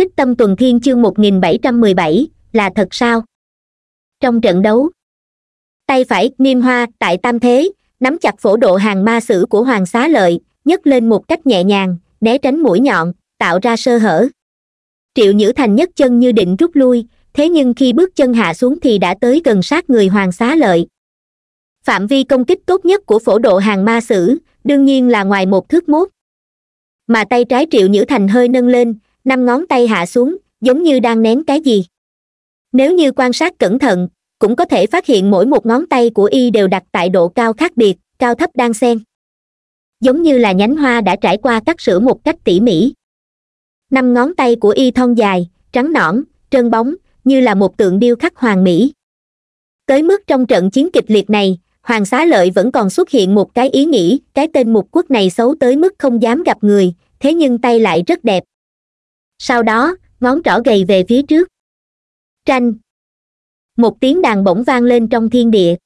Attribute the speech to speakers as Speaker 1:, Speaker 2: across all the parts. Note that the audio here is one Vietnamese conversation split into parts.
Speaker 1: xích tâm tuần thiên chương một nghìn bảy trăm mười bảy là thật sao trong trận đấu tay phải niêm hoa tại tam thế nắm chặt phổ độ hàng ma sử của hoàng xá lợi nhấc lên một cách nhẹ nhàng né tránh mũi nhọn tạo ra sơ hở triệu nhữ thành nhất chân như định rút lui thế nhưng khi bước chân hạ xuống thì đã tới gần sát người hoàng xá lợi phạm vi công kích tốt nhất của phổ độ hàng ma sử đương nhiên là ngoài một thước mốt mà tay trái triệu nhữ thành hơi nâng lên năm ngón tay hạ xuống giống như đang nén cái gì nếu như quan sát cẩn thận cũng có thể phát hiện mỗi một ngón tay của y đều đặt tại độ cao khác biệt cao thấp đang xen giống như là nhánh hoa đã trải qua cắt sữa một cách tỉ mỉ năm ngón tay của y thon dài trắng nõn trơn bóng như là một tượng điêu khắc hoàng mỹ tới mức trong trận chiến kịch liệt này hoàng xá lợi vẫn còn xuất hiện một cái ý nghĩ cái tên mục quốc này xấu tới mức không dám gặp người thế nhưng tay lại rất đẹp sau đó ngón trỏ gầy về phía trước tranh một tiếng đàn bỗng vang lên trong thiên địa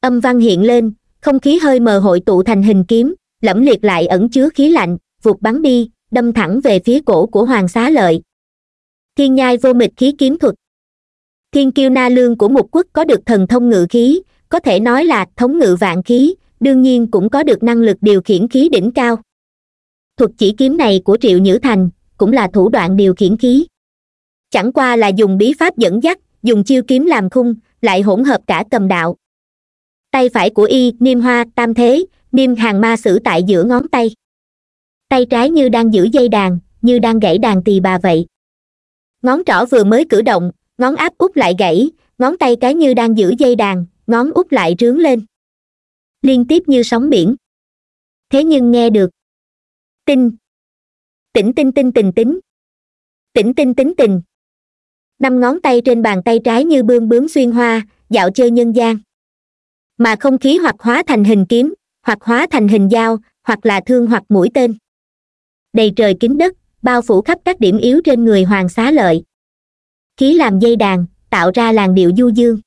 Speaker 1: âm văn hiện lên không khí hơi mờ hội tụ thành hình kiếm lẫm liệt lại ẩn chứa khí lạnh vụt bắn đi đâm thẳng về phía cổ của hoàng xá lợi thiên nhai vô mịch khí kiếm thuật thiên kiêu na lương của một quốc có được thần thông ngự khí có thể nói là thống ngự vạn khí đương nhiên cũng có được năng lực điều khiển khí đỉnh cao thuật chỉ kiếm này của triệu nhữ thành cũng là thủ đoạn điều khiển khí chẳng qua là dùng bí pháp dẫn dắt dùng chiêu kiếm làm khung lại hỗn hợp cả cầm đạo tay phải của y niêm hoa tam thế niêm hàng ma sử tại giữa ngón tay tay trái như đang giữ dây đàn như đang gãy đàn tỳ bà vậy ngón trỏ vừa mới cử động ngón áp út lại gãy ngón tay cái như đang giữ dây đàn ngón út lại trướng lên liên tiếp như sóng biển thế nhưng nghe được tin tỉnh tinh tinh tình tính tỉnh tinh tính tình năm ngón tay trên bàn tay trái như bươm bướm xuyên hoa dạo chơi nhân gian mà không khí hoặc hóa thành hình kiếm hoặc hóa thành hình dao hoặc là thương hoặc mũi tên đầy trời kín đất bao phủ khắp các điểm yếu trên người hoàng xá lợi khí làm dây đàn tạo ra làn điệu du dương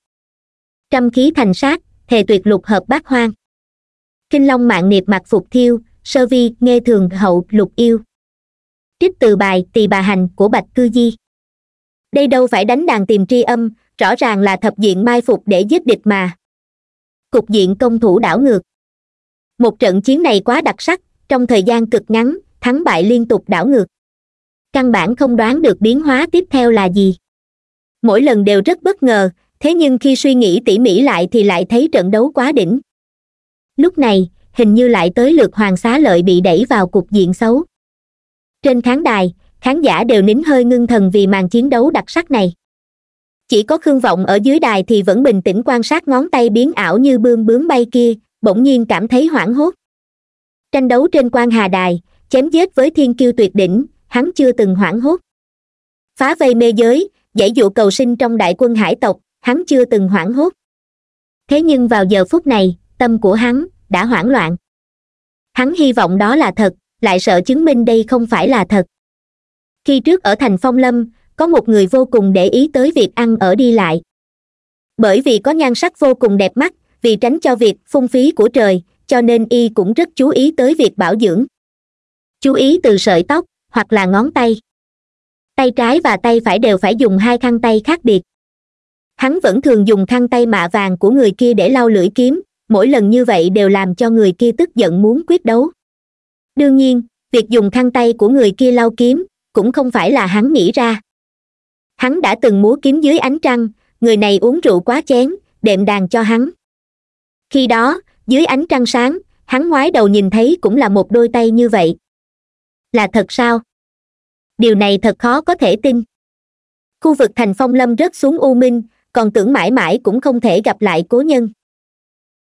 Speaker 1: trăm khí thành sát thề tuyệt lục hợp bát hoang kinh long mạng niệm mặc phục thiêu sơ vi nghe thường hậu lục yêu trích từ bài tỳ bà hành của bạch cư di đây đâu phải đánh đàn tìm tri âm rõ ràng là thập diện mai phục để giết địch mà cục diện công thủ đảo ngược một trận chiến này quá đặc sắc trong thời gian cực ngắn thắng bại liên tục đảo ngược căn bản không đoán được biến hóa tiếp theo là gì mỗi lần đều rất bất ngờ thế nhưng khi suy nghĩ tỉ mỉ lại thì lại thấy trận đấu quá đỉnh lúc này hình như lại tới lượt hoàng xá lợi bị đẩy vào cục diện xấu trên khán đài khán giả đều nín hơi ngưng thần vì màn chiến đấu đặc sắc này chỉ có khương vọng ở dưới đài thì vẫn bình tĩnh quan sát ngón tay biến ảo như bươm bướm bay kia bỗng nhiên cảm thấy hoảng hốt tranh đấu trên quan hà đài chém giết với thiên kiêu tuyệt đỉnh hắn chưa từng hoảng hốt phá vây mê giới giải dụ cầu sinh trong đại quân hải tộc hắn chưa từng hoảng hốt thế nhưng vào giờ phút này tâm của hắn đã hoảng loạn hắn hy vọng đó là thật lại sợ chứng minh đây không phải là thật khi trước ở thành phong lâm có một người vô cùng để ý tới việc ăn ở đi lại bởi vì có nhan sắc vô cùng đẹp mắt vì tránh cho việc phung phí của trời cho nên y cũng rất chú ý tới việc bảo dưỡng chú ý từ sợi tóc hoặc là ngón tay tay trái và tay phải đều phải dùng hai khăn tay khác biệt hắn vẫn thường dùng khăn tay mạ vàng của người kia để lau lưỡi kiếm mỗi lần như vậy đều làm cho người kia tức giận muốn quyết đấu đương nhiên việc dùng khăn tay của người kia lau kiếm cũng không phải là hắn nghĩ ra hắn đã từng múa kiếm dưới ánh trăng người này uống rượu quá chén đệm đàn cho hắn khi đó dưới ánh trăng sáng hắn ngoái đầu nhìn thấy cũng là một đôi tay như vậy là thật sao điều này thật khó có thể tin khu vực thành phong lâm rớt xuống u minh còn tưởng mãi mãi cũng không thể gặp lại cố nhân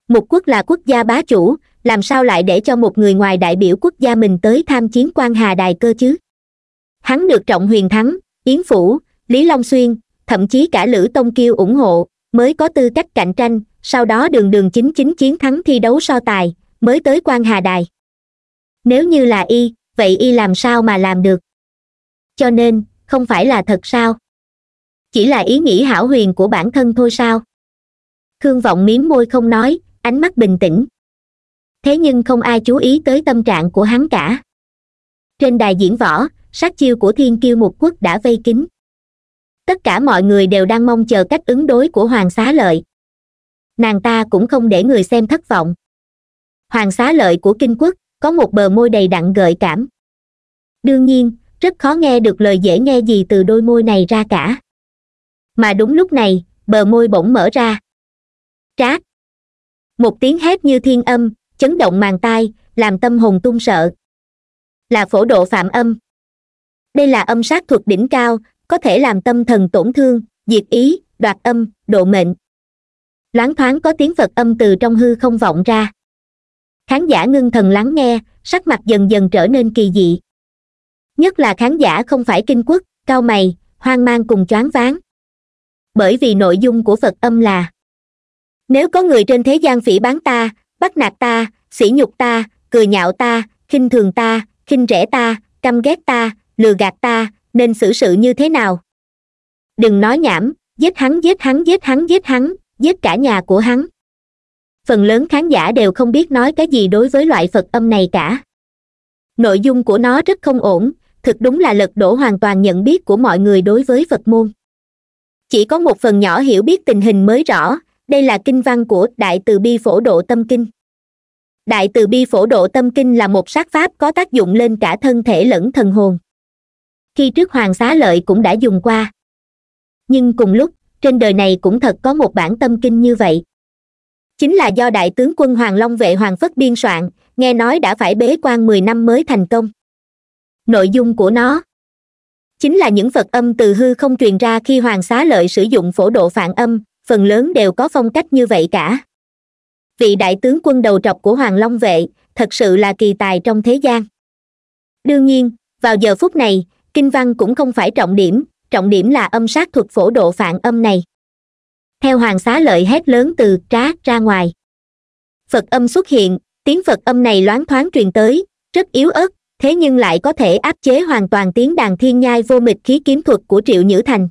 Speaker 1: một quốc là quốc gia bá chủ làm sao lại để cho một người ngoài đại biểu quốc gia mình tới tham chiến quan hà đài cơ chứ hắn được trọng huyền thắng yến phủ lý long xuyên thậm chí cả lữ tông kiêu ủng hộ mới có tư cách cạnh tranh sau đó đường đường chính chính chiến thắng thi đấu so tài mới tới quan hà đài nếu như là y vậy y làm sao mà làm được cho nên không phải là thật sao chỉ là ý nghĩ hảo huyền của bản thân thôi sao khương vọng miếm môi không nói ánh mắt bình tĩnh thế nhưng không ai chú ý tới tâm trạng của hắn cả trên đài diễn võ sát chiêu của thiên kiêu một quốc đã vây kín tất cả mọi người đều đang mong chờ cách ứng đối của hoàng xá lợi nàng ta cũng không để người xem thất vọng hoàng xá lợi của kinh quốc có một bờ môi đầy đặn gợi cảm đương nhiên rất khó nghe được lời dễ nghe gì từ đôi môi này ra cả mà đúng lúc này bờ môi bỗng mở ra trác một tiếng hét như thiên âm chấn động màng tai làm tâm hồn tung sợ là phổ độ phạm âm đây là âm sát thuật đỉnh cao có thể làm tâm thần tổn thương diệt ý đoạt âm độ mệnh loáng thoáng có tiếng phật âm từ trong hư không vọng ra khán giả ngưng thần lắng nghe sắc mặt dần dần trở nên kỳ dị nhất là khán giả không phải kinh quốc cao mày hoang mang cùng choáng váng bởi vì nội dung của phật âm là nếu có người trên thế gian phỉ bán ta bắt nạt ta sỉ nhục ta cười nhạo ta khinh thường ta khinh rẻ ta căm ghét ta lừa gạt ta nên xử sự như thế nào đừng nói nhảm giết hắn giết hắn giết hắn giết hắn giết cả nhà của hắn phần lớn khán giả đều không biết nói cái gì đối với loại phật âm này cả nội dung của nó rất không ổn thực đúng là lật đổ hoàn toàn nhận biết của mọi người đối với phật môn chỉ có một phần nhỏ hiểu biết tình hình mới rõ đây là kinh văn của đại từ bi phổ độ tâm kinh đại từ bi phổ độ tâm kinh là một sát pháp có tác dụng lên cả thân thể lẫn thần hồn khi trước hoàng xá lợi cũng đã dùng qua nhưng cùng lúc trên đời này cũng thật có một bản tâm kinh như vậy chính là do đại tướng quân hoàng long vệ hoàng phất biên soạn nghe nói đã phải bế quan mười năm mới thành công nội dung của nó chính là những phật âm từ hư không truyền ra khi hoàng xá lợi sử dụng phổ độ phản âm phần lớn đều có phong cách như vậy cả vị đại tướng quân đầu trọc của hoàng long vệ thật sự là kỳ tài trong thế gian đương nhiên vào giờ phút này kinh văn cũng không phải trọng điểm trọng điểm là âm sát thuật phổ độ phạn âm này theo hoàng xá lợi hét lớn từ trá ra ngoài phật âm xuất hiện tiếng phật âm này loáng thoáng truyền tới rất yếu ớt thế nhưng lại có thể áp chế hoàn toàn tiếng đàn thiên nhai vô mịch khí kiếm thuật của triệu nhữ thành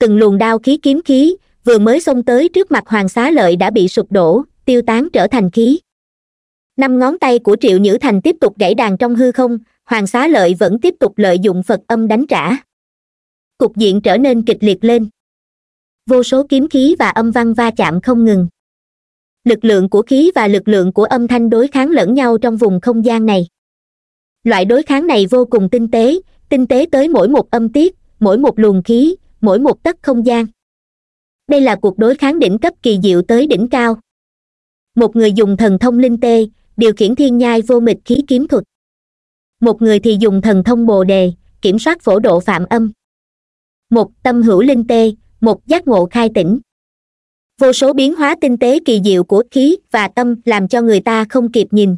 Speaker 1: từng luồng đao khí kiếm khí vừa mới xông tới trước mặt hoàng xá lợi đã bị sụp đổ tiêu tán trở thành khí năm ngón tay của triệu nhữ thành tiếp tục gãy đàn trong hư không hoàng xá lợi vẫn tiếp tục lợi dụng phật âm đánh trả cục diện trở nên kịch liệt lên vô số kiếm khí và âm văn va chạm không ngừng lực lượng của khí và lực lượng của âm thanh đối kháng lẫn nhau trong vùng không gian này loại đối kháng này vô cùng tinh tế tinh tế tới mỗi một âm tiết mỗi một luồng khí mỗi một tấc không gian đây là cuộc đối kháng đỉnh cấp kỳ diệu tới đỉnh cao một người dùng thần thông linh tê điều khiển thiên nhai vô mịch khí kiếm thuật một người thì dùng thần thông bồ đề kiểm soát phổ độ phạm âm một tâm hữu linh tê một giác ngộ khai tỉnh vô số biến hóa tinh tế kỳ diệu của khí và tâm làm cho người ta không kịp nhìn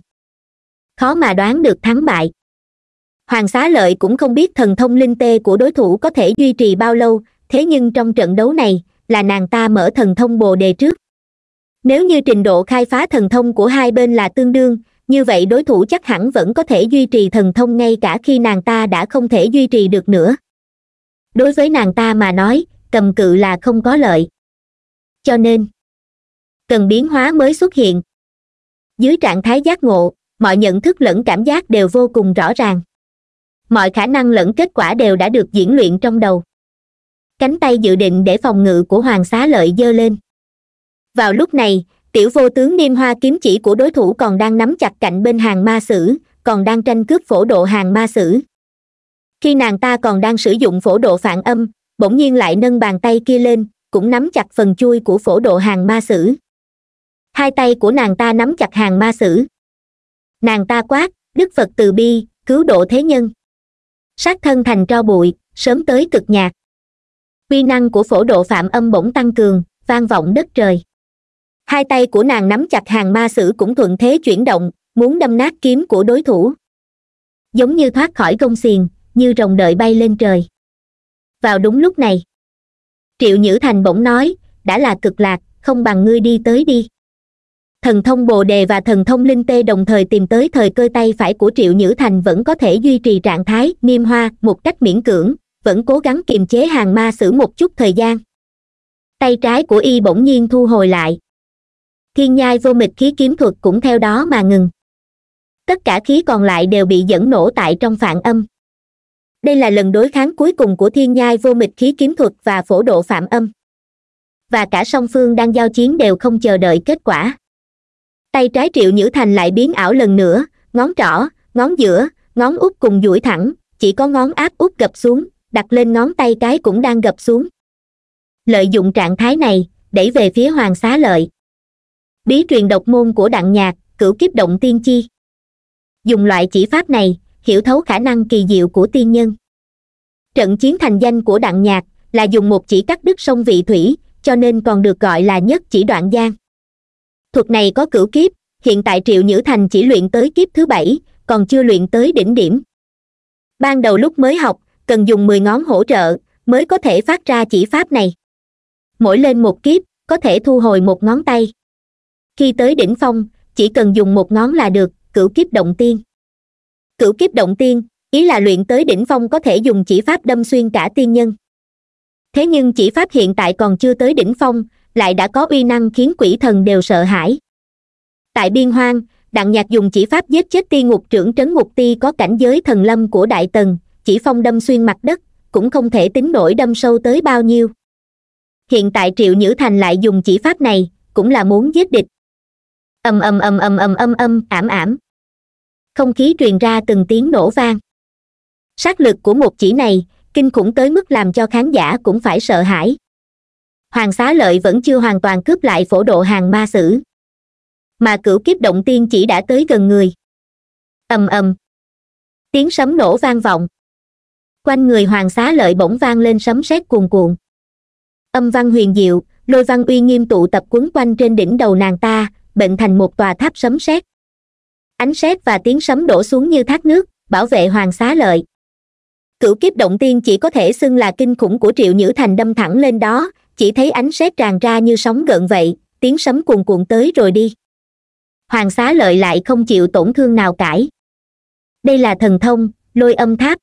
Speaker 1: khó mà đoán được thắng bại hoàng xá lợi cũng không biết thần thông linh tê của đối thủ có thể duy trì bao lâu thế nhưng trong trận đấu này là nàng ta mở thần thông bồ đề trước nếu như trình độ khai phá thần thông của hai bên là tương đương như vậy đối thủ chắc hẳn vẫn có thể duy trì thần thông ngay cả khi nàng ta đã không thể duy trì được nữa đối với nàng ta mà nói cầm cự là không có lợi cho nên cần biến hóa mới xuất hiện dưới trạng thái giác ngộ mọi nhận thức lẫn cảm giác đều vô cùng rõ ràng mọi khả năng lẫn kết quả đều đã được diễn luyện trong đầu cánh tay dự định để phòng ngự của hoàng xá lợi dơ lên vào lúc này tiểu vô tướng niêm hoa kiếm chỉ của đối thủ còn đang nắm chặt cạnh bên hàng ma sử còn đang tranh cướp phổ độ hàng ma sử khi nàng ta còn đang sử dụng phổ độ phản âm bỗng nhiên lại nâng bàn tay kia lên cũng nắm chặt phần chui của phổ độ hàng ma sử hai tay của nàng ta nắm chặt hàng ma sử nàng ta quát đức phật từ bi cứu độ thế nhân sát thân thành tro bụi sớm tới cực nhạc Quy năng của phổ độ phạm âm bỗng tăng cường vang vọng đất trời hai tay của nàng nắm chặt hàng ma sử cũng thuận thế chuyển động muốn đâm nát kiếm của đối thủ giống như thoát khỏi gông xiềng như rồng đợi bay lên trời vào đúng lúc này triệu nhữ thành bỗng nói đã là cực lạc không bằng ngươi đi tới đi thần thông bồ đề và thần thông linh tê đồng thời tìm tới thời cơ tay phải của triệu nhữ thành vẫn có thể duy trì trạng thái niêm hoa một cách miễn cưỡng vẫn cố gắng kiềm chế hàng ma sử một chút thời gian tay trái của y bỗng nhiên thu hồi lại thiên nhai vô mịch khí kiếm thuật cũng theo đó mà ngừng tất cả khí còn lại đều bị dẫn nổ tại trong phản âm đây là lần đối kháng cuối cùng của thiên nhai vô mịch khí kiếm thuật và phổ độ phạm âm và cả song phương đang giao chiến đều không chờ đợi kết quả tay trái triệu nhữ thành lại biến ảo lần nữa ngón trỏ ngón giữa ngón út cùng duỗi thẳng chỉ có ngón áp út gập xuống đặt lên ngón tay cái cũng đang gập xuống lợi dụng trạng thái này đẩy về phía hoàng xá lợi bí truyền độc môn của đặng nhạc cửu kiếp động tiên chi dùng loại chỉ pháp này hiểu thấu khả năng kỳ diệu của tiên nhân trận chiến thành danh của đặng nhạc là dùng một chỉ cắt đứt sông vị thủy cho nên còn được gọi là nhất chỉ đoạn gian thuật này có cửu kiếp hiện tại triệu nhữ thành chỉ luyện tới kiếp thứ bảy còn chưa luyện tới đỉnh điểm ban đầu lúc mới học cần dùng mười ngón hỗ trợ mới có thể phát ra chỉ pháp này mỗi lên một kiếp có thể thu hồi một ngón tay khi tới đỉnh phong chỉ cần dùng một ngón là được cửu kiếp động tiên cửu kiếp động tiên ý là luyện tới đỉnh phong có thể dùng chỉ pháp đâm xuyên cả tiên nhân thế nhưng chỉ pháp hiện tại còn chưa tới đỉnh phong lại đã có uy năng khiến quỷ thần đều sợ hãi tại biên hoang đặng nhạc dùng chỉ pháp giết chết ti ngục trưởng trấn ngục ti có cảnh giới thần lâm của đại tần chỉ phong đâm xuyên mặt đất cũng không thể tính nổi đâm sâu tới bao nhiêu hiện tại triệu nhữ thành lại dùng chỉ pháp này cũng là muốn giết địch âm âm âm âm âm âm âm ảm ảm không khí truyền ra từng tiếng nổ vang sát lực của một chỉ này kinh khủng tới mức làm cho khán giả cũng phải sợ hãi hoàng xá lợi vẫn chưa hoàn toàn cướp lại phổ độ hàng ma sử mà cửu kiếp động tiên chỉ đã tới gần người âm âm tiếng sấm nổ vang vọng quanh người hoàng xá lợi bỗng vang lên sấm sét cuồn cuộn âm văn huyền diệu lôi văn uy nghiêm tụ tập quấn quanh trên đỉnh đầu nàng ta bệnh thành một tòa tháp sấm sét ánh sét và tiếng sấm đổ xuống như thác nước bảo vệ hoàng xá lợi cửu kiếp động tiên chỉ có thể xưng là kinh khủng của triệu nhữ thành đâm thẳng lên đó chỉ thấy ánh sét tràn ra như sóng gợn vậy tiếng sấm cuồn cuộn tới rồi đi hoàng xá lợi lại không chịu tổn thương nào cãi đây là thần thông lôi âm tháp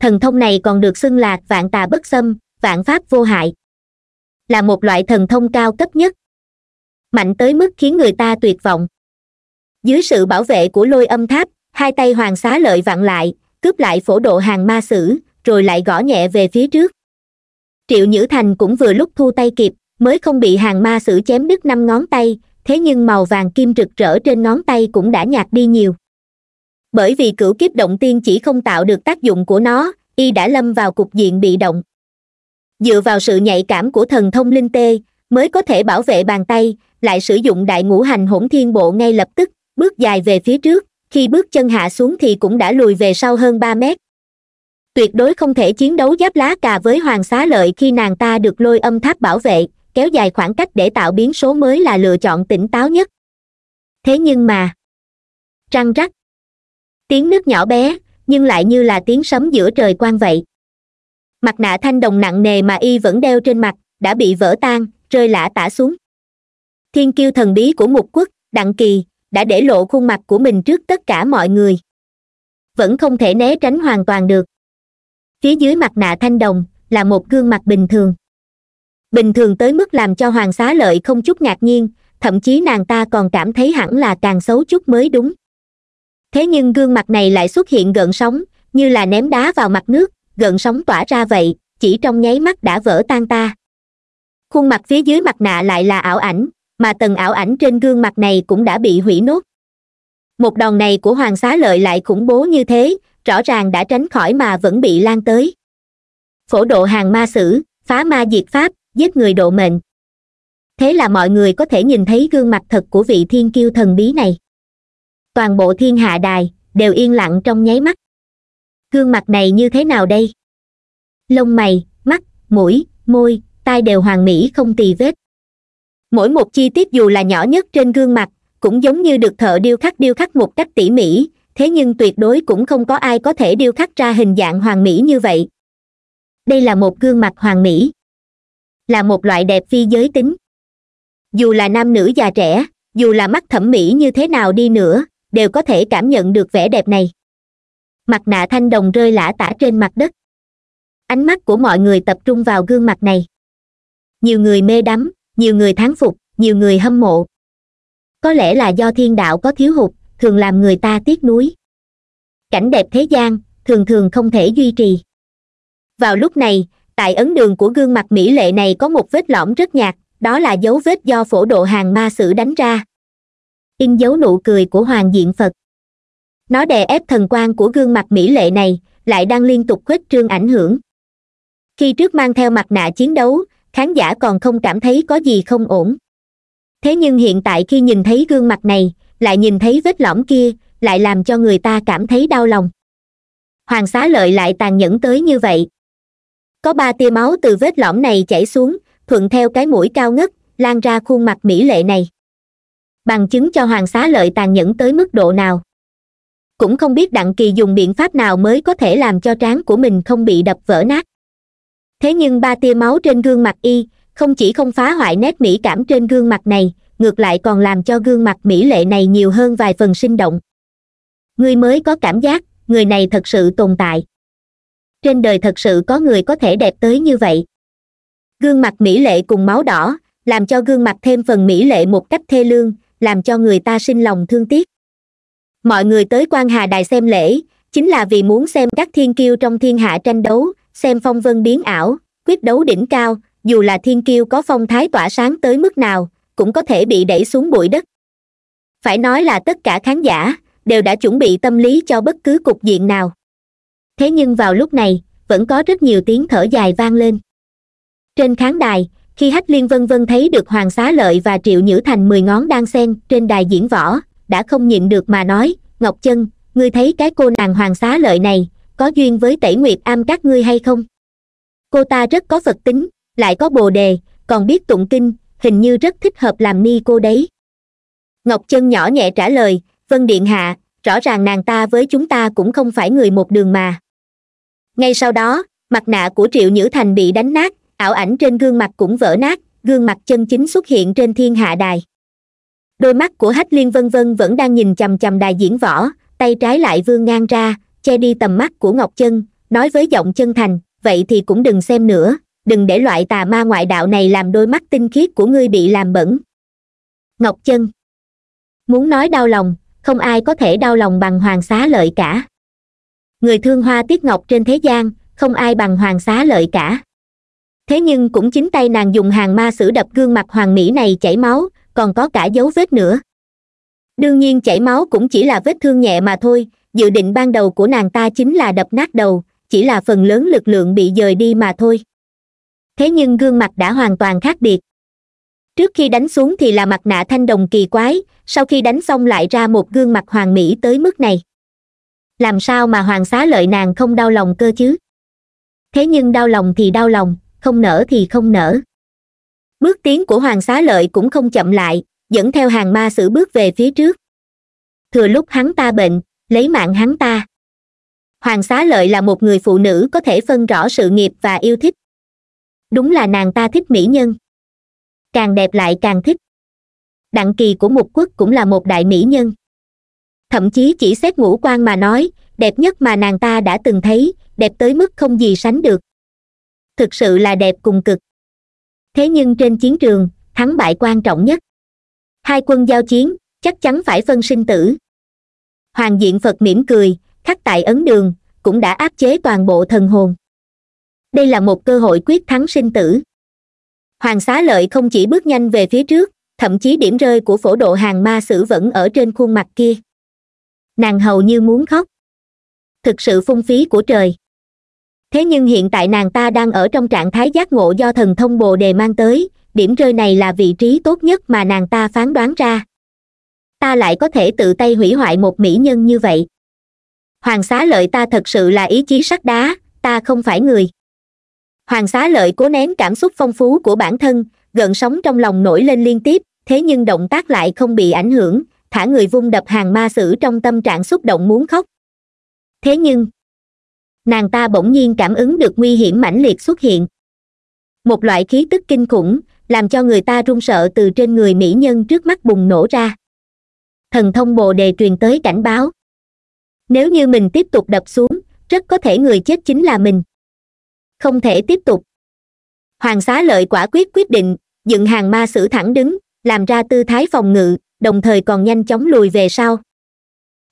Speaker 1: thần thông này còn được xưng là vạn tà bất xâm vạn pháp vô hại là một loại thần thông cao cấp nhất mạnh tới mức khiến người ta tuyệt vọng dưới sự bảo vệ của lôi âm tháp hai tay hoàng xá lợi vặn lại cướp lại phổ độ hàng ma sử rồi lại gõ nhẹ về phía trước triệu nhữ thành cũng vừa lúc thu tay kịp mới không bị hàng ma sử chém đứt năm ngón tay thế nhưng màu vàng kim rực rỡ trên ngón tay cũng đã nhạt đi nhiều bởi vì cửu kiếp động tiên chỉ không tạo được tác dụng của nó y đã lâm vào cục diện bị động dựa vào sự nhạy cảm của thần thông linh tê mới có thể bảo vệ bàn tay lại sử dụng đại ngũ hành hỗn thiên bộ ngay lập tức bước dài về phía trước khi bước chân hạ xuống thì cũng đã lùi về sau hơn ba mét tuyệt đối không thể chiến đấu giáp lá cà với hoàng xá lợi khi nàng ta được lôi âm tháp bảo vệ kéo dài khoảng cách để tạo biến số mới là lựa chọn tỉnh táo nhất thế nhưng mà răng rắc tiếng nước nhỏ bé nhưng lại như là tiếng sấm giữa trời quang vậy mặt nạ thanh đồng nặng nề mà y vẫn đeo trên mặt đã bị vỡ tan rơi lả tả xuống thiên kiêu thần bí của ngục quốc đặng kỳ đã để lộ khuôn mặt của mình trước tất cả mọi người vẫn không thể né tránh hoàn toàn được phía dưới mặt nạ thanh đồng là một gương mặt bình thường bình thường tới mức làm cho hoàng xá lợi không chút ngạc nhiên thậm chí nàng ta còn cảm thấy hẳn là càng xấu chút mới đúng thế nhưng gương mặt này lại xuất hiện gợn sóng như là ném đá vào mặt nước gợn sóng tỏa ra vậy chỉ trong nháy mắt đã vỡ tan ta khuôn mặt phía dưới mặt nạ lại là ảo ảnh mà tầng ảo ảnh trên gương mặt này cũng đã bị hủy nốt một đòn này của hoàng xá lợi lại khủng bố như thế rõ ràng đã tránh khỏi mà vẫn bị lan tới phổ độ hàng ma sử phá ma diệt pháp giết người độ mệnh thế là mọi người có thể nhìn thấy gương mặt thật của vị thiên kiêu thần bí này toàn bộ thiên hạ đài đều yên lặng trong nháy mắt gương mặt này như thế nào đây lông mày mắt mũi môi tai đều hoàn mỹ không tì vết mỗi một chi tiết dù là nhỏ nhất trên gương mặt cũng giống như được thợ điêu khắc điêu khắc một cách tỉ mỉ thế nhưng tuyệt đối cũng không có ai có thể điêu khắc ra hình dạng hoàn mỹ như vậy đây là một gương mặt hoàn mỹ là một loại đẹp phi giới tính dù là nam nữ già trẻ dù là mắt thẩm mỹ như thế nào đi nữa đều có thể cảm nhận được vẻ đẹp này mặt nạ thanh đồng rơi lả tả trên mặt đất ánh mắt của mọi người tập trung vào gương mặt này nhiều người mê đắm nhiều người thán phục nhiều người hâm mộ có lẽ là do thiên đạo có thiếu hụt thường làm người ta tiếc nuối cảnh đẹp thế gian thường thường không thể duy trì vào lúc này tại ấn đường của gương mặt mỹ lệ này có một vết lõm rất nhạt đó là dấu vết do phổ độ hàng ma sử đánh ra in dấu nụ cười của hoàng diện phật nó đè ép thần quan của gương mặt mỹ lệ này lại đang liên tục khuếch trương ảnh hưởng khi trước mang theo mặt nạ chiến đấu khán giả còn không cảm thấy có gì không ổn thế nhưng hiện tại khi nhìn thấy gương mặt này lại nhìn thấy vết lõm kia lại làm cho người ta cảm thấy đau lòng hoàng xá lợi lại tàn nhẫn tới như vậy có ba tia máu từ vết lõm này chảy xuống thuận theo cái mũi cao ngất lan ra khuôn mặt mỹ lệ này bằng chứng cho hoàng xá lợi tàn nhẫn tới mức độ nào cũng không biết đặng kỳ dùng biện pháp nào mới có thể làm cho trán của mình không bị đập vỡ nát thế nhưng ba tia máu trên gương mặt y không chỉ không phá hoại nét mỹ cảm trên gương mặt này ngược lại còn làm cho gương mặt mỹ lệ này nhiều hơn vài phần sinh động người mới có cảm giác người này thật sự tồn tại trên đời thật sự có người có thể đẹp tới như vậy gương mặt mỹ lệ cùng máu đỏ làm cho gương mặt thêm phần mỹ lệ một cách thê lương làm cho người ta sinh lòng thương tiếc mọi người tới quan hà đài xem lễ chính là vì muốn xem các thiên kiêu trong thiên hạ tranh đấu xem phong vân biến ảo quyết đấu đỉnh cao dù là thiên kiêu có phong thái tỏa sáng tới mức nào cũng có thể bị đẩy xuống bụi đất phải nói là tất cả khán giả đều đã chuẩn bị tâm lý cho bất cứ cục diện nào thế nhưng vào lúc này vẫn có rất nhiều tiếng thở dài vang lên trên khán đài khi hách liên vân vân thấy được hoàng xá lợi và triệu nhữ thành mười ngón đang sen trên đài diễn võ đã không nhịn được mà nói ngọc chân ngươi thấy cái cô nàng hoàng xá lợi này có duyên với tẩy nguyệt am các ngươi hay không cô ta rất có phật tính lại có bồ đề còn biết tụng kinh hình như rất thích hợp làm ni cô đấy ngọc chân nhỏ nhẹ trả lời vân điện hạ rõ ràng nàng ta với chúng ta cũng không phải người một đường mà ngay sau đó mặt nạ của triệu nhữ thành bị đánh nát ảo ảnh trên gương mặt cũng vỡ nát gương mặt chân chính xuất hiện trên thiên hạ đài đôi mắt của hách liên vân vân vẫn đang nhìn chầm chầm đài diễn võ tay trái lại vương ngang ra che đi tầm mắt của ngọc chân nói với giọng chân thành vậy thì cũng đừng xem nữa đừng để loại tà ma ngoại đạo này làm đôi mắt tinh khiết của ngươi bị làm bẩn ngọc chân muốn nói đau lòng không ai có thể đau lòng bằng hoàng xá lợi cả người thương hoa tiết ngọc trên thế gian không ai bằng hoàng xá lợi cả thế nhưng cũng chính tay nàng dùng hàng ma sử đập gương mặt hoàng mỹ này chảy máu còn có cả dấu vết nữa đương nhiên chảy máu cũng chỉ là vết thương nhẹ mà thôi dự định ban đầu của nàng ta chính là đập nát đầu chỉ là phần lớn lực lượng bị dời đi mà thôi thế nhưng gương mặt đã hoàn toàn khác biệt trước khi đánh xuống thì là mặt nạ thanh đồng kỳ quái sau khi đánh xong lại ra một gương mặt hoàng mỹ tới mức này làm sao mà hoàng xá lợi nàng không đau lòng cơ chứ thế nhưng đau lòng thì đau lòng không nở thì không nở bước tiến của hoàng xá lợi cũng không chậm lại dẫn theo hàng ma sử bước về phía trước thừa lúc hắn ta bệnh lấy mạng hắn ta hoàng xá lợi là một người phụ nữ có thể phân rõ sự nghiệp và yêu thích đúng là nàng ta thích mỹ nhân càng đẹp lại càng thích đặng kỳ của một quốc cũng là một đại mỹ nhân thậm chí chỉ xét ngũ quan mà nói đẹp nhất mà nàng ta đã từng thấy đẹp tới mức không gì sánh được thực sự là đẹp cùng cực thế nhưng trên chiến trường thắng bại quan trọng nhất hai quân giao chiến chắc chắn phải phân sinh tử hoàng diện phật mỉm cười khắc tại ấn đường cũng đã áp chế toàn bộ thần hồn đây là một cơ hội quyết thắng sinh tử hoàng xá lợi không chỉ bước nhanh về phía trước thậm chí điểm rơi của phổ độ hàng ma sử vẫn ở trên khuôn mặt kia nàng hầu như muốn khóc thực sự phung phí của trời thế nhưng hiện tại nàng ta đang ở trong trạng thái giác ngộ do thần thông bồ đề mang tới điểm rơi này là vị trí tốt nhất mà nàng ta phán đoán ra ta lại có thể tự tay hủy hoại một mỹ nhân như vậy hoàng xá lợi ta thật sự là ý chí sắt đá ta không phải người hoàng xá lợi cố nén cảm xúc phong phú của bản thân gần sóng trong lòng nổi lên liên tiếp thế nhưng động tác lại không bị ảnh hưởng thả người vung đập hàng ma sử trong tâm trạng xúc động muốn khóc thế nhưng nàng ta bỗng nhiên cảm ứng được nguy hiểm mãnh liệt xuất hiện một loại khí tức kinh khủng làm cho người ta run sợ từ trên người mỹ nhân trước mắt bùng nổ ra thần thông bồ đề truyền tới cảnh báo nếu như mình tiếp tục đập xuống rất có thể người chết chính là mình không thể tiếp tục hoàng xá lợi quả quyết quyết định dựng hàng ma sử thẳng đứng làm ra tư thái phòng ngự đồng thời còn nhanh chóng lùi về sau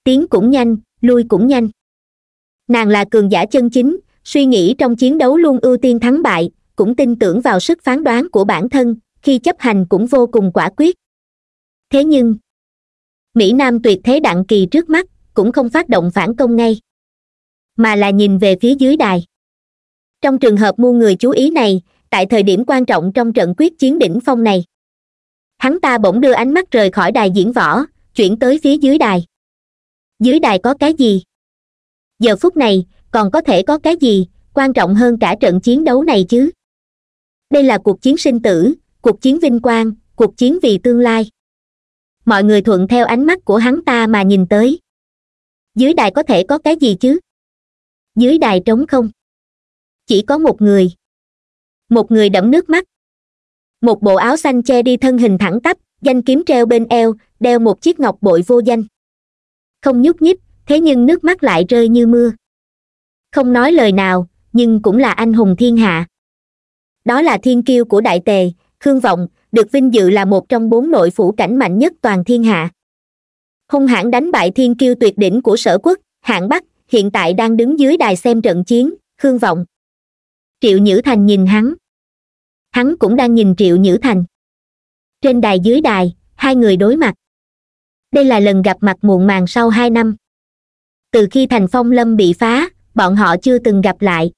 Speaker 1: tiến cũng nhanh lui cũng nhanh nàng là cường giả chân chính suy nghĩ trong chiến đấu luôn ưu tiên thắng bại cũng tin tưởng vào sức phán đoán của bản thân khi chấp hành cũng vô cùng quả quyết thế nhưng mỹ nam tuyệt thế đặng kỳ trước mắt cũng không phát động phản công ngay mà là nhìn về phía dưới đài trong trường hợp mua người chú ý này tại thời điểm quan trọng trong trận quyết chiến đỉnh phong này hắn ta bỗng đưa ánh mắt rời khỏi đài diễn võ chuyển tới phía dưới đài dưới đài có cái gì giờ phút này còn có thể có cái gì quan trọng hơn cả trận chiến đấu này chứ đây là cuộc chiến sinh tử cuộc chiến vinh quang cuộc chiến vì tương lai mọi người thuận theo ánh mắt của hắn ta mà nhìn tới dưới đài có thể có cái gì chứ dưới đài trống không chỉ có một người một người đẫm nước mắt một bộ áo xanh che đi thân hình thẳng tắp danh kiếm treo bên eo đeo một chiếc ngọc bội vô danh không nhúc nhích thế nhưng nước mắt lại rơi như mưa không nói lời nào nhưng cũng là anh hùng thiên hạ đó là thiên kiêu của đại tề khương vọng được vinh dự là một trong bốn nội phủ cảnh mạnh nhất toàn thiên hạ hung hãn đánh bại thiên kiêu tuyệt đỉnh của sở quốc hạng bắc hiện tại đang đứng dưới đài xem trận chiến khương vọng triệu nhữ thành nhìn hắn hắn cũng đang nhìn triệu nhữ thành trên đài dưới đài hai người đối mặt đây là lần gặp mặt muộn màng sau hai năm từ khi thành phong lâm bị phá bọn họ chưa từng gặp lại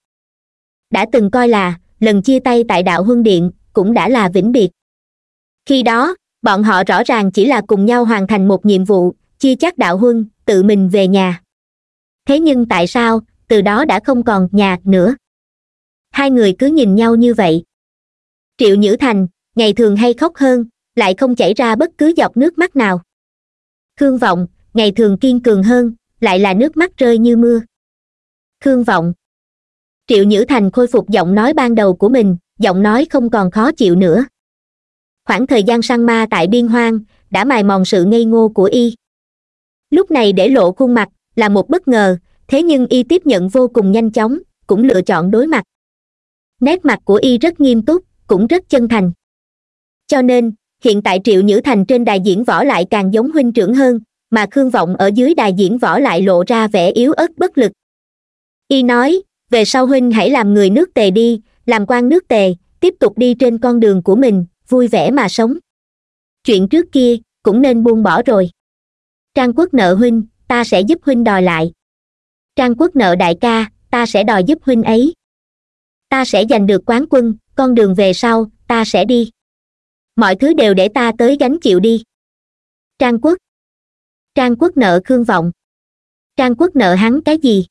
Speaker 1: đã từng coi là lần chia tay tại đạo huân điện cũng đã là vĩnh biệt khi đó bọn họ rõ ràng chỉ là cùng nhau hoàn thành một nhiệm vụ chia chắc đạo huân tự mình về nhà thế nhưng tại sao từ đó đã không còn nhà nữa hai người cứ nhìn nhau như vậy triệu nhữ thành ngày thường hay khóc hơn lại không chảy ra bất cứ giọt nước mắt nào khương vọng ngày thường kiên cường hơn lại là nước mắt rơi như mưa khương vọng triệu nhữ thành khôi phục giọng nói ban đầu của mình giọng nói không còn khó chịu nữa khoảng thời gian săn ma tại biên hoang đã mài mòn sự ngây ngô của y lúc này để lộ khuôn mặt là một bất ngờ thế nhưng y tiếp nhận vô cùng nhanh chóng cũng lựa chọn đối mặt nét mặt của y rất nghiêm túc cũng rất chân thành cho nên hiện tại triệu nhữ thành trên đài diễn võ lại càng giống huynh trưởng hơn mà khương vọng ở dưới đài diễn võ lại lộ ra vẻ yếu ớt bất lực y nói về sau huynh hãy làm người nước tề đi làm quan nước tề tiếp tục đi trên con đường của mình vui vẻ mà sống chuyện trước kia cũng nên buông bỏ rồi trang quốc nợ huynh ta sẽ giúp huynh đòi lại trang quốc nợ đại ca ta sẽ đòi giúp huynh ấy ta sẽ giành được quán quân con đường về sau ta sẽ đi mọi thứ đều để ta tới gánh chịu đi trang quốc trang quốc nợ khương vọng trang quốc nợ hắn cái gì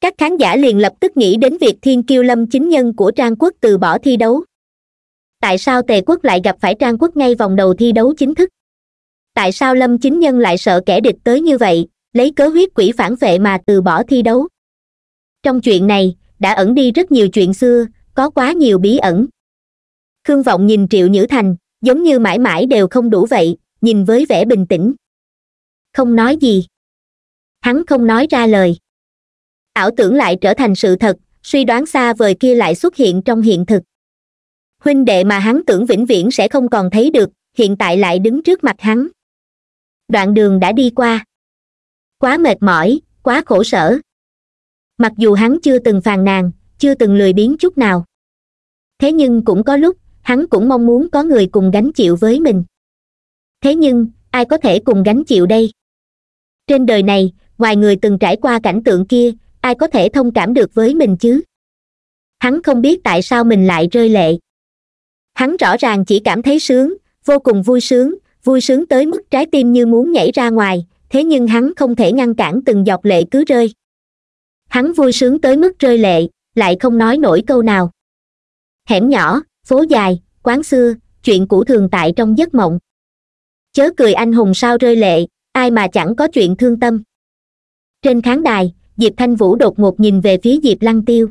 Speaker 1: các khán giả liền lập tức nghĩ đến việc thiên kiêu lâm chính nhân của trang quốc từ bỏ thi đấu tại sao tề quốc lại gặp phải trang quốc ngay vòng đầu thi đấu chính thức tại sao lâm chính nhân lại sợ kẻ địch tới như vậy lấy cớ huyết quỷ phản vệ mà từ bỏ thi đấu trong chuyện này đã ẩn đi rất nhiều chuyện xưa có quá nhiều bí ẩn khương vọng nhìn triệu nhữ thành giống như mãi mãi đều không đủ vậy nhìn với vẻ bình tĩnh không nói gì hắn không nói ra lời ảo tưởng lại trở thành sự thật suy đoán xa vời kia lại xuất hiện trong hiện thực huynh đệ mà hắn tưởng vĩnh viễn sẽ không còn thấy được hiện tại lại đứng trước mặt hắn đoạn đường đã đi qua quá mệt mỏi quá khổ sở mặc dù hắn chưa từng phàn nàn chưa từng lười biếng chút nào thế nhưng cũng có lúc hắn cũng mong muốn có người cùng gánh chịu với mình thế nhưng ai có thể cùng gánh chịu đây trên đời này ngoài người từng trải qua cảnh tượng kia ai có thể thông cảm được với mình chứ hắn không biết tại sao mình lại rơi lệ hắn rõ ràng chỉ cảm thấy sướng vô cùng vui sướng vui sướng tới mức trái tim như muốn nhảy ra ngoài thế nhưng hắn không thể ngăn cản từng giọt lệ cứ rơi hắn vui sướng tới mức rơi lệ lại không nói nổi câu nào hẻm nhỏ phố dài quán xưa chuyện cũ thường tại trong giấc mộng chớ cười anh hùng sao rơi lệ ai mà chẳng có chuyện thương tâm trên khán đài diệp thanh vũ đột ngột nhìn về phía diệp lăng tiêu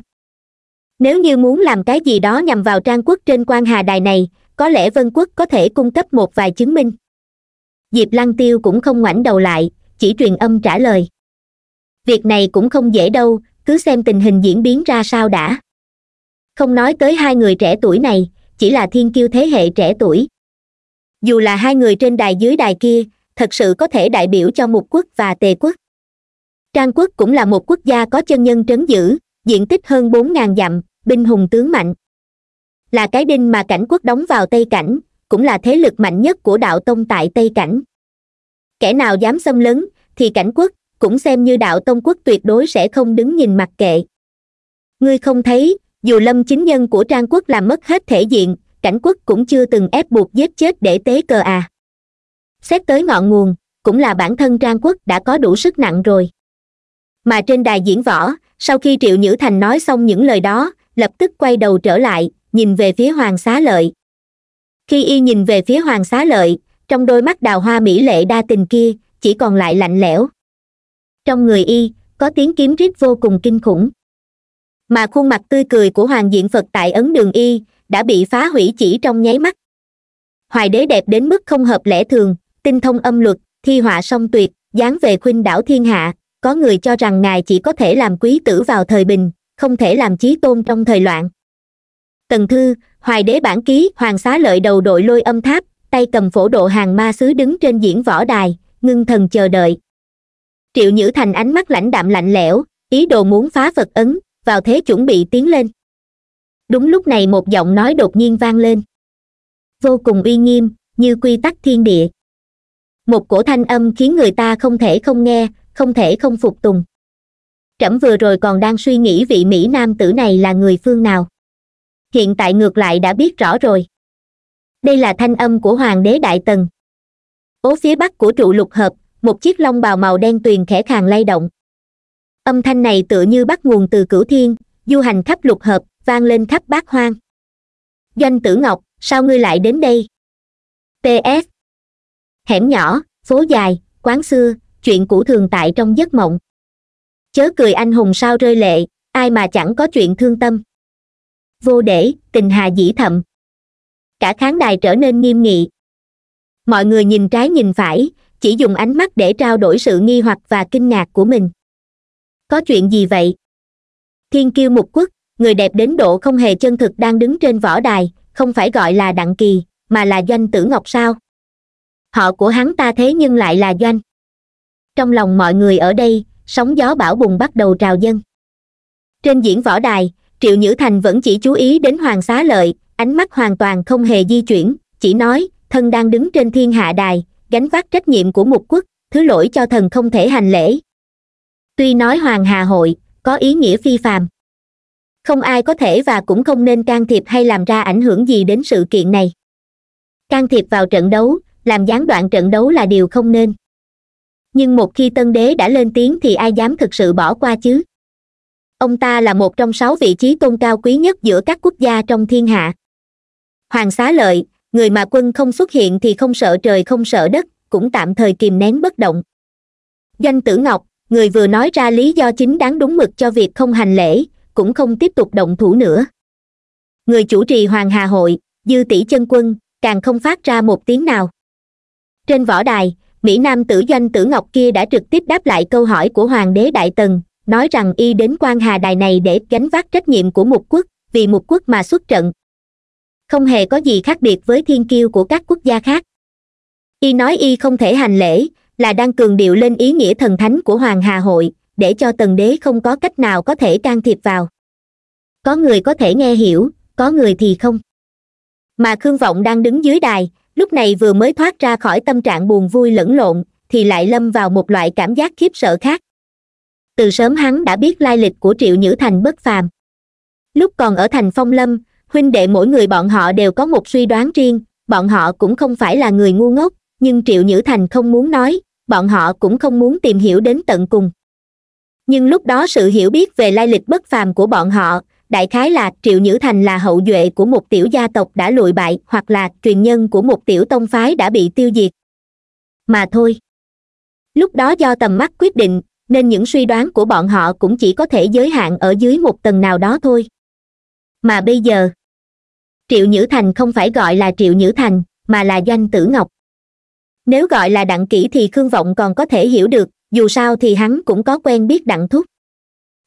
Speaker 1: nếu như muốn làm cái gì đó nhằm vào trang quốc trên quan hà đài này có lẽ vân quốc có thể cung cấp một vài chứng minh diệp lăng tiêu cũng không ngoảnh đầu lại chỉ truyền âm trả lời việc này cũng không dễ đâu cứ xem tình hình diễn biến ra sao đã không nói tới hai người trẻ tuổi này chỉ là thiên kiêu thế hệ trẻ tuổi dù là hai người trên đài dưới đài kia thật sự có thể đại biểu cho một quốc và tề quốc trang quốc cũng là một quốc gia có chân nhân trấn giữ diện tích hơn bốn ngàn dặm binh hùng tướng mạnh là cái đinh mà cảnh quốc đóng vào tây cảnh cũng là thế lực mạnh nhất của đạo tông tại tây cảnh kẻ nào dám xâm lấn thì cảnh quốc cũng xem như đạo tông quốc tuyệt đối sẽ không đứng nhìn mặc kệ ngươi không thấy dù lâm chính nhân của trang quốc làm mất hết thể diện cảnh quốc cũng chưa từng ép buộc giết chết để tế cờ à xét tới ngọn nguồn cũng là bản thân trang quốc đã có đủ sức nặng rồi mà trên đài diễn võ sau khi triệu nhữ thành nói xong những lời đó lập tức quay đầu trở lại nhìn về phía hoàng xá lợi khi y nhìn về phía hoàng xá lợi trong đôi mắt đào hoa mỹ lệ đa tình kia chỉ còn lại lạnh lẽo trong người y có tiếng kiếm rít vô cùng kinh khủng mà khuôn mặt tươi cười của hoàng diện phật tại ấn đường y đã bị phá hủy chỉ trong nháy mắt hoài đế đẹp đến mức không hợp lẽ thường tinh thông âm luật thi họa song tuyệt dáng về khuynh đảo thiên hạ có người cho rằng ngài chỉ có thể làm quý tử vào thời bình không thể làm chí tôn trong thời loạn tần thư hoài đế bản ký hoàng xá lợi đầu đội lôi âm tháp tay cầm phổ độ hàng ma sứ đứng trên diễn võ đài ngưng thần chờ đợi triệu nhữ thành ánh mắt lãnh đạm lạnh lẽo ý đồ muốn phá phật ấn vào thế chuẩn bị tiến lên đúng lúc này một giọng nói đột nhiên vang lên vô cùng uy nghiêm như quy tắc thiên địa một cổ thanh âm khiến người ta không thể không nghe không thể không phục tùng trẫm vừa rồi còn đang suy nghĩ vị mỹ nam tử này là người phương nào hiện tại ngược lại đã biết rõ rồi đây là thanh âm của hoàng đế đại tần ố phía bắc của trụ lục hợp một chiếc lông bào màu đen tuyền khẽ khàng lay động âm thanh này tựa như bắt nguồn từ cửu thiên du hành khắp lục hợp vang lên khắp bát hoang doanh tử ngọc sao ngươi lại đến đây ps hẻm nhỏ phố dài quán xưa chuyện cũ thường tại trong giấc mộng chớ cười anh hùng sao rơi lệ ai mà chẳng có chuyện thương tâm vô để tình hà dĩ thậm cả khán đài trở nên nghiêm nghị mọi người nhìn trái nhìn phải chỉ dùng ánh mắt để trao đổi sự nghi hoặc và kinh ngạc của mình có chuyện gì vậy thiên kiêu mục quốc người đẹp đến độ không hề chân thực đang đứng trên võ đài không phải gọi là đặng kỳ mà là doanh tử ngọc sao họ của hắn ta thế nhưng lại là doanh trong lòng mọi người ở đây sóng gió bão bùng bắt đầu trào dâng trên diễn võ đài triệu nhữ thành vẫn chỉ chú ý đến hoàng xá lợi ánh mắt hoàn toàn không hề di chuyển chỉ nói thân đang đứng trên thiên hạ đài gánh vác trách nhiệm của một quốc thứ lỗi cho thần không thể hành lễ tuy nói hoàng hà hội có ý nghĩa phi phàm không ai có thể và cũng không nên can thiệp hay làm ra ảnh hưởng gì đến sự kiện này can thiệp vào trận đấu làm gián đoạn trận đấu là điều không nên nhưng một khi tân đế đã lên tiếng thì ai dám thực sự bỏ qua chứ ông ta là một trong sáu vị trí tôn cao quý nhất giữa các quốc gia trong thiên hạ hoàng xá lợi người mà quân không xuất hiện thì không sợ trời không sợ đất cũng tạm thời kìm nén bất động danh tử ngọc người vừa nói ra lý do chính đáng đúng mực cho việc không hành lễ cũng không tiếp tục động thủ nữa người chủ trì hoàng hà hội dư tỷ chân quân càng không phát ra một tiếng nào trên võ đài mỹ nam tử doanh tử ngọc kia đã trực tiếp đáp lại câu hỏi của hoàng đế đại tần nói rằng y đến quan hà đài này để gánh vác trách nhiệm của một quốc vì một quốc mà xuất trận không hề có gì khác biệt với thiên kiêu của các quốc gia khác y nói y không thể hành lễ là đang cường điệu lên ý nghĩa thần thánh của hoàng hà hội để cho tần đế không có cách nào có thể can thiệp vào có người có thể nghe hiểu có người thì không mà khương vọng đang đứng dưới đài lúc này vừa mới thoát ra khỏi tâm trạng buồn vui lẫn lộn thì lại lâm vào một loại cảm giác khiếp sợ khác từ sớm hắn đã biết lai lịch của triệu nhữ thành bất phàm lúc còn ở thành phong lâm huynh đệ mỗi người bọn họ đều có một suy đoán riêng bọn họ cũng không phải là người ngu ngốc nhưng triệu nhữ thành không muốn nói bọn họ cũng không muốn tìm hiểu đến tận cùng nhưng lúc đó sự hiểu biết về lai lịch bất phàm của bọn họ đại khái là triệu nhữ thành là hậu duệ của một tiểu gia tộc đã lụi bại hoặc là truyền nhân của một tiểu tông phái đã bị tiêu diệt mà thôi lúc đó do tầm mắt quyết định nên những suy đoán của bọn họ cũng chỉ có thể giới hạn ở dưới một tầng nào đó thôi mà bây giờ triệu nhữ thành không phải gọi là triệu nhữ thành mà là doanh tử ngọc nếu gọi là đặng kỹ thì khương vọng còn có thể hiểu được dù sao thì hắn cũng có quen biết đặng thúc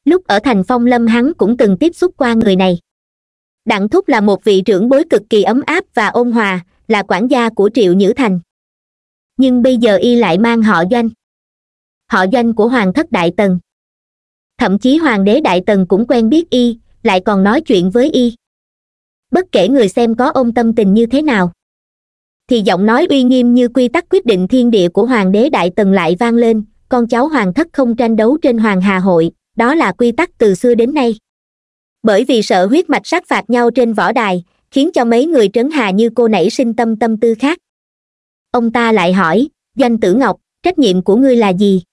Speaker 1: lúc ở thành phong lâm hắn cũng từng tiếp xúc qua người này đặng thúc là một vị trưởng bối cực kỳ ấm áp và ôn hòa là quản gia của triệu nhữ thành nhưng bây giờ y lại mang họ doanh họ doanh của hoàng thất đại tần thậm chí hoàng đế đại tần cũng quen biết y lại còn nói chuyện với y bất kể người xem có ôm tâm tình như thế nào thì giọng nói uy nghiêm như quy tắc quyết định thiên địa của hoàng đế đại tần lại vang lên con cháu hoàng thất không tranh đấu trên hoàng hà hội đó là quy tắc từ xưa đến nay bởi vì sợ huyết mạch sát phạt nhau trên võ đài khiến cho mấy người trấn hà như cô nảy sinh tâm tâm tư khác ông ta lại hỏi danh tử ngọc trách nhiệm của ngươi là gì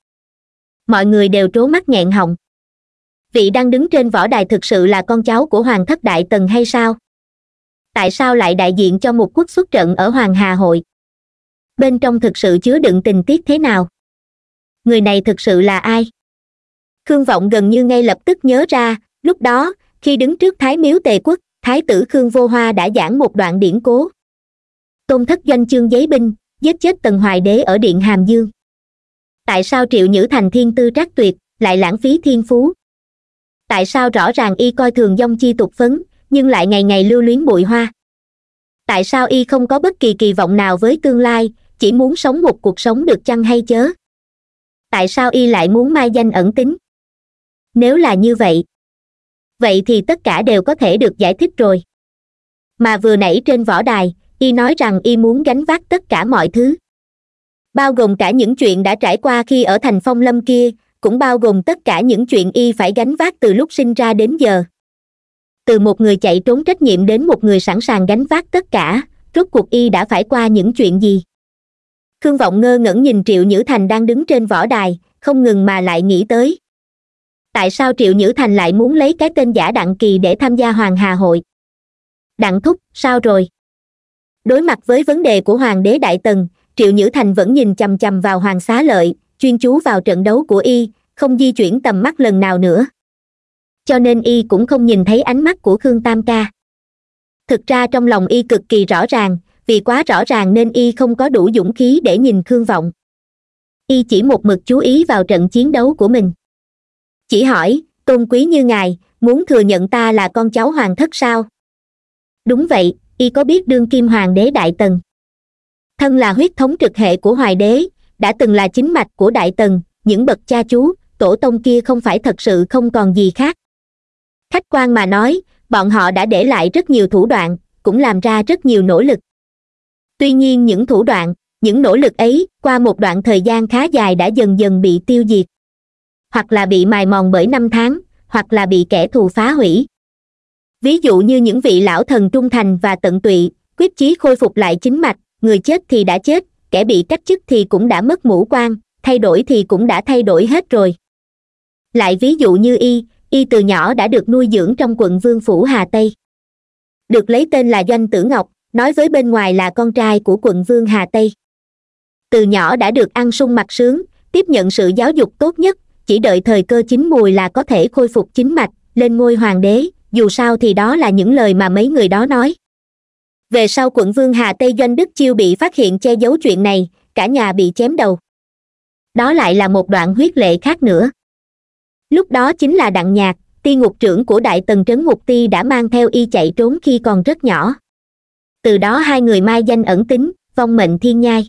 Speaker 1: mọi người đều trố mắt nghẹn họng vị đang đứng trên võ đài thực sự là con cháu của hoàng thất đại tần hay sao tại sao lại đại diện cho một quốc xuất trận ở hoàng hà hội bên trong thực sự chứa đựng tình tiết thế nào người này thực sự là ai khương vọng gần như ngay lập tức nhớ ra lúc đó khi đứng trước thái miếu tề quốc thái tử khương vô hoa đã giảng một đoạn điển cố tôn thất doanh chương giấy binh giết chết tần hoài đế ở điện hàm dương tại sao triệu nhữ thành thiên tư trác tuyệt lại lãng phí thiên phú tại sao rõ ràng y coi thường dông chi tục phấn nhưng lại ngày ngày lưu luyến bụi hoa tại sao y không có bất kỳ kỳ vọng nào với tương lai chỉ muốn sống một cuộc sống được chăng hay chớ tại sao y lại muốn mai danh ẩn tính nếu là như vậy vậy thì tất cả đều có thể được giải thích rồi mà vừa nãy trên võ đài y nói rằng y muốn gánh vác tất cả mọi thứ bao gồm cả những chuyện đã trải qua khi ở thành phong lâm kia cũng bao gồm tất cả những chuyện y phải gánh vác từ lúc sinh ra đến giờ từ một người chạy trốn trách nhiệm đến một người sẵn sàng gánh vác tất cả rốt cuộc y đã phải qua những chuyện gì khương vọng ngơ ngẩn nhìn triệu nhữ thành đang đứng trên võ đài không ngừng mà lại nghĩ tới tại sao triệu nhữ thành lại muốn lấy cái tên giả đặng kỳ để tham gia hoàng hà hội đặng thúc sao rồi đối mặt với vấn đề của hoàng đế đại tần triệu nhữ thành vẫn nhìn chằm chằm vào hoàng xá lợi chuyên chú vào trận đấu của y không di chuyển tầm mắt lần nào nữa cho nên y cũng không nhìn thấy ánh mắt của khương tam ca thực ra trong lòng y cực kỳ rõ ràng vì quá rõ ràng nên y không có đủ dũng khí để nhìn khương vọng y chỉ một mực chú ý vào trận chiến đấu của mình chỉ hỏi tôn quý như ngài muốn thừa nhận ta là con cháu hoàng thất sao đúng vậy y có biết đương kim hoàng đế đại tần thân là huyết thống trực hệ của hoài đế đã từng là chính mạch của đại tần những bậc cha chú tổ tông kia không phải thật sự không còn gì khác khách quan mà nói bọn họ đã để lại rất nhiều thủ đoạn cũng làm ra rất nhiều nỗ lực tuy nhiên những thủ đoạn những nỗ lực ấy qua một đoạn thời gian khá dài đã dần dần bị tiêu diệt hoặc là bị mài mòn bởi năm tháng hoặc là bị kẻ thù phá hủy ví dụ như những vị lão thần trung thành và tận tụy quyết chí khôi phục lại chính mạch người chết thì đã chết kẻ bị cách chức thì cũng đã mất mũ quan thay đổi thì cũng đã thay đổi hết rồi lại ví dụ như y y từ nhỏ đã được nuôi dưỡng trong quận vương phủ hà tây được lấy tên là doanh tử ngọc nói với bên ngoài là con trai của quận vương hà tây từ nhỏ đã được ăn sung mặc sướng tiếp nhận sự giáo dục tốt nhất chỉ đợi thời cơ chín mùi là có thể khôi phục chính mạch lên ngôi hoàng đế dù sao thì đó là những lời mà mấy người đó nói về sau quận vương hà tây doanh đức chiêu bị phát hiện che giấu chuyện này cả nhà bị chém đầu đó lại là một đoạn huyết lệ khác nữa lúc đó chính là đặng nhạc ti ngục trưởng của đại tần trấn ngục ti đã mang theo y chạy trốn khi còn rất nhỏ từ đó hai người mai danh ẩn tính vong mệnh thiên nhai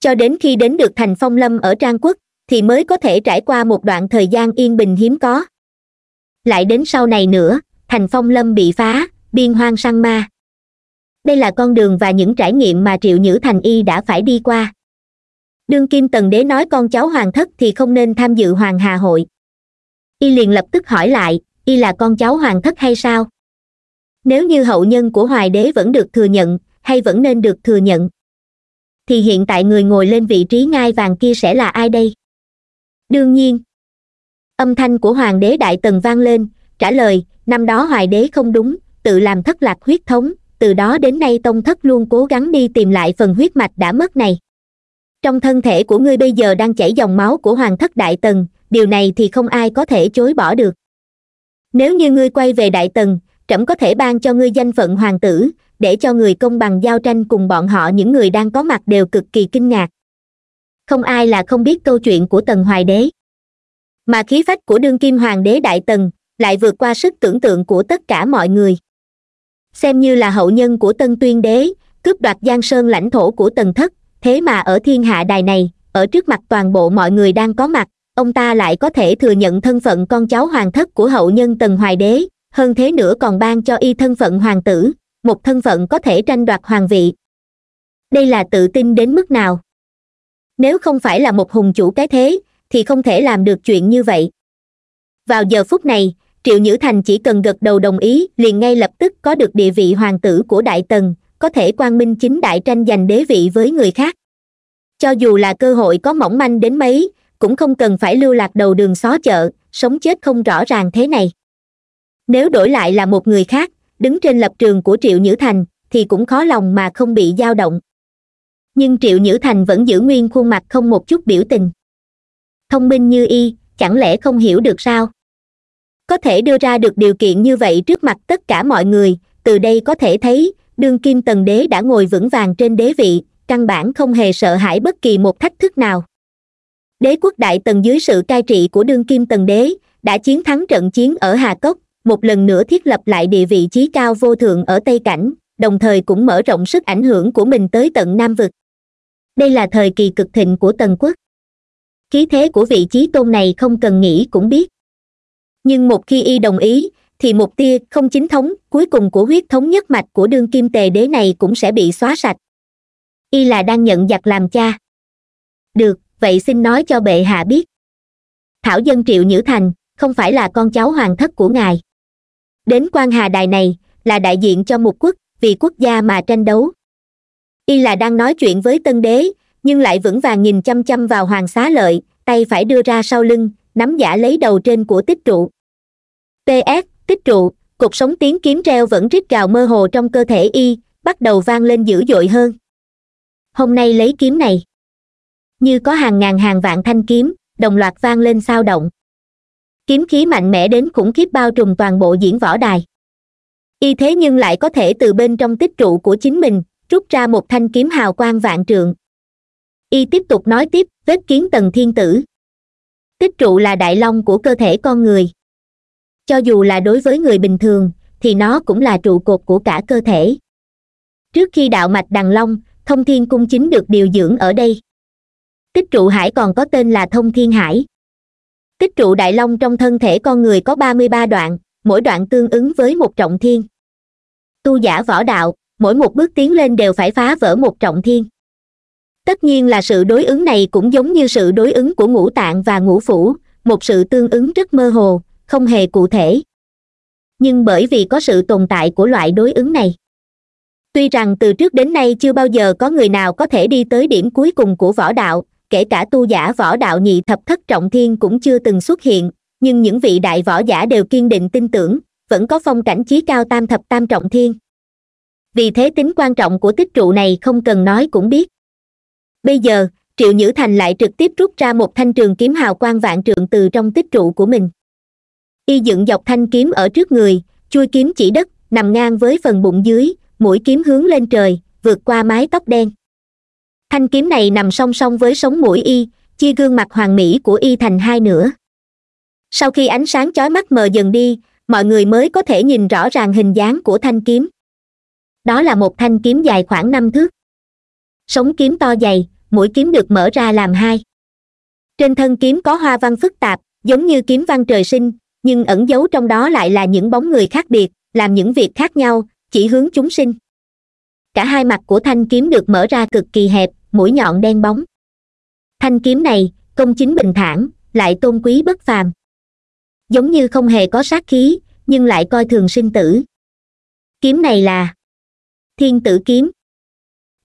Speaker 1: cho đến khi đến được thành phong lâm ở trang quốc thì mới có thể trải qua một đoạn thời gian yên bình hiếm có lại đến sau này nữa thành phong lâm bị phá biên hoang săn ma đây là con đường và những trải nghiệm mà triệu nhữ thành y đã phải đi qua đương kim tần đế nói con cháu hoàng thất thì không nên tham dự hoàng hà hội y liền lập tức hỏi lại y là con cháu hoàng thất hay sao nếu như hậu nhân của hoài đế vẫn được thừa nhận hay vẫn nên được thừa nhận thì hiện tại người ngồi lên vị trí ngai vàng kia sẽ là ai đây đương nhiên âm thanh của hoàng đế đại tần vang lên trả lời năm đó hoài đế không đúng tự làm thất lạc huyết thống từ đó đến nay tông thất luôn cố gắng đi tìm lại phần huyết mạch đã mất này trong thân thể của ngươi bây giờ đang chảy dòng máu của hoàng thất đại tần điều này thì không ai có thể chối bỏ được nếu như ngươi quay về đại tần trẫm có thể ban cho ngươi danh phận hoàng tử để cho người công bằng giao tranh cùng bọn họ những người đang có mặt đều cực kỳ kinh ngạc không ai là không biết câu chuyện của tần hoài đế mà khí phách của đương kim hoàng đế đại tần lại vượt qua sức tưởng tượng của tất cả mọi người xem như là hậu nhân của tân tuyên đế cướp đoạt giang sơn lãnh thổ của tần thất thế mà ở thiên hạ đài này ở trước mặt toàn bộ mọi người đang có mặt ông ta lại có thể thừa nhận thân phận con cháu hoàng thất của hậu nhân tần hoài đế hơn thế nữa còn ban cho y thân phận hoàng tử một thân phận có thể tranh đoạt hoàng vị đây là tự tin đến mức nào nếu không phải là một hùng chủ cái thế thì không thể làm được chuyện như vậy vào giờ phút này triệu nhữ thành chỉ cần gật đầu đồng ý liền ngay lập tức có được địa vị hoàng tử của đại tần có thể quan minh chính đại tranh giành đế vị với người khác cho dù là cơ hội có mỏng manh đến mấy cũng không cần phải lưu lạc đầu đường xó chợ sống chết không rõ ràng thế này nếu đổi lại là một người khác đứng trên lập trường của triệu nhữ thành thì cũng khó lòng mà không bị dao động nhưng triệu nhữ thành vẫn giữ nguyên khuôn mặt không một chút biểu tình thông minh như y chẳng lẽ không hiểu được sao có thể đưa ra được điều kiện như vậy trước mặt tất cả mọi người từ đây có thể thấy đương kim tần đế đã ngồi vững vàng trên đế vị căn bản không hề sợ hãi bất kỳ một thách thức nào đế quốc đại tần dưới sự cai trị của đương kim tần đế đã chiến thắng trận chiến ở hà cốc một lần nữa thiết lập lại địa vị trí cao vô thượng ở tây cảnh đồng thời cũng mở rộng sức ảnh hưởng của mình tới tận nam vực đây là thời kỳ cực thịnh của tần quốc khí thế của vị trí tôn này không cần nghĩ cũng biết nhưng một khi y đồng ý thì một tia không chính thống cuối cùng của huyết thống nhất mạch của đương kim tề đế này cũng sẽ bị xóa sạch y là đang nhận giặc làm cha được vậy xin nói cho bệ hạ biết thảo dân triệu nhữ thành không phải là con cháu hoàng thất của ngài đến quan hà đài này là đại diện cho một quốc vì quốc gia mà tranh đấu y là đang nói chuyện với tân đế nhưng lại vững vàng nhìn chăm chăm vào hoàng xá lợi tay phải đưa ra sau lưng nắm giả lấy đầu trên của tích trụ ps tích trụ cục sống tiếng kiếm treo vẫn rít gào mơ hồ trong cơ thể y bắt đầu vang lên dữ dội hơn hôm nay lấy kiếm này như có hàng ngàn hàng vạn thanh kiếm đồng loạt vang lên sao động kiếm khí mạnh mẽ đến khủng khiếp bao trùm toàn bộ diễn võ đài y thế nhưng lại có thể từ bên trong tích trụ của chính mình rút ra một thanh kiếm hào quang vạn trượng y tiếp tục nói tiếp vết kiến tầng thiên tử tích trụ là đại long của cơ thể con người cho dù là đối với người bình thường thì nó cũng là trụ cột của cả cơ thể trước khi đạo mạch đằng long thông thiên cung chính được điều dưỡng ở đây tích trụ hải còn có tên là thông thiên hải tích trụ đại long trong thân thể con người có ba mươi ba đoạn mỗi đoạn tương ứng với một trọng thiên tu giả võ đạo mỗi một bước tiến lên đều phải phá vỡ một trọng thiên tất nhiên là sự đối ứng này cũng giống như sự đối ứng của ngũ tạng và ngũ phủ một sự tương ứng rất mơ hồ không hề cụ thể nhưng bởi vì có sự tồn tại của loại đối ứng này tuy rằng từ trước đến nay chưa bao giờ có người nào có thể đi tới điểm cuối cùng của võ đạo kể cả tu giả võ đạo nhị thập thất trọng thiên cũng chưa từng xuất hiện nhưng những vị đại võ giả đều kiên định tin tưởng vẫn có phong cảnh chí cao tam thập tam trọng thiên vì thế tính quan trọng của tích trụ này không cần nói cũng biết bây giờ triệu nhữ thành lại trực tiếp rút ra một thanh trường kiếm hào quang vạn trượng từ trong tích trụ của mình y dựng dọc thanh kiếm ở trước người chui kiếm chỉ đất nằm ngang với phần bụng dưới mũi kiếm hướng lên trời vượt qua mái tóc đen thanh kiếm này nằm song song với sống mũi y chia gương mặt hoàng mỹ của y thành hai nửa sau khi ánh sáng chói mắt mờ dần đi mọi người mới có thể nhìn rõ ràng hình dáng của thanh kiếm đó là một thanh kiếm dài khoảng năm thước sống kiếm to dày mũi kiếm được mở ra làm hai trên thân kiếm có hoa văn phức tạp giống như kiếm văn trời sinh nhưng ẩn giấu trong đó lại là những bóng người khác biệt làm những việc khác nhau chỉ hướng chúng sinh cả hai mặt của thanh kiếm được mở ra cực kỳ hẹp mũi nhọn đen bóng thanh kiếm này công chính bình thản lại tôn quý bất phàm giống như không hề có sát khí nhưng lại coi thường sinh tử kiếm này là thiên tử kiếm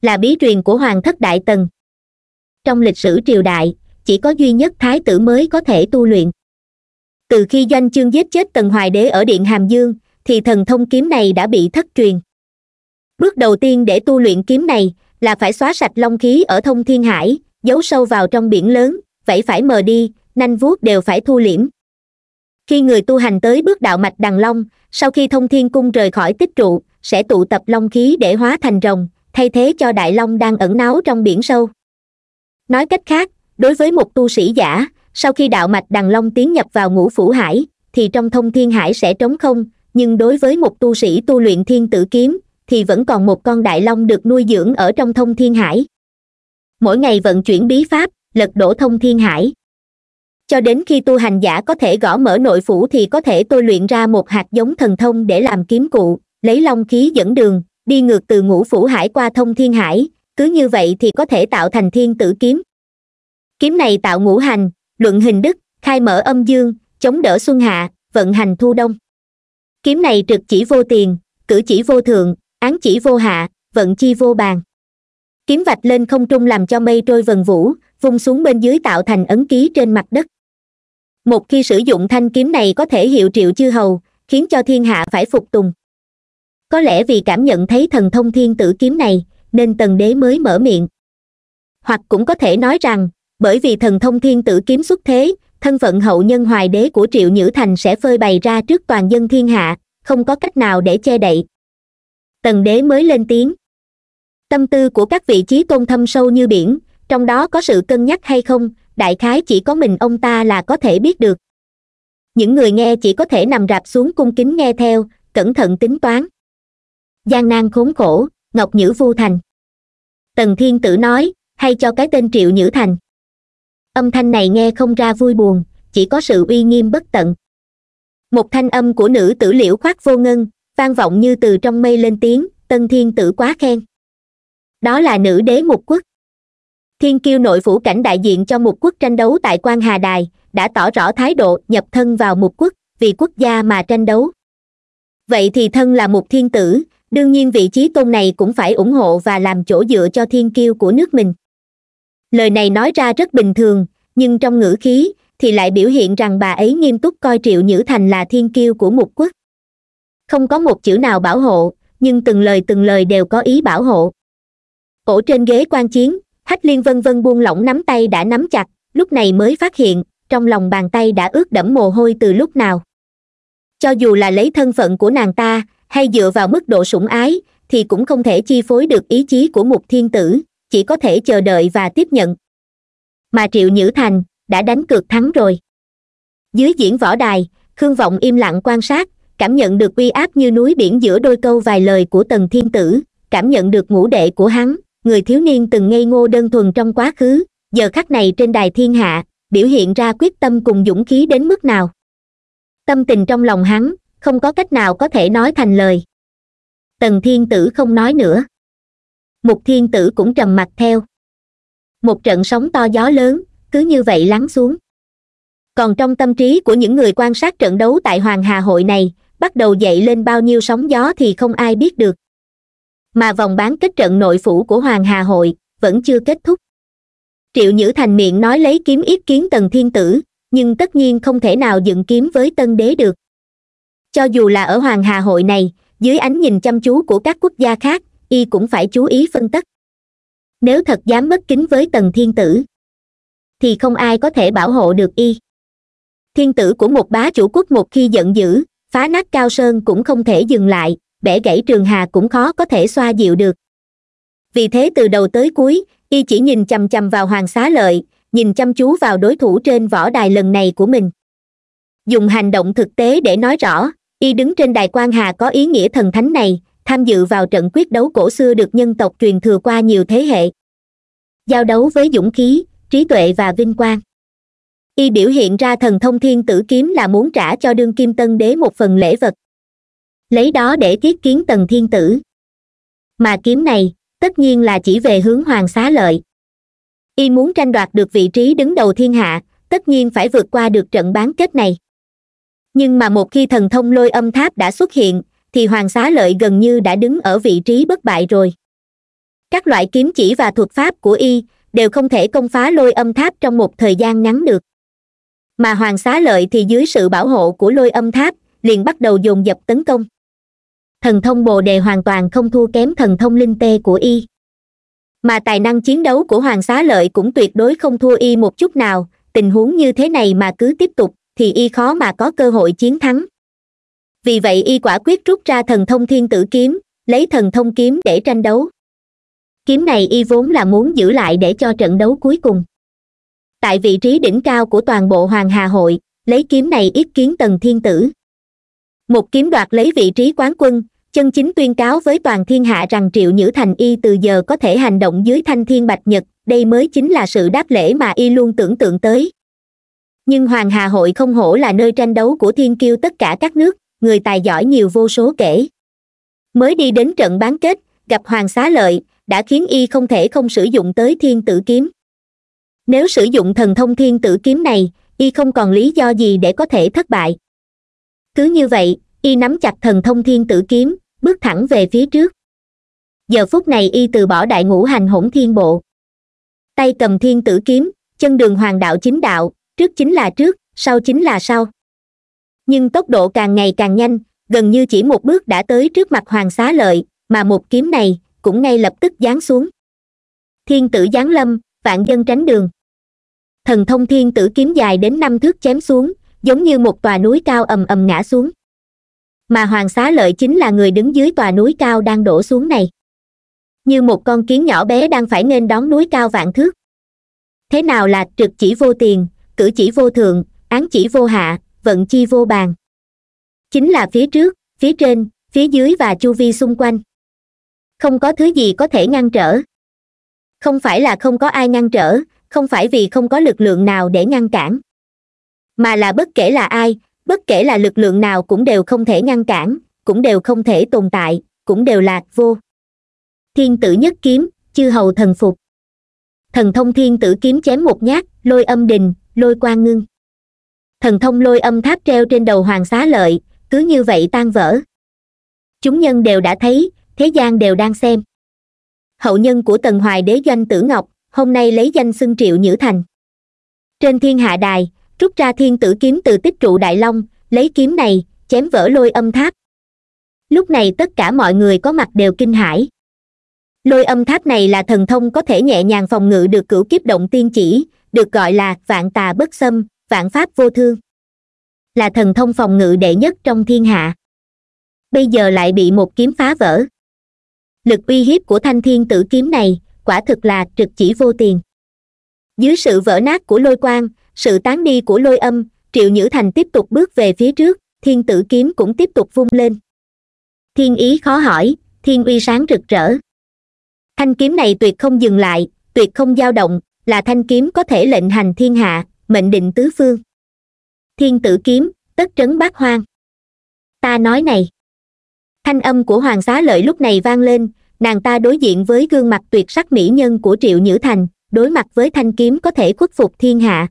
Speaker 1: là bí truyền của hoàng thất đại tần trong lịch sử triều đại chỉ có duy nhất thái tử mới có thể tu luyện từ khi doanh chương giết chết tần hoài đế ở điện hàm dương thì thần thông kiếm này đã bị thất truyền bước đầu tiên để tu luyện kiếm này là phải xóa sạch long khí ở thông thiên hải giấu sâu vào trong biển lớn vậy phải mờ đi nanh vuốt đều phải thu liễm khi người tu hành tới bước đạo mạch đằng long sau khi thông thiên cung rời khỏi tích trụ sẽ tụ tập long khí để hóa thành rồng thay thế cho đại long đang ẩn náu trong biển sâu nói cách khác đối với một tu sĩ giả sau khi đạo mạch đằng long tiến nhập vào ngũ phủ hải thì trong thông thiên hải sẽ trống không nhưng đối với một tu sĩ tu luyện thiên tử kiếm thì vẫn còn một con đại long được nuôi dưỡng ở trong thông thiên hải mỗi ngày vận chuyển bí pháp lật đổ thông thiên hải cho đến khi tu hành giả có thể gõ mở nội phủ thì có thể tôi luyện ra một hạt giống thần thông để làm kiếm cụ lấy long khí dẫn đường đi ngược từ ngũ phủ hải qua thông thiên hải cứ như vậy thì có thể tạo thành thiên tử kiếm kiếm này tạo ngũ hành luận hình đức khai mở âm dương chống đỡ xuân hạ vận hành thu đông kiếm này trực chỉ vô tiền cử chỉ vô thượng án chỉ vô hạ vận chi vô bàn kiếm vạch lên không trung làm cho mây trôi vần vũ vung xuống bên dưới tạo thành ấn ký trên mặt đất một khi sử dụng thanh kiếm này có thể hiệu triệu chư hầu khiến cho thiên hạ phải phục tùng có lẽ vì cảm nhận thấy thần thông thiên tử kiếm này nên tần đế mới mở miệng hoặc cũng có thể nói rằng bởi vì thần thông thiên tử kiếm xuất thế thân phận hậu nhân hoài đế của triệu nhữ thành sẽ phơi bày ra trước toàn dân thiên hạ không có cách nào để che đậy tần đế mới lên tiếng tâm tư của các vị trí tôn thâm sâu như biển trong đó có sự cân nhắc hay không đại khái chỉ có mình ông ta là có thể biết được những người nghe chỉ có thể nằm rạp xuống cung kính nghe theo cẩn thận tính toán gian nan khốn khổ ngọc nhữ vu thành tần thiên tử nói hay cho cái tên triệu nhữ thành âm thanh này nghe không ra vui buồn chỉ có sự uy nghiêm bất tận một thanh âm của nữ tử liễu khoác vô ngân vang vọng như từ trong mây lên tiếng tần thiên tử quá khen đó là nữ đế mục quốc thiên kiêu nội phủ cảnh đại diện cho mục quốc tranh đấu tại quan hà đài đã tỏ rõ thái độ nhập thân vào mục quốc vì quốc gia mà tranh đấu vậy thì thân là một thiên tử đương nhiên vị trí tôn này cũng phải ủng hộ và làm chỗ dựa cho thiên kiêu của nước mình lời này nói ra rất bình thường nhưng trong ngữ khí thì lại biểu hiện rằng bà ấy nghiêm túc coi triệu nhữ thành là thiên kiêu của một quốc không có một chữ nào bảo hộ nhưng từng lời từng lời đều có ý bảo hộ Cổ trên ghế quan chiến hách liên vân vân buông lỏng nắm tay đã nắm chặt lúc này mới phát hiện trong lòng bàn tay đã ướt đẫm mồ hôi từ lúc nào cho dù là lấy thân phận của nàng ta hay dựa vào mức độ sủng ái thì cũng không thể chi phối được ý chí của một thiên tử chỉ có thể chờ đợi và tiếp nhận mà triệu nhữ thành đã đánh cược thắng rồi dưới diễn võ đài khương vọng im lặng quan sát cảm nhận được uy áp như núi biển giữa đôi câu vài lời của tần thiên tử cảm nhận được ngũ đệ của hắn người thiếu niên từng ngây ngô đơn thuần trong quá khứ giờ khắc này trên đài thiên hạ biểu hiện ra quyết tâm cùng dũng khí đến mức nào tâm tình trong lòng hắn không có cách nào có thể nói thành lời tần thiên tử không nói nữa mục thiên tử cũng trầm mặt theo một trận sóng to gió lớn cứ như vậy lắng xuống còn trong tâm trí của những người quan sát trận đấu tại hoàng hà hội này bắt đầu dậy lên bao nhiêu sóng gió thì không ai biết được mà vòng bán kết trận nội phủ của hoàng hà hội vẫn chưa kết thúc triệu nhữ thành miệng nói lấy kiếm yết kiến tần thiên tử nhưng tất nhiên không thể nào dựng kiếm với tân đế được cho dù là ở hoàng hà hội này dưới ánh nhìn chăm chú của các quốc gia khác y cũng phải chú ý phân tích nếu thật dám bất kính với tần thiên tử thì không ai có thể bảo hộ được y thiên tử của một bá chủ quốc một khi giận dữ phá nát cao sơn cũng không thể dừng lại bẻ gãy trường hà cũng khó có thể xoa dịu được vì thế từ đầu tới cuối y chỉ nhìn chằm chằm vào hoàng xá lợi nhìn chăm chú vào đối thủ trên võ đài lần này của mình dùng hành động thực tế để nói rõ y đứng trên đài quan hà có ý nghĩa thần thánh này tham dự vào trận quyết đấu cổ xưa được nhân tộc truyền thừa qua nhiều thế hệ giao đấu với dũng khí trí tuệ và vinh quang y biểu hiện ra thần thông thiên tử kiếm là muốn trả cho đương kim tân đế một phần lễ vật lấy đó để thiết kiến tần thiên tử mà kiếm này tất nhiên là chỉ về hướng hoàng xá lợi y muốn tranh đoạt được vị trí đứng đầu thiên hạ tất nhiên phải vượt qua được trận bán kết này nhưng mà một khi thần thông lôi âm tháp đã xuất hiện thì hoàng xá lợi gần như đã đứng ở vị trí bất bại rồi các loại kiếm chỉ và thuật pháp của y đều không thể công phá lôi âm tháp trong một thời gian ngắn được mà hoàng xá lợi thì dưới sự bảo hộ của lôi âm tháp liền bắt đầu dồn dập tấn công thần thông bồ đề hoàn toàn không thua kém thần thông linh tê của y mà tài năng chiến đấu của hoàng xá lợi cũng tuyệt đối không thua y một chút nào tình huống như thế này mà cứ tiếp tục thì y khó mà có cơ hội chiến thắng vì vậy y quả quyết rút ra thần thông thiên tử kiếm lấy thần thông kiếm để tranh đấu kiếm này y vốn là muốn giữ lại để cho trận đấu cuối cùng tại vị trí đỉnh cao của toàn bộ hoàng hà hội lấy kiếm này ít kiến tần thiên tử một kiếm đoạt lấy vị trí quán quân chân chính tuyên cáo với toàn thiên hạ rằng triệu nhữ thành y từ giờ có thể hành động dưới thanh thiên bạch nhật đây mới chính là sự đáp lễ mà y luôn tưởng tượng tới nhưng hoàng hà hội không hổ là nơi tranh đấu của thiên kiêu tất cả các nước người tài giỏi nhiều vô số kể mới đi đến trận bán kết gặp hoàng xá lợi đã khiến y không thể không sử dụng tới thiên tử kiếm nếu sử dụng thần thông thiên tử kiếm này y không còn lý do gì để có thể thất bại cứ như vậy y nắm chặt thần thông thiên tử kiếm bước thẳng về phía trước giờ phút này y từ bỏ đại ngũ hành hỗn thiên bộ tay cầm thiên tử kiếm chân đường hoàng đạo chính đạo trước chính là trước sau chính là sau nhưng tốc độ càng ngày càng nhanh gần như chỉ một bước đã tới trước mặt hoàng xá lợi mà một kiếm này cũng ngay lập tức giáng xuống thiên tử giáng lâm vạn dân tránh đường thần thông thiên tử kiếm dài đến năm thước chém xuống giống như một tòa núi cao ầm ầm ngã xuống mà hoàng xá lợi chính là người đứng dưới tòa núi cao đang đổ xuống này như một con kiến nhỏ bé đang phải nên đón núi cao vạn thước thế nào là trực chỉ vô tiền cử chỉ vô thường án chỉ vô hạ vận chi vô bàn chính là phía trước phía trên phía dưới và chu vi xung quanh không có thứ gì có thể ngăn trở không phải là không có ai ngăn trở không phải vì không có lực lượng nào để ngăn cản mà là bất kể là ai bất kể là lực lượng nào cũng đều không thể ngăn cản cũng đều không thể tồn tại cũng đều là vô thiên tử nhất kiếm chư hầu thần phục thần thông thiên tử kiếm chém một nhát lôi âm đình lôi quang ngưng thần thông lôi âm tháp treo trên đầu hoàng xá lợi cứ như vậy tan vỡ chúng nhân đều đã thấy thế gian đều đang xem hậu nhân của tần hoài đế danh tử ngọc hôm nay lấy danh xưng triệu nhữ thành trên thiên hạ đài rút ra thiên tử kiếm từ tích trụ đại long lấy kiếm này chém vỡ lôi âm tháp lúc này tất cả mọi người có mặt đều kinh hãi lôi âm tháp này là thần thông có thể nhẹ nhàng phòng ngự được cửu kiếp động tiên chỉ được gọi là vạn tà bất xâm vạn pháp vô thương là thần thông phòng ngự đệ nhất trong thiên hạ bây giờ lại bị một kiếm phá vỡ lực uy hiếp của thanh thiên tử kiếm này quả thực là trực chỉ vô tiền dưới sự vỡ nát của lôi quang sự tán đi của lôi âm triệu nhữ thành tiếp tục bước về phía trước thiên tử kiếm cũng tiếp tục vung lên thiên ý khó hỏi thiên uy sáng rực rỡ thanh kiếm này tuyệt không dừng lại tuyệt không dao động là thanh kiếm có thể lệnh hành thiên hạ mệnh định tứ phương thiên tử kiếm tất trấn bát hoang ta nói này thanh âm của hoàng xá lợi lúc này vang lên nàng ta đối diện với gương mặt tuyệt sắc mỹ nhân của triệu nhữ thành đối mặt với thanh kiếm có thể khuất phục thiên hạ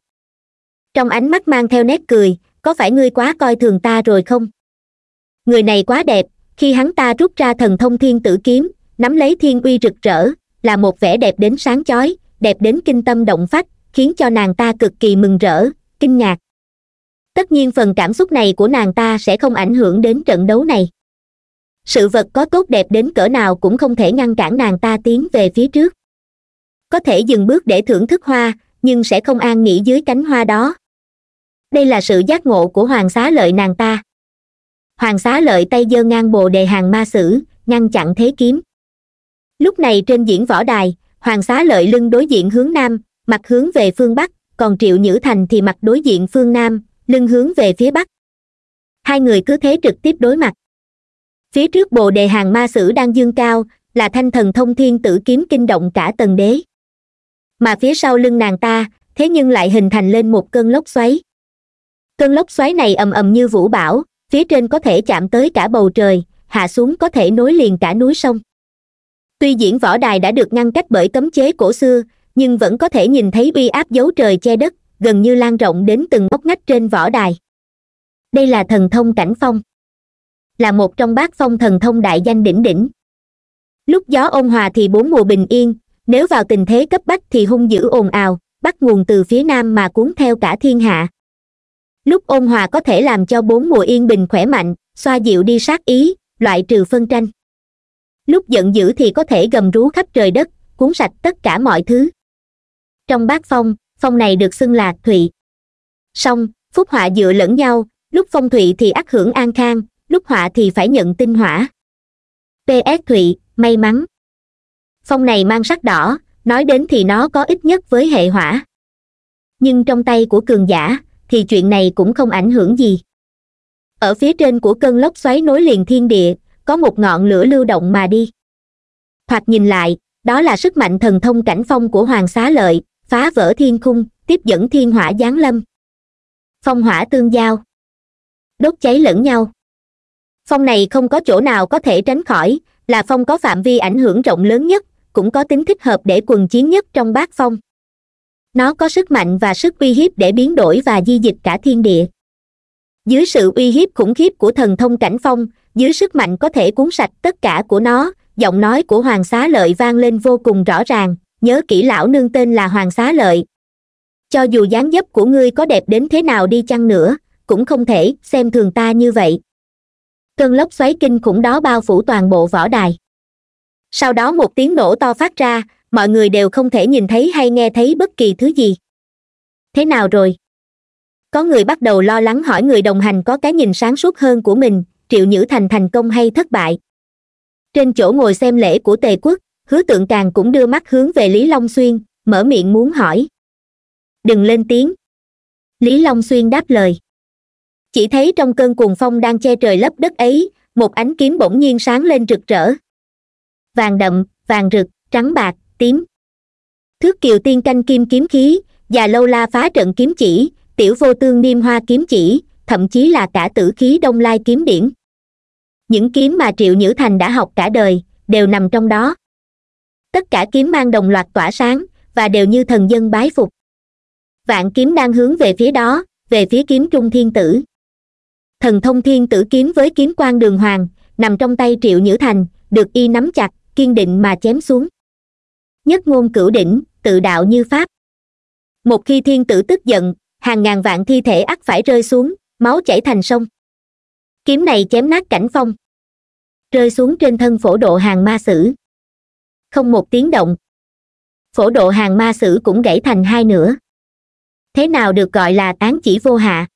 Speaker 1: trong ánh mắt mang theo nét cười có phải ngươi quá coi thường ta rồi không người này quá đẹp khi hắn ta rút ra thần thông thiên tử kiếm nắm lấy thiên uy rực rỡ là một vẻ đẹp đến sáng chói đẹp đến kinh tâm động phách khiến cho nàng ta cực kỳ mừng rỡ kinh ngạc tất nhiên phần cảm xúc này của nàng ta sẽ không ảnh hưởng đến trận đấu này sự vật có tốt đẹp đến cỡ nào cũng không thể ngăn cản nàng ta tiến về phía trước có thể dừng bước để thưởng thức hoa nhưng sẽ không an nghỉ dưới cánh hoa đó đây là sự giác ngộ của hoàng xá lợi nàng ta hoàng xá lợi tay giơ ngang bồ đề hàng ma sử ngăn chặn thế kiếm lúc này trên diễn võ đài hoàng xá lợi lưng đối diện hướng nam mặt hướng về phương bắc còn triệu nhữ thành thì mặt đối diện phương nam lưng hướng về phía bắc hai người cứ thế trực tiếp đối mặt phía trước bồ đề hàng ma sử đang dương cao là thanh thần thông thiên tử kiếm kinh động cả tần đế mà phía sau lưng nàng ta thế nhưng lại hình thành lên một cơn lốc xoáy cơn lốc xoáy này ầm ầm như vũ bão phía trên có thể chạm tới cả bầu trời hạ xuống có thể nối liền cả núi sông tuy diễn võ đài đã được ngăn cách bởi cấm chế cổ xưa nhưng vẫn có thể nhìn thấy uy áp dấu trời che đất gần như lan rộng đến từng ngóc ngách trên võ đài đây là thần thông cảnh phong là một trong bát phong thần thông đại danh đỉnh đỉnh lúc gió ôn hòa thì bốn mùa bình yên nếu vào tình thế cấp bách thì hung dữ ồn ào bắt nguồn từ phía nam mà cuốn theo cả thiên hạ lúc ôn hòa có thể làm cho bốn mùa yên bình khỏe mạnh xoa dịu đi sát ý loại trừ phân tranh lúc giận dữ thì có thể gầm rú khắp trời đất cuốn sạch tất cả mọi thứ trong bát phong phong này được xưng là thụy song phúc họa dựa lẫn nhau lúc phong thụy thì ắt hưởng an khang lúc họa thì phải nhận tinh hỏa ps thụy may mắn phong này mang sắc đỏ nói đến thì nó có ít nhất với hệ hỏa nhưng trong tay của cường giả thì chuyện này cũng không ảnh hưởng gì ở phía trên của cơn lốc xoáy nối liền thiên địa có một ngọn lửa lưu động mà đi thoạt nhìn lại đó là sức mạnh thần thông cảnh phong của hoàng xá lợi phá vỡ thiên khung tiếp dẫn thiên hỏa giáng lâm phong hỏa tương giao đốt cháy lẫn nhau phong này không có chỗ nào có thể tránh khỏi là phong có phạm vi ảnh hưởng rộng lớn nhất cũng có tính thích hợp để quần chiến nhất trong bát phong nó có sức mạnh và sức uy hiếp để biến đổi và di dịch cả thiên địa dưới sự uy hiếp khủng khiếp của thần thông cảnh phong dưới sức mạnh có thể cuốn sạch tất cả của nó giọng nói của hoàng xá lợi vang lên vô cùng rõ ràng nhớ kỹ lão nương tên là hoàng xá lợi cho dù dáng dấp của ngươi có đẹp đến thế nào đi chăng nữa cũng không thể xem thường ta như vậy cơn lốc xoáy kinh khủng đó bao phủ toàn bộ võ đài sau đó một tiếng nổ to phát ra mọi người đều không thể nhìn thấy hay nghe thấy bất kỳ thứ gì thế nào rồi có người bắt đầu lo lắng hỏi người đồng hành có cái nhìn sáng suốt hơn của mình triệu nhữ thành thành công hay thất bại trên chỗ ngồi xem lễ của tề quốc hứa tượng càng cũng đưa mắt hướng về lý long xuyên mở miệng muốn hỏi đừng lên tiếng lý long xuyên đáp lời chỉ thấy trong cơn cuồng phong đang che trời lấp đất ấy một ánh kiếm bỗng nhiên sáng lên rực rỡ vàng đậm vàng rực trắng bạc tím thước kiều tiên canh kim kiếm khí già lâu la phá trận kiếm chỉ tiểu vô tương niêm hoa kiếm chỉ thậm chí là cả tử khí đông lai kiếm điển những kiếm mà triệu nhữ thành đã học cả đời đều nằm trong đó tất cả kiếm mang đồng loạt tỏa sáng và đều như thần dân bái phục vạn kiếm đang hướng về phía đó về phía kiếm trung thiên tử thần thông thiên tử kiếm với kiếm quan đường hoàng nằm trong tay triệu nhữ thành được y nắm chặt kiên định mà chém xuống nhất ngôn cửu đỉnh tự đạo như pháp một khi thiên tử tức giận hàng ngàn vạn thi thể ắt phải rơi xuống máu chảy thành sông kiếm này chém nát cảnh phong rơi xuống trên thân phổ độ hàng ma sử không một tiếng động phổ độ hàng ma sử cũng gãy thành hai nửa thế nào được gọi là án chỉ vô hạ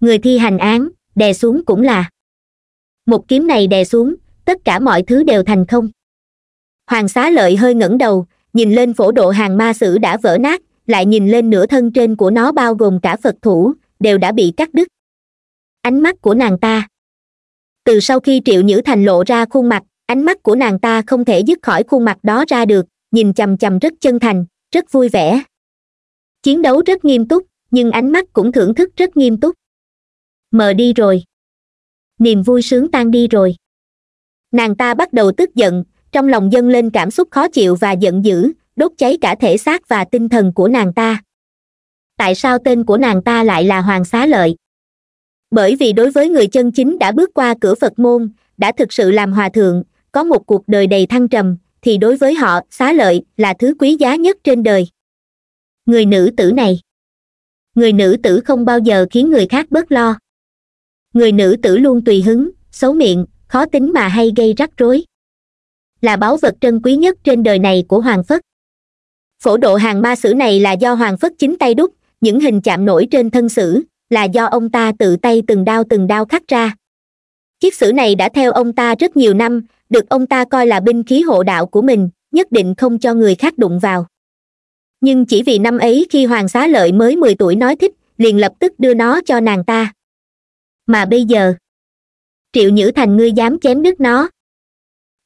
Speaker 1: người thi hành án đè xuống cũng là một kiếm này đè xuống tất cả mọi thứ đều thành không hoàng xá lợi hơi ngẩng đầu nhìn lên phổ độ hàng ma sử đã vỡ nát lại nhìn lên nửa thân trên của nó bao gồm cả phật thủ đều đã bị cắt đứt ánh mắt của nàng ta từ sau khi triệu nhữ thành lộ ra khuôn mặt ánh mắt của nàng ta không thể dứt khỏi khuôn mặt đó ra được nhìn chằm chằm rất chân thành rất vui vẻ chiến đấu rất nghiêm túc nhưng ánh mắt cũng thưởng thức rất nghiêm túc mờ đi rồi niềm vui sướng tan đi rồi nàng ta bắt đầu tức giận trong lòng dâng lên cảm xúc khó chịu và giận dữ đốt cháy cả thể xác và tinh thần của nàng ta tại sao tên của nàng ta lại là hoàng xá lợi bởi vì đối với người chân chính đã bước qua cửa phật môn đã thực sự làm hòa thượng có một cuộc đời đầy thăng trầm thì đối với họ xá lợi là thứ quý giá nhất trên đời người nữ tử này người nữ tử không bao giờ khiến người khác bớt lo người nữ tử luôn tùy hứng xấu miệng khó tính mà hay gây rắc rối là báu vật trân quý nhất trên đời này của hoàng phất phổ độ hàng ma sử này là do hoàng phất chính tay đúc những hình chạm nổi trên thân sử là do ông ta tự tay từng đao từng đao khắc ra chiếc sử này đã theo ông ta rất nhiều năm được ông ta coi là binh khí hộ đạo của mình nhất định không cho người khác đụng vào nhưng chỉ vì năm ấy khi hoàng xá lợi mới mười tuổi nói thích liền lập tức đưa nó cho nàng ta mà bây giờ triệu nhữ thành ngươi dám chém đứt nó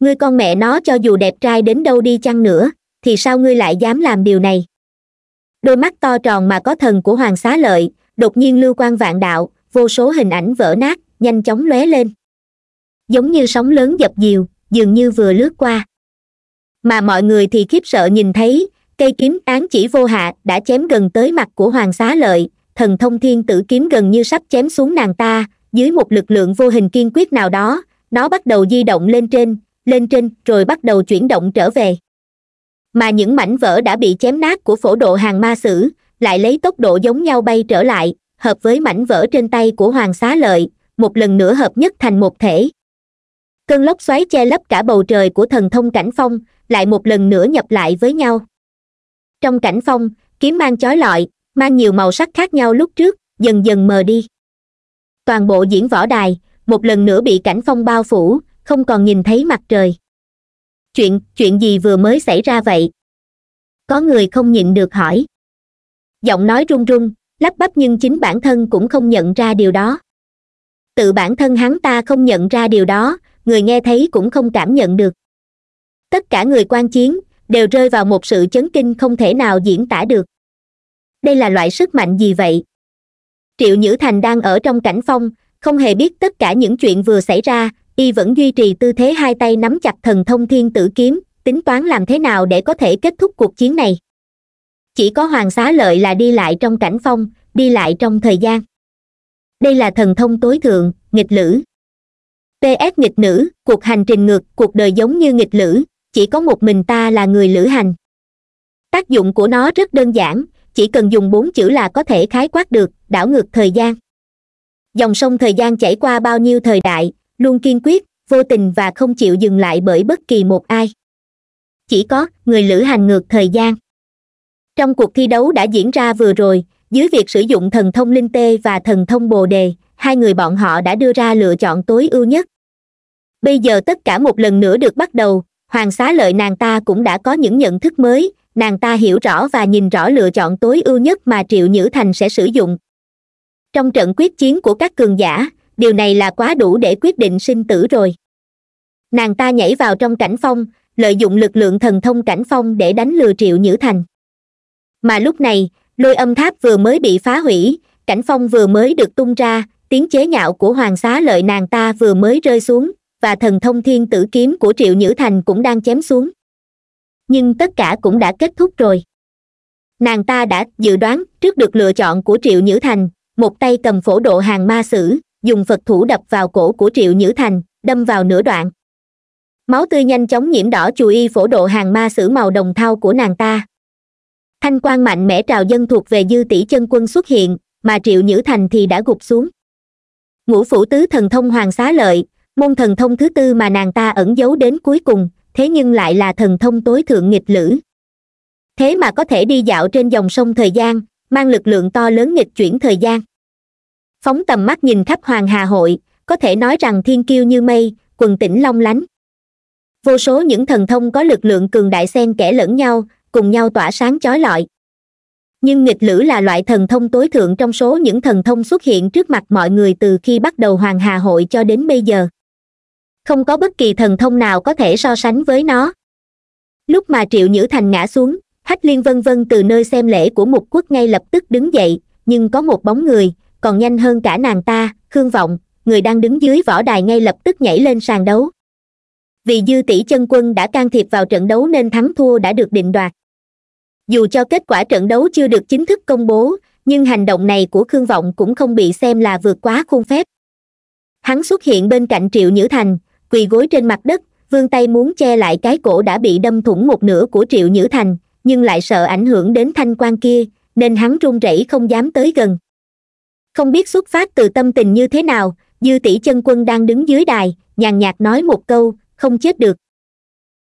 Speaker 1: ngươi con mẹ nó cho dù đẹp trai đến đâu đi chăng nữa thì sao ngươi lại dám làm điều này đôi mắt to tròn mà có thần của hoàng xá lợi đột nhiên lưu quan vạn đạo vô số hình ảnh vỡ nát nhanh chóng lóe lên giống như sóng lớn dập dìu dường như vừa lướt qua mà mọi người thì khiếp sợ nhìn thấy cây kiếm án chỉ vô hạ đã chém gần tới mặt của hoàng xá lợi thần thông thiên tử kiếm gần như sắp chém xuống nàng ta dưới một lực lượng vô hình kiên quyết nào đó nó bắt đầu di động lên trên lên trên rồi bắt đầu chuyển động trở về mà những mảnh vỡ đã bị chém nát của phổ độ hàng ma sử lại lấy tốc độ giống nhau bay trở lại hợp với mảnh vỡ trên tay của hoàng xá lợi một lần nữa hợp nhất thành một thể cơn lốc xoáy che lấp cả bầu trời của thần thông cảnh phong lại một lần nữa nhập lại với nhau trong cảnh phong kiếm mang chói lọi mang nhiều màu sắc khác nhau lúc trước dần dần mờ đi toàn bộ diễn võ đài một lần nữa bị cảnh phong bao phủ không còn nhìn thấy mặt trời chuyện chuyện gì vừa mới xảy ra vậy có người không nhịn được hỏi giọng nói run run lắp bắp nhưng chính bản thân cũng không nhận ra điều đó tự bản thân hắn ta không nhận ra điều đó người nghe thấy cũng không cảm nhận được tất cả người quan chiến đều rơi vào một sự chấn kinh không thể nào diễn tả được đây là loại sức mạnh gì vậy triệu nhữ thành đang ở trong cảnh phong không hề biết tất cả những chuyện vừa xảy ra y vẫn duy trì tư thế hai tay nắm chặt thần thông thiên tử kiếm tính toán làm thế nào để có thể kết thúc cuộc chiến này chỉ có hoàng xá lợi là đi lại trong cảnh phong đi lại trong thời gian đây là thần thông tối thượng nghịch lữ ps nghịch nữ cuộc hành trình ngược cuộc đời giống như nghịch lữ chỉ có một mình ta là người lữ hành tác dụng của nó rất đơn giản chỉ cần dùng bốn chữ là có thể khái quát được đảo ngược thời gian dòng sông thời gian chảy qua bao nhiêu thời đại luôn kiên quyết vô tình và không chịu dừng lại bởi bất kỳ một ai chỉ có người lữ hành ngược thời gian trong cuộc thi đấu đã diễn ra vừa rồi dưới việc sử dụng thần thông linh tê và thần thông bồ đề hai người bọn họ đã đưa ra lựa chọn tối ưu nhất bây giờ tất cả một lần nữa được bắt đầu hoàng xá lợi nàng ta cũng đã có những nhận thức mới nàng ta hiểu rõ và nhìn rõ lựa chọn tối ưu nhất mà triệu nhữ thành sẽ sử dụng trong trận quyết chiến của các cường giả điều này là quá đủ để quyết định sinh tử rồi nàng ta nhảy vào trong cảnh phong lợi dụng lực lượng thần thông cảnh phong để đánh lừa triệu nhữ thành mà lúc này lôi âm tháp vừa mới bị phá hủy cảnh phong vừa mới được tung ra tiếng chế nhạo của hoàng xá lợi nàng ta vừa mới rơi xuống và thần thông thiên tử kiếm của triệu nhữ thành cũng đang chém xuống nhưng tất cả cũng đã kết thúc rồi nàng ta đã dự đoán trước được lựa chọn của triệu nhữ thành một tay cầm phổ độ hàng ma sử dùng phật thủ đập vào cổ của triệu nhữ thành đâm vào nửa đoạn máu tươi nhanh chóng nhiễm đỏ chùi y phổ độ hàng ma sử màu đồng thau của nàng ta thanh quan mạnh mẽ trào dân thuộc về dư tỷ chân quân xuất hiện mà triệu nhữ thành thì đã gục xuống ngũ phủ tứ thần thông hoàng xá lợi môn thần thông thứ tư mà nàng ta ẩn giấu đến cuối cùng thế nhưng lại là thần thông tối thượng nghịch lữ thế mà có thể đi dạo trên dòng sông thời gian mang lực lượng to lớn nghịch chuyển thời gian phóng tầm mắt nhìn khắp hoàng hà hội có thể nói rằng thiên kiêu như mây quần tỉnh long lánh vô số những thần thông có lực lượng cường đại xen kẽ lẫn nhau cùng nhau tỏa sáng chói lọi nhưng nghịch lửa là loại thần thông tối thượng trong số những thần thông xuất hiện trước mặt mọi người từ khi bắt đầu hoàng hà hội cho đến bây giờ không có bất kỳ thần thông nào có thể so sánh với nó lúc mà triệu nhữ thành ngã xuống hách liên vân vân từ nơi xem lễ của mục quốc ngay lập tức đứng dậy nhưng có một bóng người còn nhanh hơn cả nàng ta khương vọng người đang đứng dưới võ đài ngay lập tức nhảy lên sàn đấu vì dư tỷ chân quân đã can thiệp vào trận đấu nên thắng thua đã được định đoạt dù cho kết quả trận đấu chưa được chính thức công bố nhưng hành động này của khương vọng cũng không bị xem là vượt quá khuôn phép hắn xuất hiện bên cạnh triệu nhữ thành quỳ gối trên mặt đất vươn tay muốn che lại cái cổ đã bị đâm thủng một nửa của triệu nhữ thành nhưng lại sợ ảnh hưởng đến thanh quan kia nên hắn run rẩy không dám tới gần không biết xuất phát từ tâm tình như thế nào dư tỷ chân quân đang đứng dưới đài nhàn nhạt nói một câu không chết được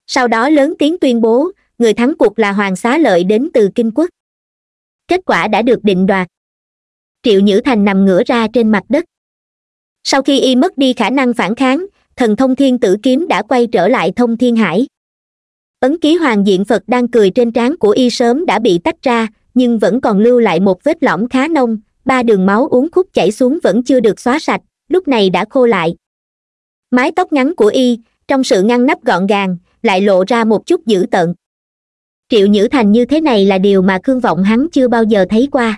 Speaker 1: sau đó lớn tiếng tuyên bố người thắng cuộc là hoàng xá lợi đến từ kinh quốc kết quả đã được định đoạt triệu nhữ thành nằm ngửa ra trên mặt đất sau khi y mất đi khả năng phản kháng thần thông thiên tử kiếm đã quay trở lại thông thiên hải ấn ký hoàng diện phật đang cười trên trán của y sớm đã bị tách ra nhưng vẫn còn lưu lại một vết lõm khá nông ba đường máu uống khúc chảy xuống vẫn chưa được xóa sạch lúc này đã khô lại mái tóc ngắn của y trong sự ngăn nắp gọn gàng lại lộ ra một chút dữ tợn triệu nhữ thành như thế này là điều mà khương vọng hắn chưa bao giờ thấy qua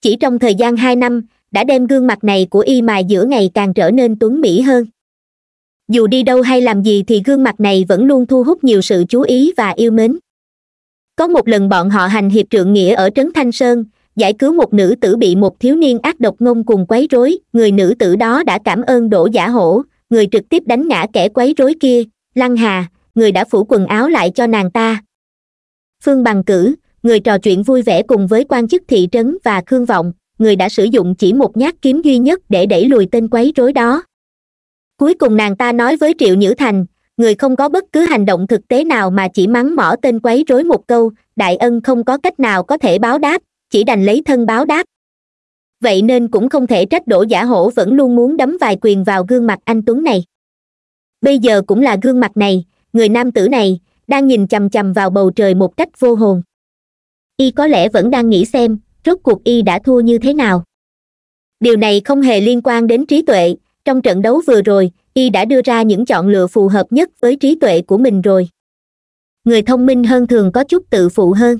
Speaker 1: chỉ trong thời gian hai năm đã đem gương mặt này của y mà giữa ngày càng trở nên tuấn mỹ hơn dù đi đâu hay làm gì thì gương mặt này vẫn luôn thu hút nhiều sự chú ý và yêu mến có một lần bọn họ hành hiệp trượng nghĩa ở trấn thanh sơn giải cứu một nữ tử bị một thiếu niên ác độc ngông cùng quấy rối người nữ tử đó đã cảm ơn đổ giả hổ người trực tiếp đánh ngã kẻ quấy rối kia lăng hà người đã phủ quần áo lại cho nàng ta phương bằng cử người trò chuyện vui vẻ cùng với quan chức thị trấn và khương vọng người đã sử dụng chỉ một nhát kiếm duy nhất để đẩy lùi tên quấy rối đó cuối cùng nàng ta nói với triệu nhữ thành người không có bất cứ hành động thực tế nào mà chỉ mắng mỏ tên quấy rối một câu đại ân không có cách nào có thể báo đáp chỉ đành lấy thân báo đáp vậy nên cũng không thể trách đỗ giả hổ vẫn luôn muốn đấm vài quyền vào gương mặt anh tuấn này bây giờ cũng là gương mặt này người nam tử này đang nhìn chằm chằm vào bầu trời một cách vô hồn y có lẽ vẫn đang nghĩ xem rốt cuộc y đã thua như thế nào điều này không hề liên quan đến trí tuệ trong trận đấu vừa rồi y đã đưa ra những chọn lựa phù hợp nhất với trí tuệ của mình rồi người thông minh hơn thường có chút tự phụ hơn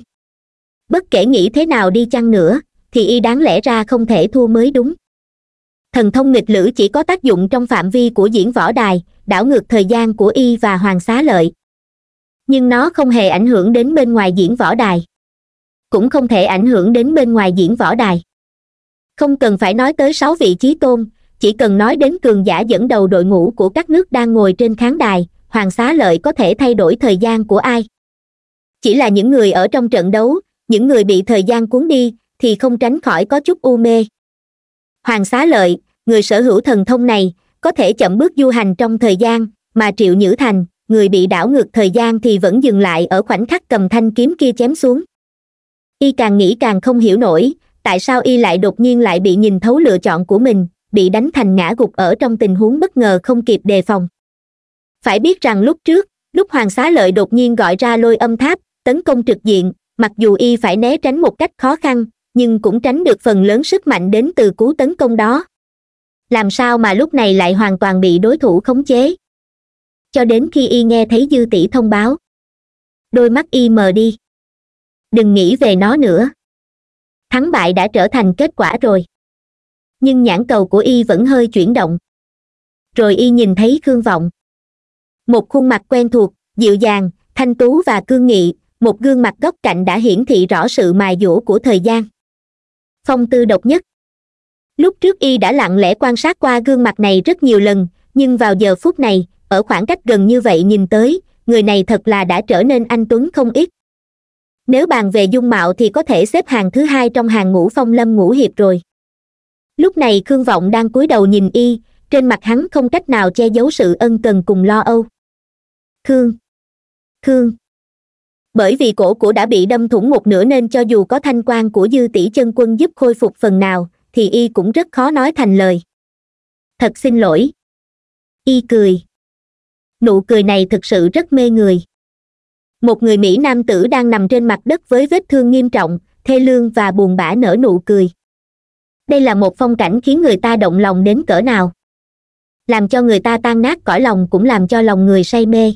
Speaker 1: bất kể nghĩ thế nào đi chăng nữa thì y đáng lẽ ra không thể thua mới đúng thần thông nghịch lữ chỉ có tác dụng trong phạm vi của diễn võ đài đảo ngược thời gian của y và hoàng xá lợi nhưng nó không hề ảnh hưởng đến bên ngoài diễn võ đài cũng không thể ảnh hưởng đến bên ngoài diễn võ đài không cần phải nói tới sáu vị trí tôn chỉ cần nói đến cường giả dẫn đầu đội ngũ của các nước đang ngồi trên khán đài hoàng xá lợi có thể thay đổi thời gian của ai chỉ là những người ở trong trận đấu những người bị thời gian cuốn đi thì không tránh khỏi có chút u mê hoàng xá lợi người sở hữu thần thông này có thể chậm bước du hành trong thời gian mà triệu nhữ thành người bị đảo ngược thời gian thì vẫn dừng lại ở khoảnh khắc cầm thanh kiếm kia chém xuống y càng nghĩ càng không hiểu nổi tại sao y lại đột nhiên lại bị nhìn thấu lựa chọn của mình bị đánh thành ngã gục ở trong tình huống bất ngờ không kịp đề phòng phải biết rằng lúc trước lúc hoàng xá lợi đột nhiên gọi ra lôi âm tháp tấn công trực diện mặc dù y phải né tránh một cách khó khăn nhưng cũng tránh được phần lớn sức mạnh đến từ cú tấn công đó làm sao mà lúc này lại hoàn toàn bị đối thủ khống chế cho đến khi y nghe thấy dư tỷ thông báo đôi mắt y mờ đi đừng nghĩ về nó nữa thắng bại đã trở thành kết quả rồi nhưng nhãn cầu của y vẫn hơi chuyển động rồi y nhìn thấy khương vọng một khuôn mặt quen thuộc dịu dàng thanh tú và cương nghị một gương mặt góc cạnh đã hiển thị rõ sự mài dũa của thời gian phong tư độc nhất lúc trước y đã lặng lẽ quan sát qua gương mặt này rất nhiều lần nhưng vào giờ phút này ở khoảng cách gần như vậy nhìn tới người này thật là đã trở nên anh tuấn không ít nếu bàn về dung mạo thì có thể xếp hàng thứ hai trong hàng ngũ phong lâm ngũ hiệp rồi lúc này khương vọng đang cúi đầu nhìn y trên mặt hắn không cách nào che giấu sự ân cần cùng lo âu khương khương bởi vì cổ của đã bị đâm thủng một nửa nên cho dù có thanh quan của dư tỷ chân quân giúp khôi phục phần nào thì y cũng rất khó nói thành lời thật xin lỗi y cười nụ cười này thực sự rất mê người một người mỹ nam tử đang nằm trên mặt đất với vết thương nghiêm trọng thê lương và buồn bã nở nụ cười đây là một phong cảnh khiến người ta động lòng đến cỡ nào làm cho người ta tan nát cõi lòng cũng làm cho lòng người say mê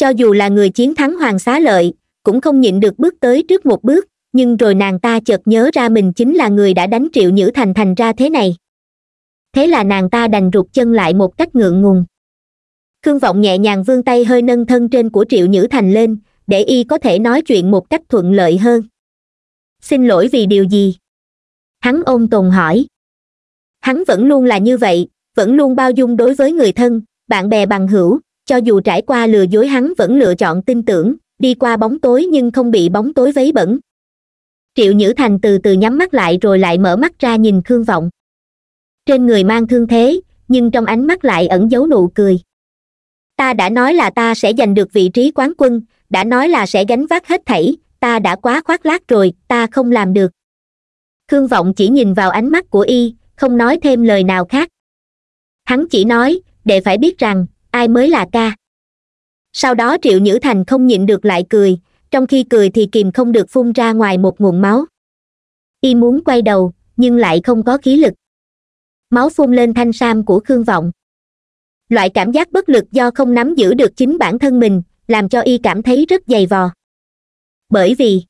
Speaker 1: cho dù là người chiến thắng hoàng xá lợi cũng không nhịn được bước tới trước một bước nhưng rồi nàng ta chợt nhớ ra mình chính là người đã đánh triệu nhữ thành thành ra thế này thế là nàng ta đành rụt chân lại một cách ngượng ngùng khương vọng nhẹ nhàng vươn tay hơi nâng thân trên của triệu nhữ thành lên để y có thể nói chuyện một cách thuận lợi hơn xin lỗi vì điều gì hắn ôn tồn hỏi hắn vẫn luôn là như vậy vẫn luôn bao dung đối với người thân bạn bè bằng hữu cho dù trải qua lừa dối hắn vẫn lựa chọn tin tưởng đi qua bóng tối nhưng không bị bóng tối vấy bẩn triệu nhữ thành từ từ nhắm mắt lại rồi lại mở mắt ra nhìn khương vọng trên người mang thương thế nhưng trong ánh mắt lại ẩn giấu nụ cười ta đã nói là ta sẽ giành được vị trí quán quân đã nói là sẽ gánh vác hết thảy ta đã quá khoác lác rồi ta không làm được khương vọng chỉ nhìn vào ánh mắt của y không nói thêm lời nào khác hắn chỉ nói để phải biết rằng ai mới là ca sau đó triệu nhữ thành không nhịn được lại cười trong khi cười thì kìm không được phun ra ngoài một nguồn máu y muốn quay đầu nhưng lại không có khí lực máu phun lên thanh sam của khương vọng loại cảm giác bất lực do không nắm giữ được chính bản thân mình làm cho y cảm thấy rất dày vò bởi vì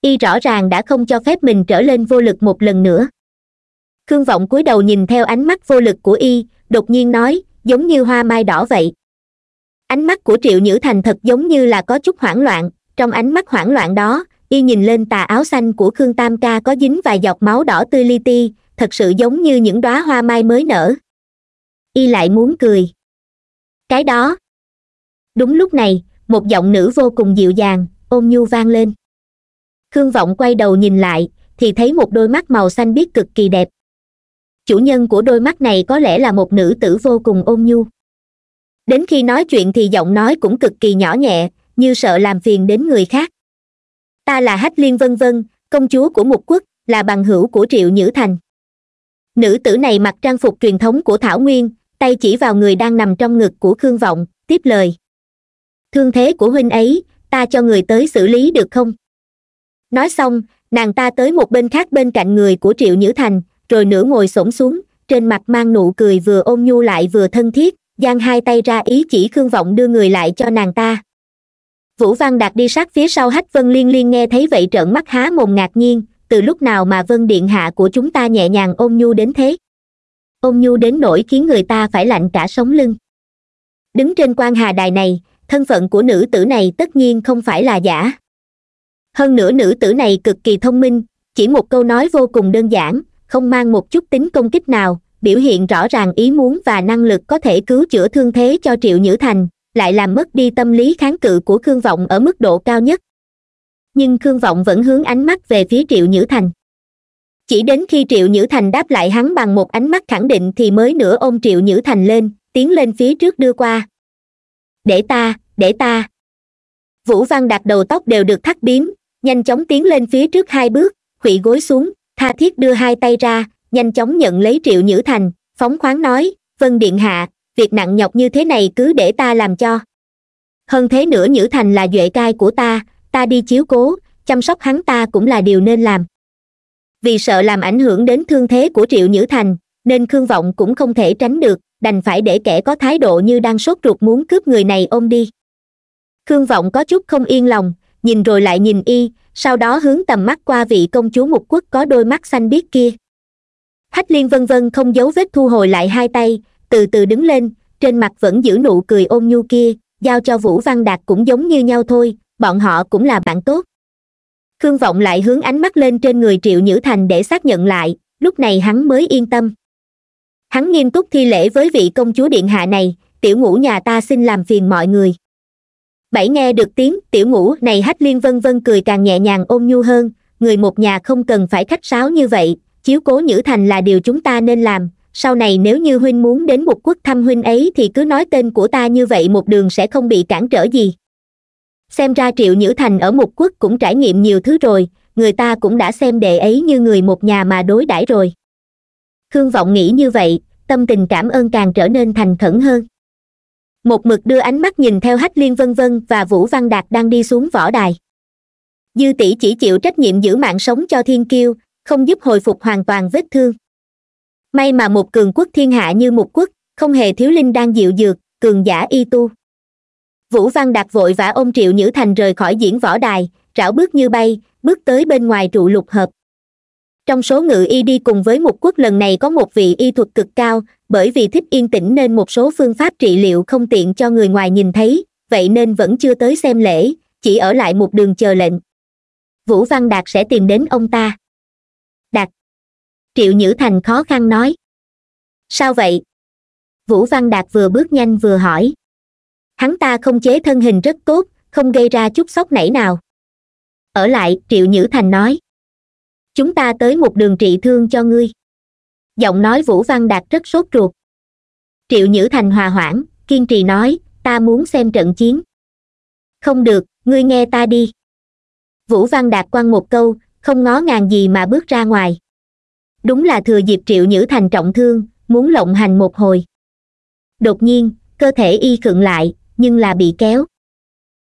Speaker 1: y rõ ràng đã không cho phép mình trở lên vô lực một lần nữa khương vọng cúi đầu nhìn theo ánh mắt vô lực của y đột nhiên nói giống như hoa mai đỏ vậy ánh mắt của triệu nhữ thành thật giống như là có chút hoảng loạn trong ánh mắt hoảng loạn đó y nhìn lên tà áo xanh của khương tam ca có dính vài giọt máu đỏ tươi li ti thật sự giống như những đóa hoa mai mới nở y lại muốn cười cái đó đúng lúc này một giọng nữ vô cùng dịu dàng ôm nhu vang lên khương vọng quay đầu nhìn lại thì thấy một đôi mắt màu xanh biết cực kỳ đẹp chủ nhân của đôi mắt này có lẽ là một nữ tử vô cùng ôn nhu đến khi nói chuyện thì giọng nói cũng cực kỳ nhỏ nhẹ như sợ làm phiền đến người khác ta là hách liên vân vân công chúa của mục quốc là bằng hữu của triệu nhữ thành nữ tử này mặc trang phục truyền thống của thảo nguyên tay chỉ vào người đang nằm trong ngực của khương vọng tiếp lời thương thế của huynh ấy ta cho người tới xử lý được không nói xong nàng ta tới một bên khác bên cạnh người của triệu nhữ thành rồi nửa ngồi xổm xuống trên mặt mang nụ cười vừa ôn nhu lại vừa thân thiết giang hai tay ra ý chỉ khương vọng đưa người lại cho nàng ta vũ văn đạt đi sát phía sau hách vân liên liên nghe thấy vậy trợn mắt há mồm ngạc nhiên từ lúc nào mà vân điện hạ của chúng ta nhẹ nhàng ôn nhu đến thế ôn nhu đến nỗi khiến người ta phải lạnh cả sống lưng đứng trên quan hà đài này thân phận của nữ tử này tất nhiên không phải là giả hơn nữa nữ tử này cực kỳ thông minh chỉ một câu nói vô cùng đơn giản không mang một chút tính công kích nào biểu hiện rõ ràng ý muốn và năng lực có thể cứu chữa thương thế cho triệu nhữ thành lại làm mất đi tâm lý kháng cự của khương vọng ở mức độ cao nhất nhưng khương vọng vẫn hướng ánh mắt về phía triệu nhữ thành chỉ đến khi triệu nhữ thành đáp lại hắn bằng một ánh mắt khẳng định thì mới nửa ôm triệu nhữ thành lên tiến lên phía trước đưa qua để ta để ta vũ văn đặt đầu tóc đều được thắt bím nhanh chóng tiến lên phía trước hai bước khuỵ gối xuống tha thiết đưa hai tay ra nhanh chóng nhận lấy triệu nhữ thành phóng khoáng nói vân điện hạ việc nặng nhọc như thế này cứ để ta làm cho hơn thế nữa nhữ thành là duệ cai của ta ta đi chiếu cố chăm sóc hắn ta cũng là điều nên làm vì sợ làm ảnh hưởng đến thương thế của triệu nhữ thành nên khương vọng cũng không thể tránh được đành phải để kẻ có thái độ như đang sốt ruột muốn cướp người này ôm đi khương vọng có chút không yên lòng nhìn rồi lại nhìn y sau đó hướng tầm mắt qua vị công chúa mục quốc có đôi mắt xanh biếc kia hách liên vân vân không giấu vết thu hồi lại hai tay từ từ đứng lên trên mặt vẫn giữ nụ cười ôn nhu kia giao cho vũ văn đạt cũng giống như nhau thôi bọn họ cũng là bạn tốt khương vọng lại hướng ánh mắt lên trên người triệu nhữ thành để xác nhận lại lúc này hắn mới yên tâm hắn nghiêm túc thi lễ với vị công chúa điện hạ này tiểu ngũ nhà ta xin làm phiền mọi người bảy nghe được tiếng tiểu ngủ này hách liên vân vân cười càng nhẹ nhàng ôm nhu hơn người một nhà không cần phải khách sáo như vậy chiếu cố nhữ thành là điều chúng ta nên làm sau này nếu như huynh muốn đến một quốc thăm huynh ấy thì cứ nói tên của ta như vậy một đường sẽ không bị cản trở gì xem ra triệu nhữ thành ở một quốc cũng trải nghiệm nhiều thứ rồi người ta cũng đã xem đệ ấy như người một nhà mà đối đãi rồi khương vọng nghĩ như vậy tâm tình cảm ơn càng trở nên thành khẩn hơn một mực đưa ánh mắt nhìn theo hách liên vân vân và vũ văn đạt đang đi xuống võ đài dư tỷ chỉ chịu trách nhiệm giữ mạng sống cho thiên kiêu không giúp hồi phục hoàn toàn vết thương may mà một cường quốc thiên hạ như một quốc không hề thiếu linh đang dịu dược cường giả y tu vũ văn đạt vội vã ôm triệu nhữ thành rời khỏi diễn võ đài rảo bước như bay bước tới bên ngoài trụ lục hợp trong số ngự y đi cùng với một quốc lần này có một vị y thuật cực cao bởi vì thích yên tĩnh nên một số phương pháp trị liệu không tiện cho người ngoài nhìn thấy vậy nên vẫn chưa tới xem lễ chỉ ở lại một đường chờ lệnh vũ văn đạt sẽ tìm đến ông ta đạt triệu nhữ thành khó khăn nói sao vậy vũ văn đạt vừa bước nhanh vừa hỏi hắn ta không chế thân hình rất tốt không gây ra chút sốc nảy nào ở lại triệu nhữ thành nói chúng ta tới một đường trị thương cho ngươi giọng nói vũ văn đạt rất sốt ruột triệu nhữ thành hòa hoãn kiên trì nói ta muốn xem trận chiến không được ngươi nghe ta đi vũ văn đạt quăng một câu không ngó ngàng gì mà bước ra ngoài đúng là thừa dịp triệu nhữ thành trọng thương muốn lộng hành một hồi đột nhiên cơ thể y khựng lại nhưng là bị kéo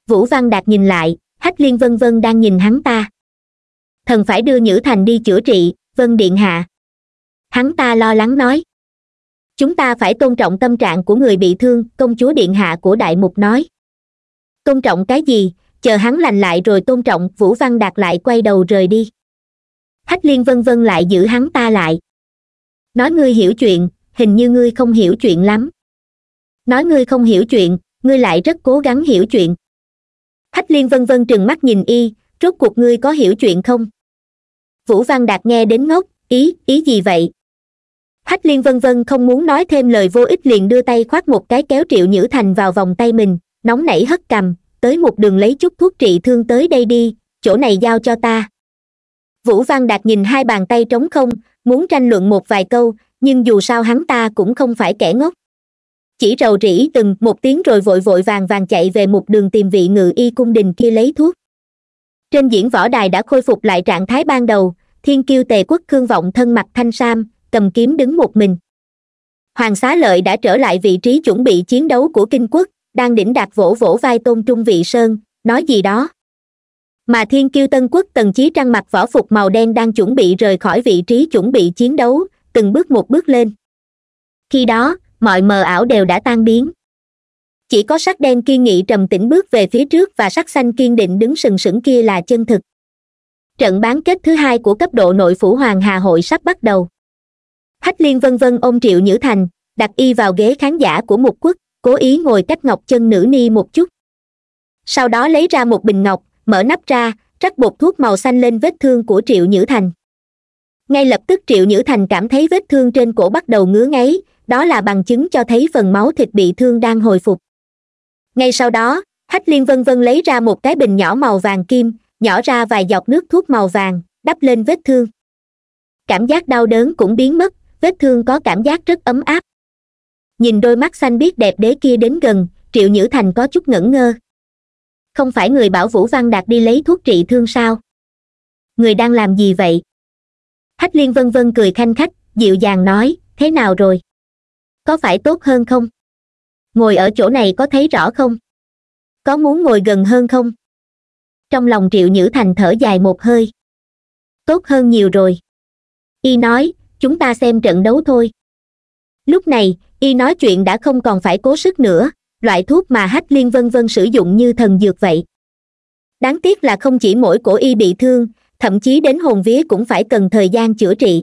Speaker 1: vũ văn đạt nhìn lại hách liên vân vân đang nhìn hắn ta thần phải đưa nhữ thành đi chữa trị vân điện hạ hắn ta lo lắng nói chúng ta phải tôn trọng tâm trạng của người bị thương công chúa điện hạ của đại mục nói tôn trọng cái gì chờ hắn lành lại rồi tôn trọng vũ văn đạt lại quay đầu rời đi hách liên vân vân lại giữ hắn ta lại nói ngươi hiểu chuyện hình như ngươi không hiểu chuyện lắm nói ngươi không hiểu chuyện ngươi lại rất cố gắng hiểu chuyện hách liên vân vân trừng mắt nhìn y rốt cuộc ngươi có hiểu chuyện không vũ văn đạt nghe đến ngốc ý ý gì vậy hách liên vân vân không muốn nói thêm lời vô ích liền đưa tay khoác một cái kéo triệu nhữ thành vào vòng tay mình nóng nảy hất cầm tới một đường lấy chút thuốc trị thương tới đây đi chỗ này giao cho ta vũ văn đạt nhìn hai bàn tay trống không muốn tranh luận một vài câu nhưng dù sao hắn ta cũng không phải kẻ ngốc chỉ rầu rĩ từng một tiếng rồi vội vội vàng vàng chạy về một đường tìm vị ngự y cung đình kia lấy thuốc trên diễn võ đài đã khôi phục lại trạng thái ban đầu thiên kiêu tề quốc khương vọng thân mặt thanh sam cầm kiếm đứng một mình hoàng xá lợi đã trở lại vị trí chuẩn bị chiến đấu của kinh quốc đang đỉnh đạt vỗ vỗ vai tôn trung vị sơn nói gì đó mà thiên kiêu tân quốc tần chí trăng mặc võ phục màu đen đang chuẩn bị rời khỏi vị trí chuẩn bị chiến đấu từng bước một bước lên khi đó mọi mờ ảo đều đã tan biến chỉ có sắc đen kiên nghị trầm tĩnh bước về phía trước và sắc xanh kiên định đứng sừng sững kia là chân thực trận bán kết thứ hai của cấp độ nội phủ hoàng hà hội sắp bắt đầu hách liên vân vân ôm triệu nhữ thành đặt y vào ghế khán giả của một quốc cố ý ngồi cách ngọc chân nữ ni một chút sau đó lấy ra một bình ngọc mở nắp ra rắc bột thuốc màu xanh lên vết thương của triệu nhữ thành ngay lập tức triệu nhữ thành cảm thấy vết thương trên cổ bắt đầu ngứa ngáy đó là bằng chứng cho thấy phần máu thịt bị thương đang hồi phục ngay sau đó hách liên vân vân lấy ra một cái bình nhỏ màu vàng kim nhỏ ra vài giọt nước thuốc màu vàng đắp lên vết thương cảm giác đau đớn cũng biến mất vết thương có cảm giác rất ấm áp nhìn đôi mắt xanh biết đẹp đế kia đến gần triệu nhữ thành có chút ngẩn ngơ không phải người bảo vũ văn đạt đi lấy thuốc trị thương sao người đang làm gì vậy hách liên vân vân cười khanh khách dịu dàng nói thế nào rồi có phải tốt hơn không ngồi ở chỗ này có thấy rõ không có muốn ngồi gần hơn không trong lòng triệu nhữ thành thở dài một hơi tốt hơn nhiều rồi y nói chúng ta xem trận đấu thôi lúc này y nói chuyện đã không còn phải cố sức nữa loại thuốc mà hách liên vân vân sử dụng như thần dược vậy đáng tiếc là không chỉ mỗi cổ y bị thương thậm chí đến hồn vía cũng phải cần thời gian chữa trị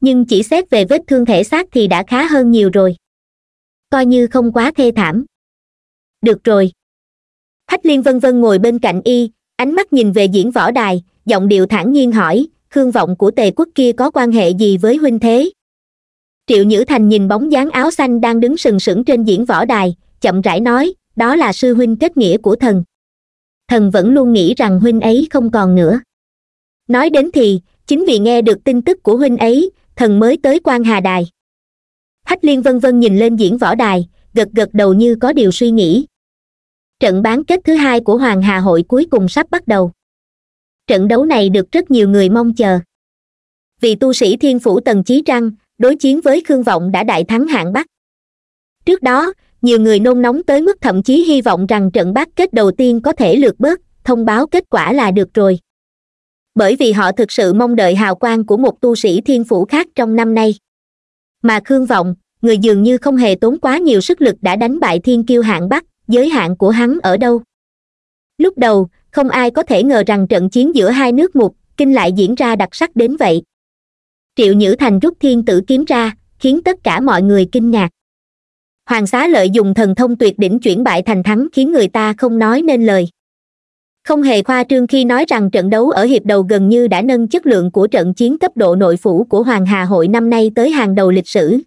Speaker 1: nhưng chỉ xét về vết thương thể xác thì đã khá hơn nhiều rồi coi như không quá thê thảm được rồi hách liên vân vân ngồi bên cạnh y ánh mắt nhìn về diễn võ đài giọng điệu thản nhiên hỏi khương vọng của tề quốc kia có quan hệ gì với huynh thế triệu nhữ thành nhìn bóng dáng áo xanh đang đứng sừng sững trên diễn võ đài chậm rãi nói đó là sư huynh kết nghĩa của thần thần vẫn luôn nghĩ rằng huynh ấy không còn nữa nói đến thì chính vì nghe được tin tức của huynh ấy thần mới tới quan hà đài hách liên vân vân nhìn lên diễn võ đài gật gật đầu như có điều suy nghĩ trận bán kết thứ hai của hoàng hà hội cuối cùng sắp bắt đầu trận đấu này được rất nhiều người mong chờ vì tu sĩ thiên phủ tần chí trăng đối chiến với khương vọng đã đại thắng hạng bắc trước đó nhiều người nôn nóng tới mức thậm chí hy vọng rằng trận bát kết đầu tiên có thể lượt bớt thông báo kết quả là được rồi bởi vì họ thực sự mong đợi hào quang của một tu sĩ thiên phủ khác trong năm nay mà khương vọng người dường như không hề tốn quá nhiều sức lực đã đánh bại thiên kiêu hạng bắc giới hạn của hắn ở đâu lúc đầu không ai có thể ngờ rằng trận chiến giữa hai nước mục kinh lại diễn ra đặc sắc đến vậy triệu nhữ thành rút thiên tử kiếm ra khiến tất cả mọi người kinh ngạc hoàng xá lợi dùng thần thông tuyệt đỉnh chuyển bại thành thắng khiến người ta không nói nên lời không hề khoa trương khi nói rằng trận đấu ở hiệp đầu gần như đã nâng chất lượng của trận chiến cấp độ nội phủ của hoàng hà hội năm nay tới hàng đầu lịch sử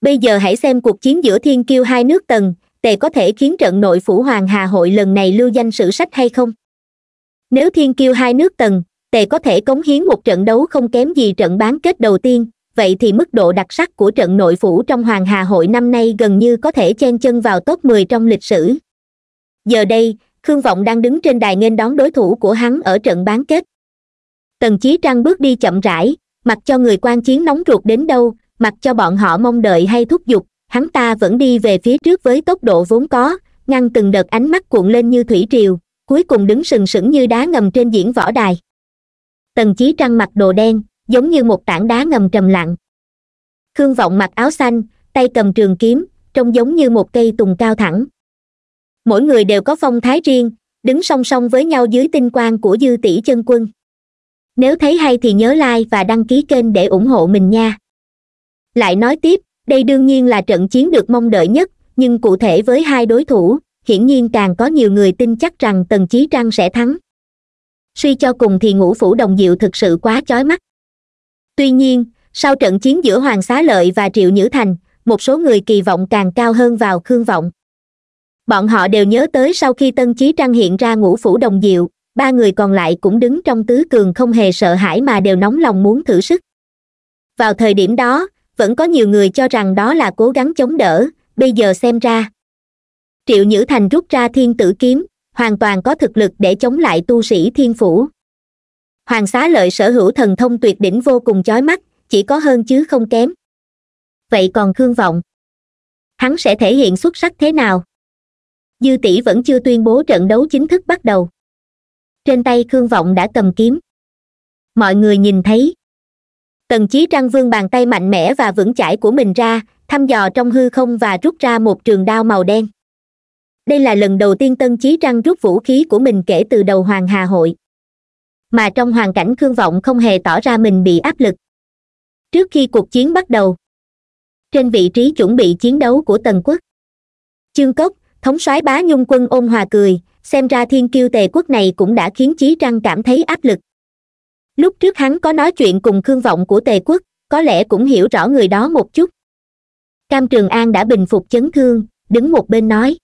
Speaker 1: bây giờ hãy xem cuộc chiến giữa thiên kiêu hai nước tầng tề có thể khiến trận nội phủ hoàng hà hội lần này lưu danh sử sách hay không nếu thiên kiêu hai nước tần tề có thể cống hiến một trận đấu không kém gì trận bán kết đầu tiên vậy thì mức độ đặc sắc của trận nội phủ trong hoàng hà hội năm nay gần như có thể chen chân vào top mười trong lịch sử giờ đây khương vọng đang đứng trên đài nên đón đối thủ của hắn ở trận bán kết tần chí trăng bước đi chậm rãi mặc cho người quan chiến nóng ruột đến đâu mặc cho bọn họ mong đợi hay thúc giục hắn ta vẫn đi về phía trước với tốc độ vốn có ngăn từng đợt ánh mắt cuộn lên như thủy triều cuối cùng đứng sừng sững như đá ngầm trên diễn võ đài tần chí trăng mặc đồ đen giống như một tảng đá ngầm trầm lặng khương vọng mặc áo xanh tay cầm trường kiếm trông giống như một cây tùng cao thẳng mỗi người đều có phong thái riêng đứng song song với nhau dưới tinh quang của dư tỷ chân quân nếu thấy hay thì nhớ like và đăng ký kênh để ủng hộ mình nha lại nói tiếp đây đương nhiên là trận chiến được mong đợi nhất nhưng cụ thể với hai đối thủ hiển nhiên càng có nhiều người tin chắc rằng tần chí trăng sẽ thắng suy cho cùng thì ngũ phủ đồng diệu thực sự quá chói mắt tuy nhiên sau trận chiến giữa hoàng xá lợi và triệu nhữ thành một số người kỳ vọng càng cao hơn vào khương vọng bọn họ đều nhớ tới sau khi tân chí trăng hiện ra ngũ phủ đồng diệu ba người còn lại cũng đứng trong tứ cường không hề sợ hãi mà đều nóng lòng muốn thử sức vào thời điểm đó vẫn có nhiều người cho rằng đó là cố gắng chống đỡ bây giờ xem ra triệu nhữ thành rút ra thiên tử kiếm hoàn toàn có thực lực để chống lại tu sĩ thiên phủ hoàng xá lợi sở hữu thần thông tuyệt đỉnh vô cùng chói mắt chỉ có hơn chứ không kém vậy còn khương vọng hắn sẽ thể hiện xuất sắc thế nào dư tỷ vẫn chưa tuyên bố trận đấu chính thức bắt đầu trên tay khương vọng đã cầm kiếm mọi người nhìn thấy tần chí trăng vương bàn tay mạnh mẽ và vững chãi của mình ra thăm dò trong hư không và rút ra một trường đao màu đen đây là lần đầu tiên tân chí trăng rút vũ khí của mình kể từ đầu hoàng hà hội mà trong hoàn cảnh khương vọng không hề tỏ ra mình bị áp lực trước khi cuộc chiến bắt đầu trên vị trí chuẩn bị chiến đấu của tần quốc chương cốc thống soái bá nhung quân ôn hòa cười xem ra thiên kiêu tề quốc này cũng đã khiến chí trăng cảm thấy áp lực lúc trước hắn có nói chuyện cùng khương vọng của tề quốc có lẽ cũng hiểu rõ người đó một chút cam trường an đã bình phục chấn thương đứng một bên nói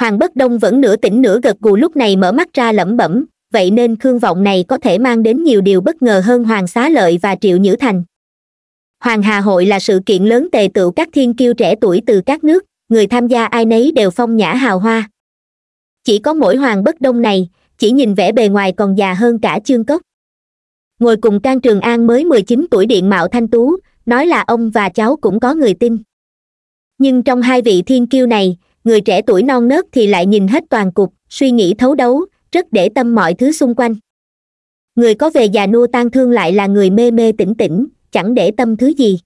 Speaker 1: hoàng bất đông vẫn nửa tỉnh nửa gật gù lúc này mở mắt ra lẩm bẩm vậy nên khương vọng này có thể mang đến nhiều điều bất ngờ hơn hoàng xá lợi và triệu nhữ thành hoàng hà hội là sự kiện lớn tề tựu các thiên kiêu trẻ tuổi từ các nước người tham gia ai nấy đều phong nhã hào hoa chỉ có mỗi hoàng bất đông này chỉ nhìn vẻ bề ngoài còn già hơn cả chương cốc ngồi cùng can trường an mới mười chín tuổi điện mạo thanh tú nói là ông và cháu cũng có người tin nhưng trong hai vị thiên kiêu này người trẻ tuổi non nớt thì lại nhìn hết toàn cục suy nghĩ thấu đấu rất để tâm mọi thứ xung quanh người có về già nua tan thương lại là người mê mê tỉnh tỉnh chẳng để tâm thứ gì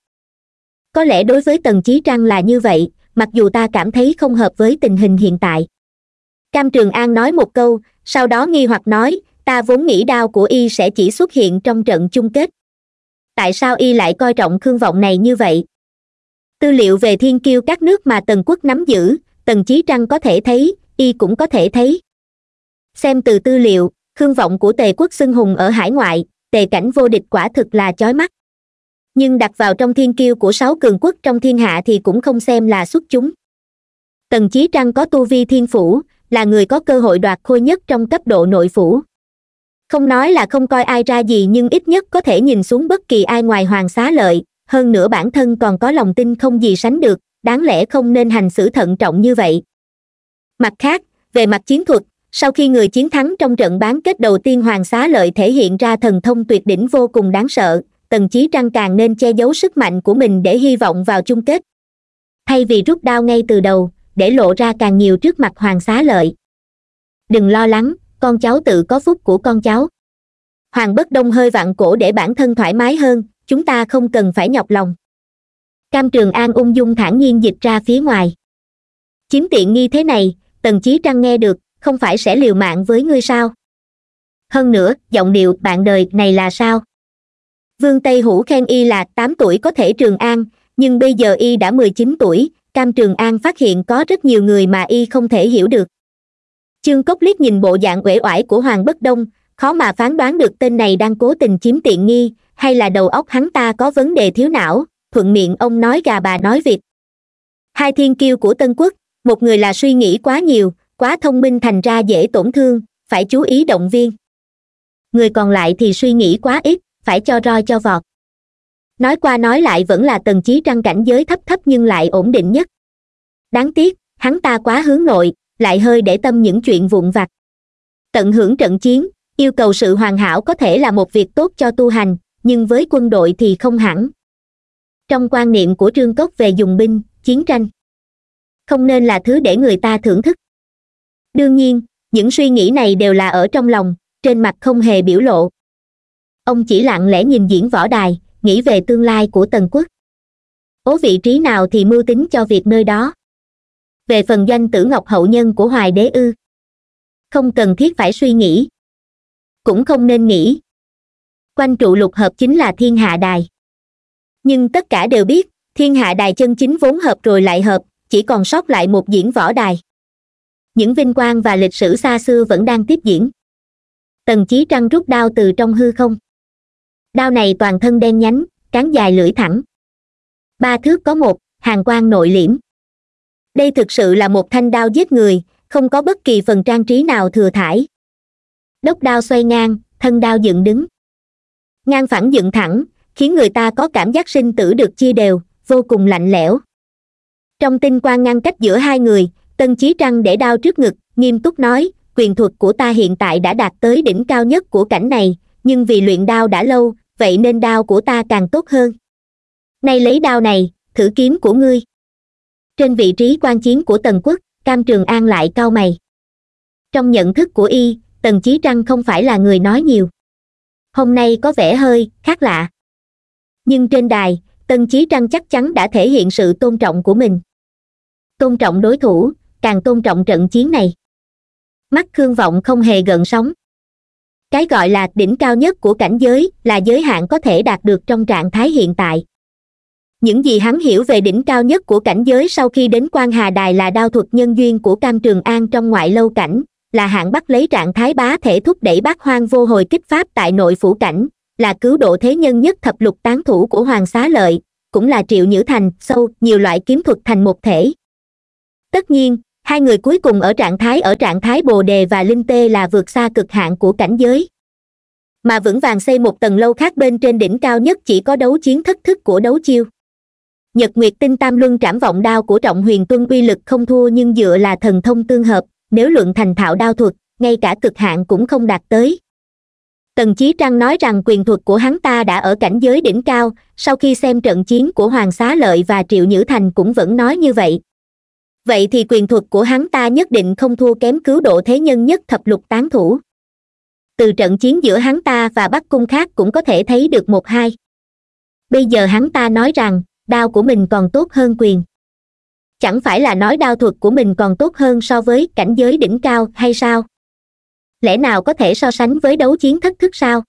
Speaker 1: có lẽ đối với tần chí trăng là như vậy mặc dù ta cảm thấy không hợp với tình hình hiện tại cam trường an nói một câu sau đó nghi hoặc nói ta vốn nghĩ đao của y sẽ chỉ xuất hiện trong trận chung kết tại sao y lại coi trọng khương vọng này như vậy tư liệu về thiên kiêu các nước mà tần quốc nắm giữ tần chí trăng có thể thấy y cũng có thể thấy xem từ tư liệu khương vọng của tề quốc xưng hùng ở hải ngoại tề cảnh vô địch quả thực là chói mắt nhưng đặt vào trong thiên kiêu của sáu cường quốc trong thiên hạ thì cũng không xem là xuất chúng tần chí trăng có tu vi thiên phủ là người có cơ hội đoạt khôi nhất trong cấp độ nội phủ không nói là không coi ai ra gì nhưng ít nhất có thể nhìn xuống bất kỳ ai ngoài hoàng xá lợi hơn nữa bản thân còn có lòng tin không gì sánh được đáng lẽ không nên hành xử thận trọng như vậy mặt khác về mặt chiến thuật sau khi người chiến thắng trong trận bán kết đầu tiên hoàng xá lợi thể hiện ra thần thông tuyệt đỉnh vô cùng đáng sợ tần chí trăng càng nên che giấu sức mạnh của mình để hy vọng vào chung kết thay vì rút đao ngay từ đầu để lộ ra càng nhiều trước mặt hoàng xá lợi đừng lo lắng con cháu tự có phúc của con cháu hoàng bất đông hơi vặn cổ để bản thân thoải mái hơn chúng ta không cần phải nhọc lòng cam trường an ung dung thản nhiên dịch ra phía ngoài chiếm tiện nghi thế này tần chí trăng nghe được không phải sẽ liều mạng với ngươi sao hơn nữa giọng điệu bạn đời này là sao vương tây hủ khen y là tám tuổi có thể trường an nhưng bây giờ y đã mười chín tuổi cam trường an phát hiện có rất nhiều người mà y không thể hiểu được chương cốc liếc nhìn bộ dạng uể oải của hoàng bất đông khó mà phán đoán được tên này đang cố tình chiếm tiện nghi hay là đầu óc hắn ta có vấn đề thiếu não thuận miệng ông nói gà bà nói vịt hai thiên kiêu của tân quốc một người là suy nghĩ quá nhiều quá thông minh thành ra dễ tổn thương phải chú ý động viên người còn lại thì suy nghĩ quá ít phải cho roi cho vọt nói qua nói lại vẫn là tần chí trăng cảnh giới thấp thấp nhưng lại ổn định nhất đáng tiếc hắn ta quá hướng nội lại hơi để tâm những chuyện vụn vặt tận hưởng trận chiến yêu cầu sự hoàn hảo có thể là một việc tốt cho tu hành nhưng với quân đội thì không hẳn trong quan niệm của trương cốc về dùng binh chiến tranh không nên là thứ để người ta thưởng thức đương nhiên những suy nghĩ này đều là ở trong lòng trên mặt không hề biểu lộ ông chỉ lặng lẽ nhìn diễn võ đài nghĩ về tương lai của tần quốc ố vị trí nào thì mưu tính cho việc nơi đó về phần doanh tử ngọc hậu nhân của hoài đế ư không cần thiết phải suy nghĩ cũng không nên nghĩ quanh trụ lục hợp chính là thiên hạ đài nhưng tất cả đều biết thiên hạ đài chân chính vốn hợp rồi lại hợp chỉ còn sót lại một diễn võ đài những vinh quang và lịch sử xa xưa vẫn đang tiếp diễn tần chí trăng rút đao từ trong hư không đao này toàn thân đen nhánh cán dài lưỡi thẳng ba thước có một hàng quan nội liễm đây thực sự là một thanh đao giết người không có bất kỳ phần trang trí nào thừa thải đốc đao xoay ngang thân đao dựng đứng ngang phẳng dựng thẳng khiến người ta có cảm giác sinh tử được chia đều vô cùng lạnh lẽo trong tinh quang ngăn cách giữa hai người tân chí trăng để đao trước ngực nghiêm túc nói quyền thuật của ta hiện tại đã đạt tới đỉnh cao nhất của cảnh này nhưng vì luyện đao đã lâu vậy nên đao của ta càng tốt hơn nay lấy đao này thử kiếm của ngươi trên vị trí quan chiến của tần quốc cam trường an lại cau mày trong nhận thức của y tần chí trăng không phải là người nói nhiều hôm nay có vẻ hơi khác lạ nhưng trên đài tần chí trăng chắc chắn đã thể hiện sự tôn trọng của mình tôn trọng đối thủ càng tôn trọng trận chiến này mắt khương vọng không hề gợn sóng cái gọi là đỉnh cao nhất của cảnh giới là giới hạn có thể đạt được trong trạng thái hiện tại những gì hắn hiểu về đỉnh cao nhất của cảnh giới sau khi đến quan hà đài là đao thuật nhân duyên của cam trường an trong ngoại lâu cảnh là hạng bắt lấy trạng thái bá thể thúc đẩy bát hoang vô hồi kích pháp tại nội phủ cảnh là cứu độ thế nhân nhất thập lục tán thủ của hoàng xá lợi cũng là triệu nhữ thành sâu nhiều loại kiếm thuật thành một thể tất nhiên hai người cuối cùng ở trạng thái ở trạng thái bồ đề và linh tê là vượt xa cực hạn của cảnh giới mà vững vàng xây một tầng lâu khác bên trên đỉnh cao nhất chỉ có đấu chiến thất thức của đấu chiêu nhật nguyệt tinh tam luân trảm vọng đao của trọng huyền tuân uy lực không thua nhưng dựa là thần thông tương hợp nếu luận thành thạo đao thuật ngay cả cực hạn cũng không đạt tới tần chí trăng nói rằng quyền thuật của hắn ta đã ở cảnh giới đỉnh cao sau khi xem trận chiến của hoàng xá lợi và triệu nhữ thành cũng vẫn nói như vậy vậy thì quyền thuật của hắn ta nhất định không thua kém cứu độ thế nhân nhất thập lục tán thủ từ trận chiến giữa hắn ta và bắc cung khác cũng có thể thấy được một hai bây giờ hắn ta nói rằng đao của mình còn tốt hơn quyền chẳng phải là nói đao thuật của mình còn tốt hơn so với cảnh giới đỉnh cao hay sao lẽ nào có thể so sánh với đấu chiến thất thức sao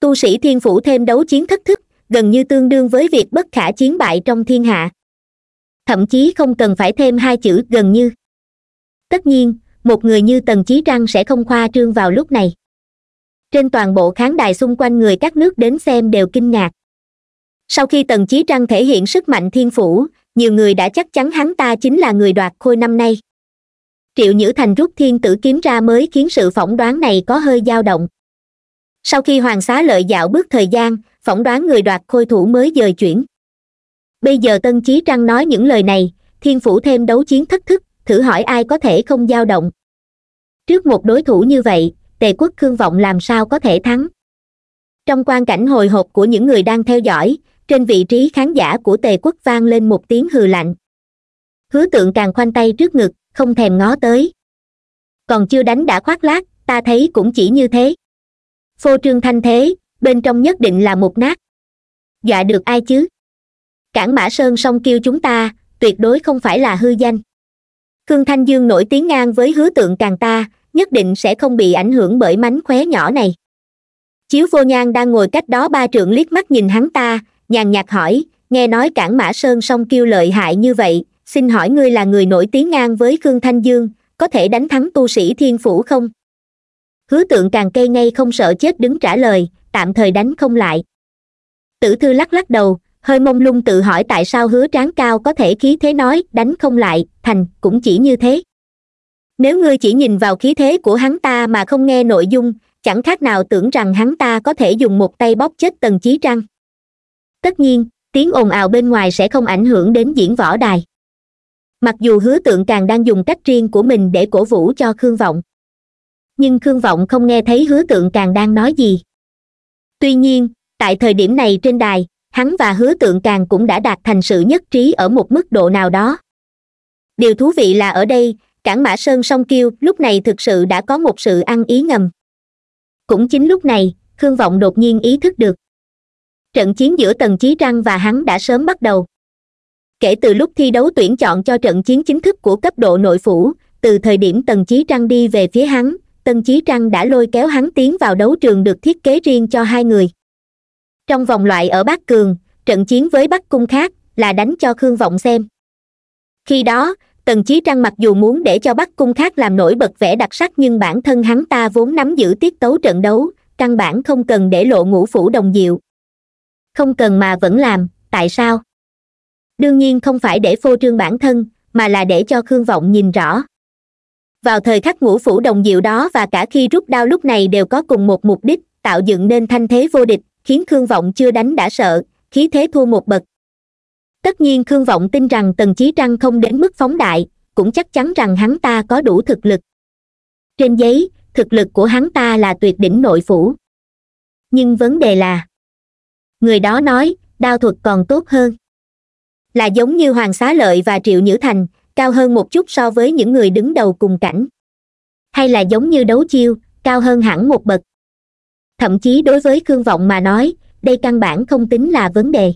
Speaker 1: tu sĩ thiên phủ thêm đấu chiến thất thức gần như tương đương với việc bất khả chiến bại trong thiên hạ thậm chí không cần phải thêm hai chữ gần như tất nhiên một người như tần chí trăng sẽ không khoa trương vào lúc này trên toàn bộ kháng đài xung quanh người các nước đến xem đều kinh ngạc sau khi tần chí trăng thể hiện sức mạnh thiên phủ nhiều người đã chắc chắn hắn ta chính là người đoạt khôi năm nay triệu nhữ thành rút thiên tử kiếm ra mới khiến sự phỏng đoán này có hơi dao động sau khi hoàng xá lợi dạo bước thời gian phỏng đoán người đoạt khôi thủ mới dời chuyển bây giờ tần chí trăng nói những lời này thiên phủ thêm đấu chiến thất thức thử hỏi ai có thể không dao động trước một đối thủ như vậy tề quốc khương vọng làm sao có thể thắng trong quan cảnh hồi hộp của những người đang theo dõi trên vị trí khán giả của tề quốc vang lên một tiếng hừ lạnh hứa tượng càng khoanh tay trước ngực không thèm ngó tới còn chưa đánh đã khoác lác ta thấy cũng chỉ như thế phô trương thanh thế bên trong nhất định là một nát dọa được ai chứ cản mã sơn song kêu chúng ta tuyệt đối không phải là hư danh khương thanh dương nổi tiếng ngang với hứa tượng càng ta nhất định sẽ không bị ảnh hưởng bởi mánh khóe nhỏ này chiếu vô nhan đang ngồi cách đó ba trượng liếc mắt nhìn hắn ta nhàn nhạt hỏi nghe nói cảng mã sơn song kêu lợi hại như vậy xin hỏi ngươi là người nổi tiếng ngang với khương thanh dương có thể đánh thắng tu sĩ thiên phủ không hứa tượng càng cây ngay không sợ chết đứng trả lời tạm thời đánh không lại tử thư lắc lắc đầu hơi mông lung tự hỏi tại sao hứa tráng cao có thể khí thế nói đánh không lại thành cũng chỉ như thế nếu ngươi chỉ nhìn vào khí thế của hắn ta mà không nghe nội dung chẳng khác nào tưởng rằng hắn ta có thể dùng một tay bóp chết tần chí trăng tất nhiên tiếng ồn ào bên ngoài sẽ không ảnh hưởng đến diễn võ đài mặc dù hứa tượng càng đang dùng cách riêng của mình để cổ vũ cho khương vọng nhưng khương vọng không nghe thấy hứa tượng càng đang nói gì tuy nhiên tại thời điểm này trên đài hắn và hứa tượng càng cũng đã đạt thành sự nhất trí ở một mức độ nào đó điều thú vị là ở đây cảng mã sơn song kêu lúc này thực sự đã có một sự ăn ý ngầm cũng chính lúc này khương vọng đột nhiên ý thức được trận chiến giữa tần chí trăng và hắn đã sớm bắt đầu kể từ lúc thi đấu tuyển chọn cho trận chiến chính thức của cấp độ nội phủ từ thời điểm tần chí trăng đi về phía hắn tần chí trăng đã lôi kéo hắn tiến vào đấu trường được thiết kế riêng cho hai người trong vòng loại ở bắc cường trận chiến với bắc cung khác là đánh cho khương vọng xem khi đó tần chí trăng mặc dù muốn để cho bắc cung khác làm nổi bật vẻ đặc sắc nhưng bản thân hắn ta vốn nắm giữ tiết tấu trận đấu căn bản không cần để lộ ngũ phủ đồng diệu không cần mà vẫn làm tại sao đương nhiên không phải để phô trương bản thân mà là để cho khương vọng nhìn rõ vào thời khắc ngũ phủ đồng diệu đó và cả khi rút đao lúc này đều có cùng một mục đích tạo dựng nên thanh thế vô địch khiến khương vọng chưa đánh đã sợ khí thế thua một bậc tất nhiên khương vọng tin rằng tần chí trăng không đến mức phóng đại cũng chắc chắn rằng hắn ta có đủ thực lực trên giấy thực lực của hắn ta là tuyệt đỉnh nội phủ nhưng vấn đề là người đó nói đao thuật còn tốt hơn là giống như hoàng xá lợi và triệu nhữ thành cao hơn một chút so với những người đứng đầu cùng cảnh hay là giống như đấu chiêu cao hơn hẳn một bậc thậm chí đối với khương vọng mà nói đây căn bản không tính là vấn đề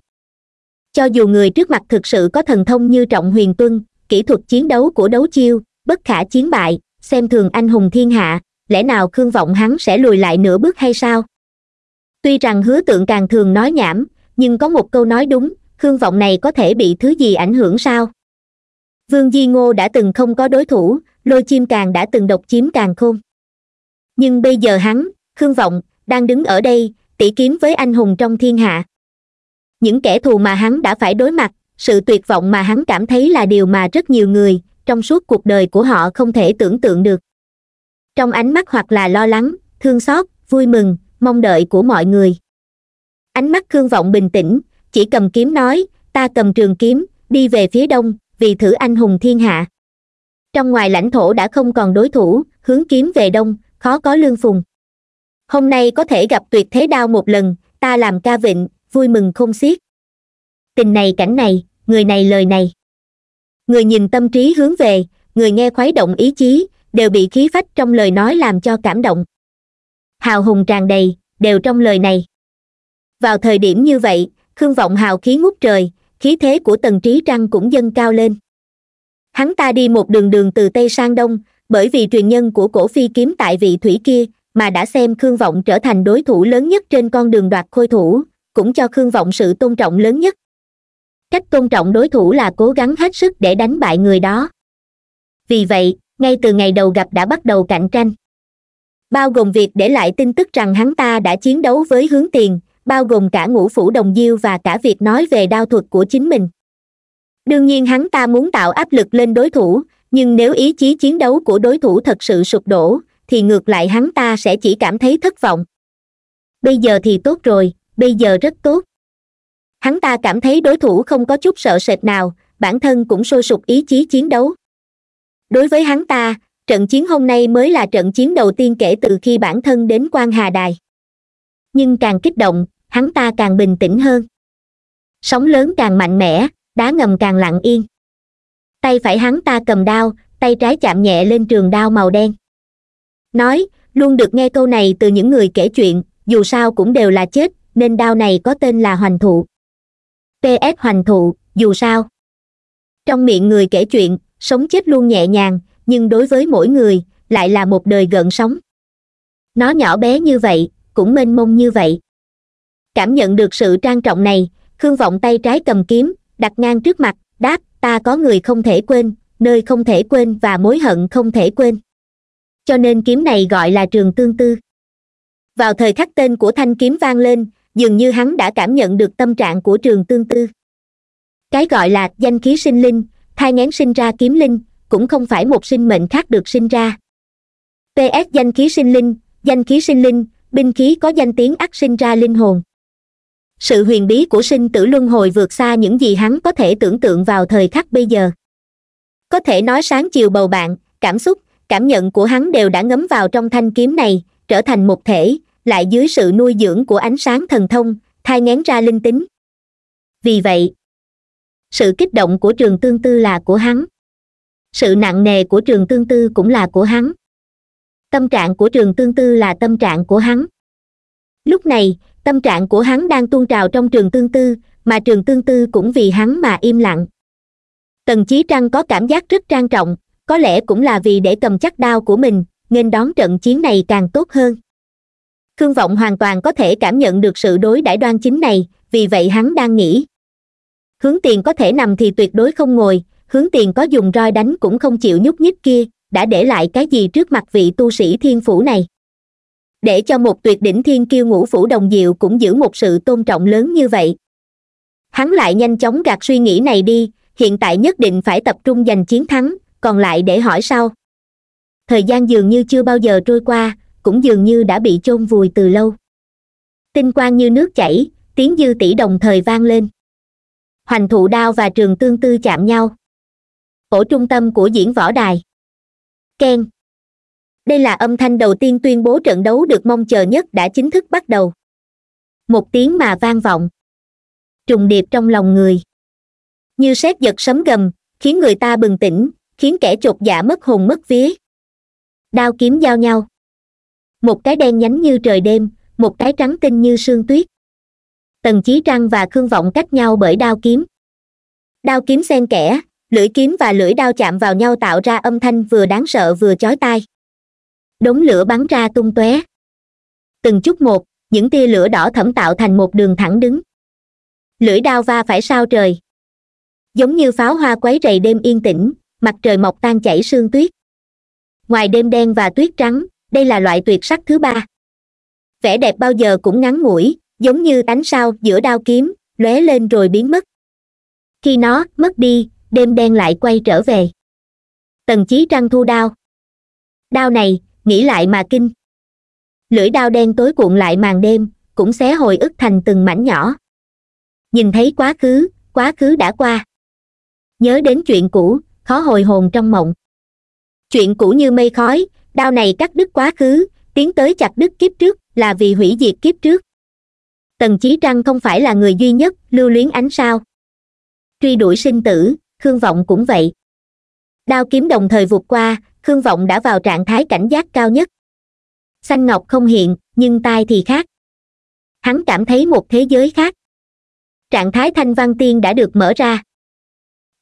Speaker 1: cho dù người trước mặt thực sự có thần thông như trọng huyền tuân kỹ thuật chiến đấu của đấu chiêu bất khả chiến bại xem thường anh hùng thiên hạ lẽ nào khương vọng hắn sẽ lùi lại nửa bước hay sao tuy rằng hứa tượng càng thường nói nhảm nhưng có một câu nói đúng khương vọng này có thể bị thứ gì ảnh hưởng sao vương di ngô đã từng không có đối thủ lôi chim càng đã từng độc chiếm càng khôn nhưng bây giờ hắn khương vọng đang đứng ở đây tỉ kiếm với anh hùng trong thiên hạ những kẻ thù mà hắn đã phải đối mặt sự tuyệt vọng mà hắn cảm thấy là điều mà rất nhiều người trong suốt cuộc đời của họ không thể tưởng tượng được trong ánh mắt hoặc là lo lắng thương xót vui mừng mong đợi của mọi người ánh mắt khương vọng bình tĩnh chỉ cầm kiếm nói ta cầm trường kiếm đi về phía đông vì thử anh hùng thiên hạ trong ngoài lãnh thổ đã không còn đối thủ hướng kiếm về đông khó có lương phùng hôm nay có thể gặp tuyệt thế đao một lần ta làm ca vịnh vui mừng không xiết tình này cảnh này người này lời này người nhìn tâm trí hướng về người nghe khuấy động ý chí đều bị khí phách trong lời nói làm cho cảm động hào hùng tràn đầy đều trong lời này vào thời điểm như vậy khương vọng hào khí ngút trời khí thế của tần trí trăng cũng dâng cao lên hắn ta đi một đường đường từ tây sang đông bởi vì truyền nhân của cổ phi kiếm tại vị thủy kia mà đã xem khương vọng trở thành đối thủ lớn nhất trên con đường đoạt khôi thủ cũng cho khương vọng sự tôn trọng lớn nhất cách tôn trọng đối thủ là cố gắng hết sức để đánh bại người đó vì vậy ngay từ ngày đầu gặp đã bắt đầu cạnh tranh bao gồm việc để lại tin tức rằng hắn ta đã chiến đấu với hướng tiền bao gồm cả ngũ phủ đồng diêu và cả việc nói về đao thuật của chính mình đương nhiên hắn ta muốn tạo áp lực lên đối thủ nhưng nếu ý chí chiến đấu của đối thủ thật sự sụp đổ thì ngược lại hắn ta sẽ chỉ cảm thấy thất vọng bây giờ thì tốt rồi bây giờ rất tốt hắn ta cảm thấy đối thủ không có chút sợ sệt nào bản thân cũng sôi sục ý chí chiến đấu đối với hắn ta trận chiến hôm nay mới là trận chiến đầu tiên kể từ khi bản thân đến quan hà đài nhưng càng kích động hắn ta càng bình tĩnh hơn sóng lớn càng mạnh mẽ đá ngầm càng lặng yên tay phải hắn ta cầm đao tay trái chạm nhẹ lên trường đao màu đen nói luôn được nghe câu này từ những người kể chuyện dù sao cũng đều là chết nên đao này có tên là hoành thụ ps hoành thụ dù sao trong miệng người kể chuyện sống chết luôn nhẹ nhàng nhưng đối với mỗi người lại là một đời gợn sóng nó nhỏ bé như vậy cũng mênh mông như vậy cảm nhận được sự trang trọng này khương vọng tay trái cầm kiếm đặt ngang trước mặt đáp ta có người không thể quên nơi không thể quên và mối hận không thể quên cho nên kiếm này gọi là trường tương tư vào thời khắc tên của thanh kiếm vang lên dường như hắn đã cảm nhận được tâm trạng của trường tương tư cái gọi là danh khí sinh linh thai ngén sinh ra kiếm linh cũng không phải một sinh mệnh khác được sinh ra ps danh khí sinh linh danh khí sinh linh binh khí có danh tiếng ắt sinh ra linh hồn sự huyền bí của sinh tử luân hồi vượt xa những gì hắn có thể tưởng tượng vào thời khắc bây giờ có thể nói sáng chiều bầu bạn cảm xúc cảm nhận của hắn đều đã ngấm vào trong thanh kiếm này trở thành một thể lại dưới sự nuôi dưỡng của ánh sáng thần thông thai ngén ra linh tính vì vậy sự kích động của trường tương tư là của hắn sự nặng nề của trường tương tư cũng là của hắn tâm trạng của trường tương tư là tâm trạng của hắn lúc này tâm trạng của hắn đang tuôn trào trong trường tương tư mà trường tương tư cũng vì hắn mà im lặng tần chí trăng có cảm giác rất trang trọng có lẽ cũng là vì để cầm chắc đao của mình nên đón trận chiến này càng tốt hơn khương vọng hoàn toàn có thể cảm nhận được sự đối đãi đoan chính này vì vậy hắn đang nghĩ hướng tiền có thể nằm thì tuyệt đối không ngồi hướng tiền có dùng roi đánh cũng không chịu nhúc nhích kia đã để lại cái gì trước mặt vị tu sĩ thiên phủ này để cho một tuyệt đỉnh thiên kiêu ngũ phủ đồng diệu cũng giữ một sự tôn trọng lớn như vậy hắn lại nhanh chóng gạt suy nghĩ này đi hiện tại nhất định phải tập trung giành chiến thắng còn lại để hỏi sau thời gian dường như chưa bao giờ trôi qua cũng dường như đã bị chôn vùi từ lâu tinh quang như nước chảy tiếng dư tỷ đồng thời vang lên hoành thụ đao và trường tương tư chạm nhau ổ trung tâm của diễn võ đài keng đây là âm thanh đầu tiên tuyên bố trận đấu được mong chờ nhất đã chính thức bắt đầu một tiếng mà vang vọng trùng điệp trong lòng người như sét giật sấm gầm khiến người ta bừng tỉnh khiến kẻ chột dạ mất hồn mất vía đao kiếm giao nhau một cái đen nhánh như trời đêm một cái trắng tinh như sương tuyết tần chí trăng và khương vọng cách nhau bởi đao kiếm đao kiếm xen kẽ lưỡi kiếm và lưỡi đao chạm vào nhau tạo ra âm thanh vừa đáng sợ vừa chói tai đống lửa bắn ra tung tóe từng chút một những tia lửa đỏ thẫm tạo thành một đường thẳng đứng lưỡi đao va phải sao trời giống như pháo hoa quấy rầy đêm yên tĩnh mặt trời mọc tan chảy sương tuyết ngoài đêm đen và tuyết trắng đây là loại tuyệt sắc thứ ba vẻ đẹp bao giờ cũng ngắn ngủi giống như ánh sao giữa đao kiếm lóe lên rồi biến mất khi nó mất đi đêm đen lại quay trở về tần chí trăng thu đao đao này nghĩ lại mà kinh lưỡi đao đen tối cuộn lại màn đêm cũng xé hồi ức thành từng mảnh nhỏ nhìn thấy quá khứ quá khứ đã qua nhớ đến chuyện cũ khó hồi hồn trong mộng chuyện cũ như mây khói đao này cắt đứt quá khứ tiến tới chặt đứt kiếp trước là vì hủy diệt kiếp trước tần chí trăng không phải là người duy nhất lưu luyến ánh sao truy đuổi sinh tử khương vọng cũng vậy đao kiếm đồng thời vụt qua khương vọng đã vào trạng thái cảnh giác cao nhất xanh ngọc không hiện nhưng tai thì khác hắn cảm thấy một thế giới khác trạng thái thanh văn tiên đã được mở ra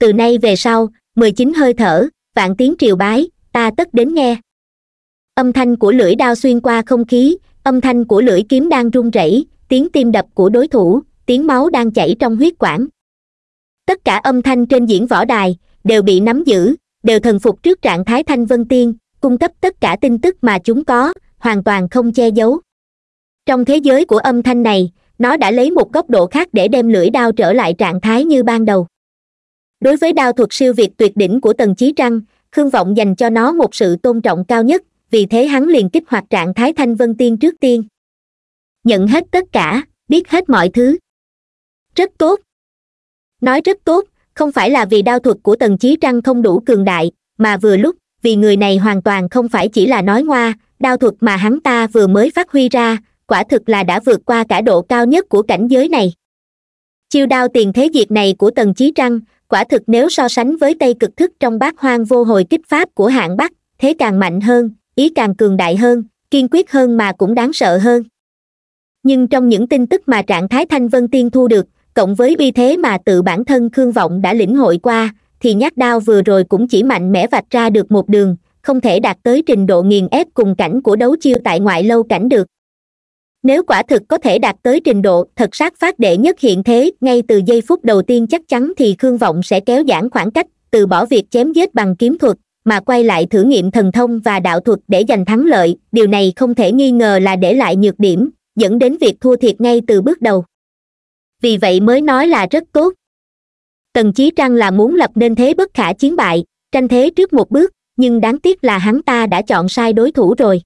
Speaker 1: từ nay về sau mười chín hơi thở vạn tiếng triều bái ta tất đến nghe âm thanh của lưỡi đao xuyên qua không khí âm thanh của lưỡi kiếm đang run rẩy tiếng tim đập của đối thủ tiếng máu đang chảy trong huyết quản tất cả âm thanh trên diễn võ đài đều bị nắm giữ đều thần phục trước trạng thái thanh vân tiên cung cấp tất cả tin tức mà chúng có hoàn toàn không che giấu trong thế giới của âm thanh này nó đã lấy một góc độ khác để đem lưỡi đao trở lại trạng thái như ban đầu đối với đao thuật siêu việt tuyệt đỉnh của tần chí trăng khương vọng dành cho nó một sự tôn trọng cao nhất vì thế hắn liền kích hoạt trạng thái thanh vân tiên trước tiên nhận hết tất cả biết hết mọi thứ rất tốt nói rất tốt không phải là vì đao thuật của tần chí trăng không đủ cường đại mà vừa lúc vì người này hoàn toàn không phải chỉ là nói ngoa đao thuật mà hắn ta vừa mới phát huy ra quả thực là đã vượt qua cả độ cao nhất của cảnh giới này chiêu đao tiền thế diệt này của tần chí trăng quả thực nếu so sánh với tây cực thức trong bát hoang vô hồi kích pháp của hạng bắc thế càng mạnh hơn ý càng cường đại hơn kiên quyết hơn mà cũng đáng sợ hơn nhưng trong những tin tức mà trạng thái thanh vân tiên thu được cộng với bi thế mà tự bản thân khương vọng đã lĩnh hội qua thì nhát đao vừa rồi cũng chỉ mạnh mẽ vạch ra được một đường không thể đạt tới trình độ nghiền ép cùng cảnh của đấu chiêu tại ngoại lâu cảnh được nếu quả thực có thể đạt tới trình độ thật sát phát đệ nhất hiện thế ngay từ giây phút đầu tiên chắc chắn thì khương vọng sẽ kéo giãn khoảng cách từ bỏ việc chém giết bằng kiếm thuật mà quay lại thử nghiệm thần thông và đạo thuật để giành thắng lợi điều này không thể nghi ngờ là để lại nhược điểm dẫn đến việc thua thiệt ngay từ bước đầu vì vậy mới nói là rất tốt tần chí trăng là muốn lập nên thế bất khả chiến bại tranh thế trước một bước nhưng đáng tiếc là hắn ta đã chọn sai đối thủ rồi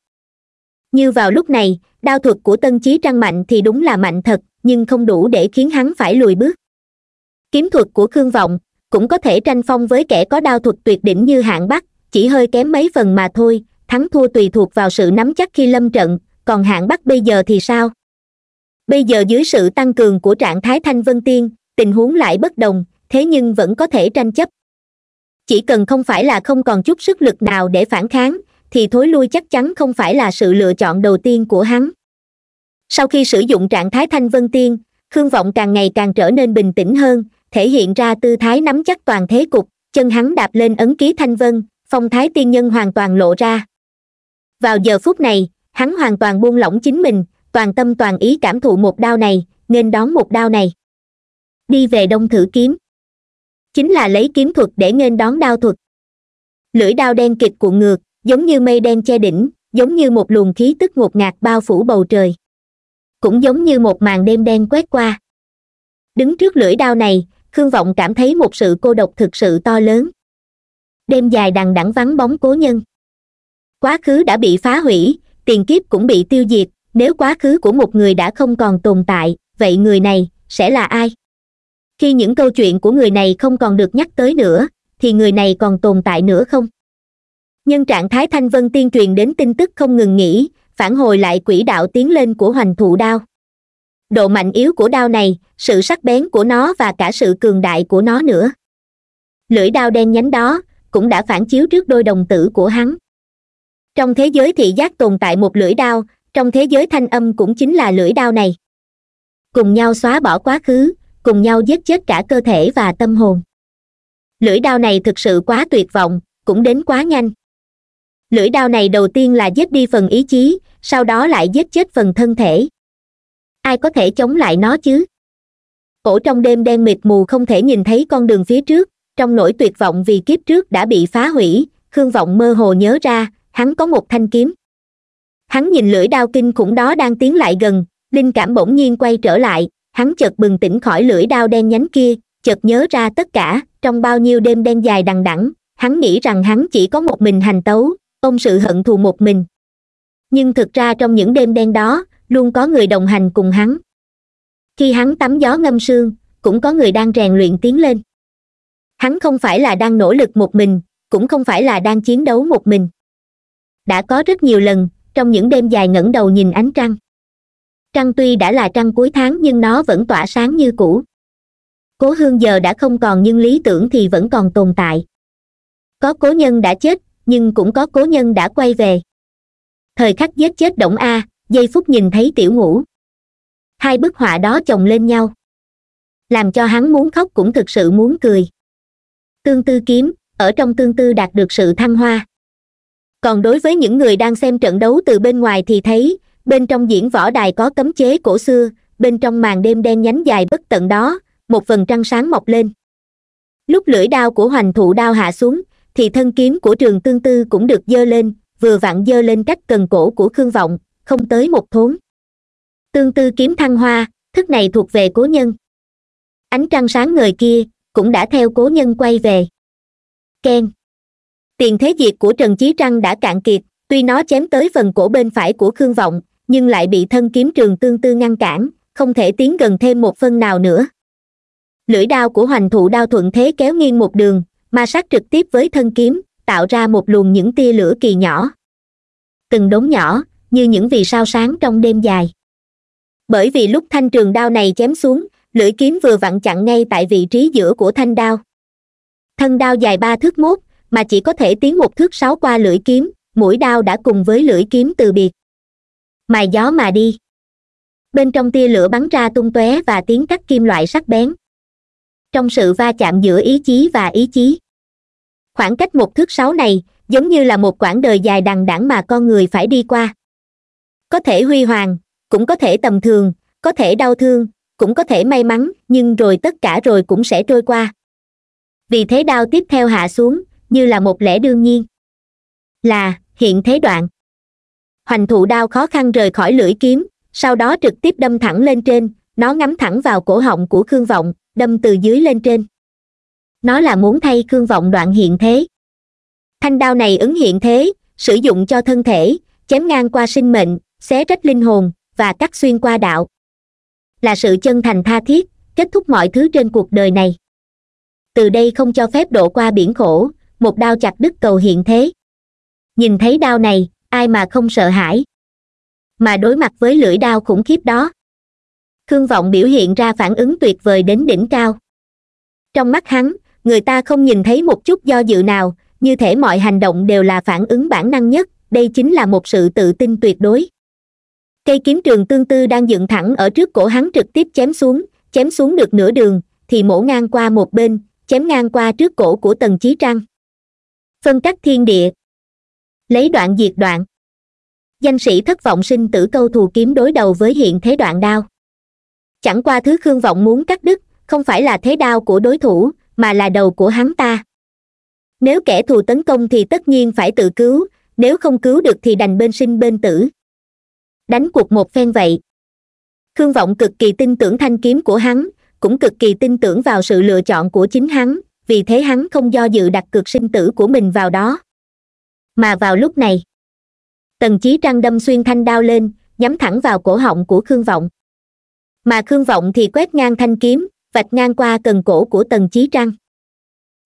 Speaker 1: như vào lúc này đao thuật của Tần chí trăng mạnh thì đúng là mạnh thật nhưng không đủ để khiến hắn phải lùi bước kiếm thuật của khương vọng cũng có thể tranh phong với kẻ có đao thuật tuyệt đỉnh như hạng bắc chỉ hơi kém mấy phần mà thôi thắng thua tùy thuộc vào sự nắm chắc khi lâm trận còn hạng bắc bây giờ thì sao bây giờ dưới sự tăng cường của trạng thái thanh vân tiên tình huống lại bất đồng thế nhưng vẫn có thể tranh chấp chỉ cần không phải là không còn chút sức lực nào để phản kháng thì thối lui chắc chắn không phải là sự lựa chọn đầu tiên của hắn sau khi sử dụng trạng thái thanh vân tiên khương vọng càng ngày càng trở nên bình tĩnh hơn thể hiện ra tư thái nắm chắc toàn thế cục chân hắn đạp lên ấn ký thanh vân phong thái tiên nhân hoàn toàn lộ ra vào giờ phút này hắn hoàn toàn buông lỏng chính mình toàn tâm toàn ý cảm thụ một đao này nên đón một đao này đi về đông thử kiếm chính là lấy kiếm thuật để nên đón đao thuật lưỡi đao đen kịch cuộn ngược giống như mây đen che đỉnh giống như một luồng khí tức ngột ngạt bao phủ bầu trời cũng giống như một màn đêm đen quét qua đứng trước lưỡi đao này khương vọng cảm thấy một sự cô độc thực sự to lớn đêm dài đằng đẵng vắng bóng cố nhân quá khứ đã bị phá hủy tiền kiếp cũng bị tiêu diệt nếu quá khứ của một người đã không còn tồn tại vậy người này sẽ là ai khi những câu chuyện của người này không còn được nhắc tới nữa thì người này còn tồn tại nữa không nhân trạng thái thanh vân tiên truyền đến tin tức không ngừng nghỉ phản hồi lại quỹ đạo tiến lên của hoành thụ đao độ mạnh yếu của đao này sự sắc bén của nó và cả sự cường đại của nó nữa lưỡi đao đen nhánh đó cũng đã phản chiếu trước đôi đồng tử của hắn trong thế giới thị giác tồn tại một lưỡi đao trong thế giới thanh âm cũng chính là lưỡi đao này cùng nhau xóa bỏ quá khứ cùng nhau giết chết cả cơ thể và tâm hồn lưỡi đao này thực sự quá tuyệt vọng cũng đến quá nhanh lưỡi đao này đầu tiên là giết đi phần ý chí sau đó lại giết chết phần thân thể ai có thể chống lại nó chứ cổ trong đêm đen mịt mù không thể nhìn thấy con đường phía trước trong nỗi tuyệt vọng vì kiếp trước đã bị phá hủy khương vọng mơ hồ nhớ ra hắn có một thanh kiếm hắn nhìn lưỡi đao kinh khủng đó đang tiến lại gần linh cảm bỗng nhiên quay trở lại hắn chợt bừng tỉnh khỏi lưỡi đao đen nhánh kia chợt nhớ ra tất cả trong bao nhiêu đêm đen dài đằng đẵng hắn nghĩ rằng hắn chỉ có một mình hành tấu ôm sự hận thù một mình nhưng thực ra trong những đêm đen đó luôn có người đồng hành cùng hắn khi hắn tắm gió ngâm sương cũng có người đang rèn luyện tiến lên hắn không phải là đang nỗ lực một mình cũng không phải là đang chiến đấu một mình đã có rất nhiều lần trong những đêm dài ngẩng đầu nhìn ánh trăng trăng tuy đã là trăng cuối tháng nhưng nó vẫn tỏa sáng như cũ cố hương giờ đã không còn nhưng lý tưởng thì vẫn còn tồn tại có cố nhân đã chết nhưng cũng có cố nhân đã quay về thời khắc giết chết động a giây phút nhìn thấy tiểu ngũ hai bức họa đó chồng lên nhau làm cho hắn muốn khóc cũng thực sự muốn cười tương tư kiếm ở trong tương tư đạt được sự thăng hoa còn đối với những người đang xem trận đấu từ bên ngoài thì thấy bên trong diễn võ đài có cấm chế cổ xưa bên trong màn đêm đen nhánh dài bất tận đó một phần trăng sáng mọc lên lúc lưỡi đao của hoành thụ đao hạ xuống thì thân kiếm của trường tương tư cũng được dơ lên vừa vặn dơ lên cách cần cổ của khương vọng không tới một thốn tương tư kiếm thăng hoa thức này thuộc về cố nhân ánh trăng sáng người kia cũng đã theo cố nhân quay về ken tiền thế diệt của trần chí trăng đã cạn kiệt tuy nó chém tới phần cổ bên phải của khương vọng nhưng lại bị thân kiếm trường tương tư ngăn cản không thể tiến gần thêm một phân nào nữa lưỡi đao của hoành thụ đao thuận thế kéo nghiêng một đường ma sát trực tiếp với thân kiếm tạo ra một luồng những tia lửa kỳ nhỏ từng đốm nhỏ như những vì sao sáng trong đêm dài bởi vì lúc thanh trường đao này chém xuống lưỡi kiếm vừa vặn chặn ngay tại vị trí giữa của thanh đao thân đao dài ba thước mốt mà chỉ có thể tiến một thước sáu qua lưỡi kiếm mũi đao đã cùng với lưỡi kiếm từ biệt mài gió mà đi bên trong tia lửa bắn ra tung tóe và tiếng cắt kim loại sắc bén trong sự va chạm giữa ý chí và ý chí khoảng cách một thước sáu này giống như là một quãng đời dài đằng đẵng mà con người phải đi qua có thể huy hoàng cũng có thể tầm thường có thể đau thương cũng có thể may mắn nhưng rồi tất cả rồi cũng sẽ trôi qua vì thế đao tiếp theo hạ xuống như là một lẽ đương nhiên là hiện thế đoạn hoành thụ đao khó khăn rời khỏi lưỡi kiếm sau đó trực tiếp đâm thẳng lên trên nó ngắm thẳng vào cổ họng của khương vọng đâm từ dưới lên trên nó là muốn thay khương vọng đoạn hiện thế thanh đao này ứng hiện thế sử dụng cho thân thể chém ngang qua sinh mệnh xé rách linh hồn và cắt xuyên qua đạo là sự chân thành tha thiết kết thúc mọi thứ trên cuộc đời này từ đây không cho phép đổ qua biển khổ một đao chặt đứt cầu hiện thế nhìn thấy đao này ai mà không sợ hãi mà đối mặt với lưỡi đao khủng khiếp đó khương vọng biểu hiện ra phản ứng tuyệt vời đến đỉnh cao trong mắt hắn người ta không nhìn thấy một chút do dự nào như thể mọi hành động đều là phản ứng bản năng nhất đây chính là một sự tự tin tuyệt đối cây kiếm trường tương tư đang dựng thẳng ở trước cổ hắn trực tiếp chém xuống chém xuống được nửa đường thì mổ ngang qua một bên chém ngang qua trước cổ của tần chí trăng phân cắt thiên địa lấy đoạn diệt đoạn danh sĩ thất vọng sinh tử câu thù kiếm đối đầu với hiện thế đoạn đao chẳng qua thứ khương vọng muốn cắt đứt không phải là thế đao của đối thủ mà là đầu của hắn ta nếu kẻ thù tấn công thì tất nhiên phải tự cứu nếu không cứu được thì đành bên sinh bên tử đánh cuộc một phen vậy khương vọng cực kỳ tin tưởng thanh kiếm của hắn cũng cực kỳ tin tưởng vào sự lựa chọn của chính hắn vì thế hắn không do dự đặt cược sinh tử của mình vào đó mà vào lúc này tần chí trăng đâm xuyên thanh đao lên nhắm thẳng vào cổ họng của khương vọng mà khương vọng thì quét ngang thanh kiếm vạch ngang qua cần cổ của tần chí trăng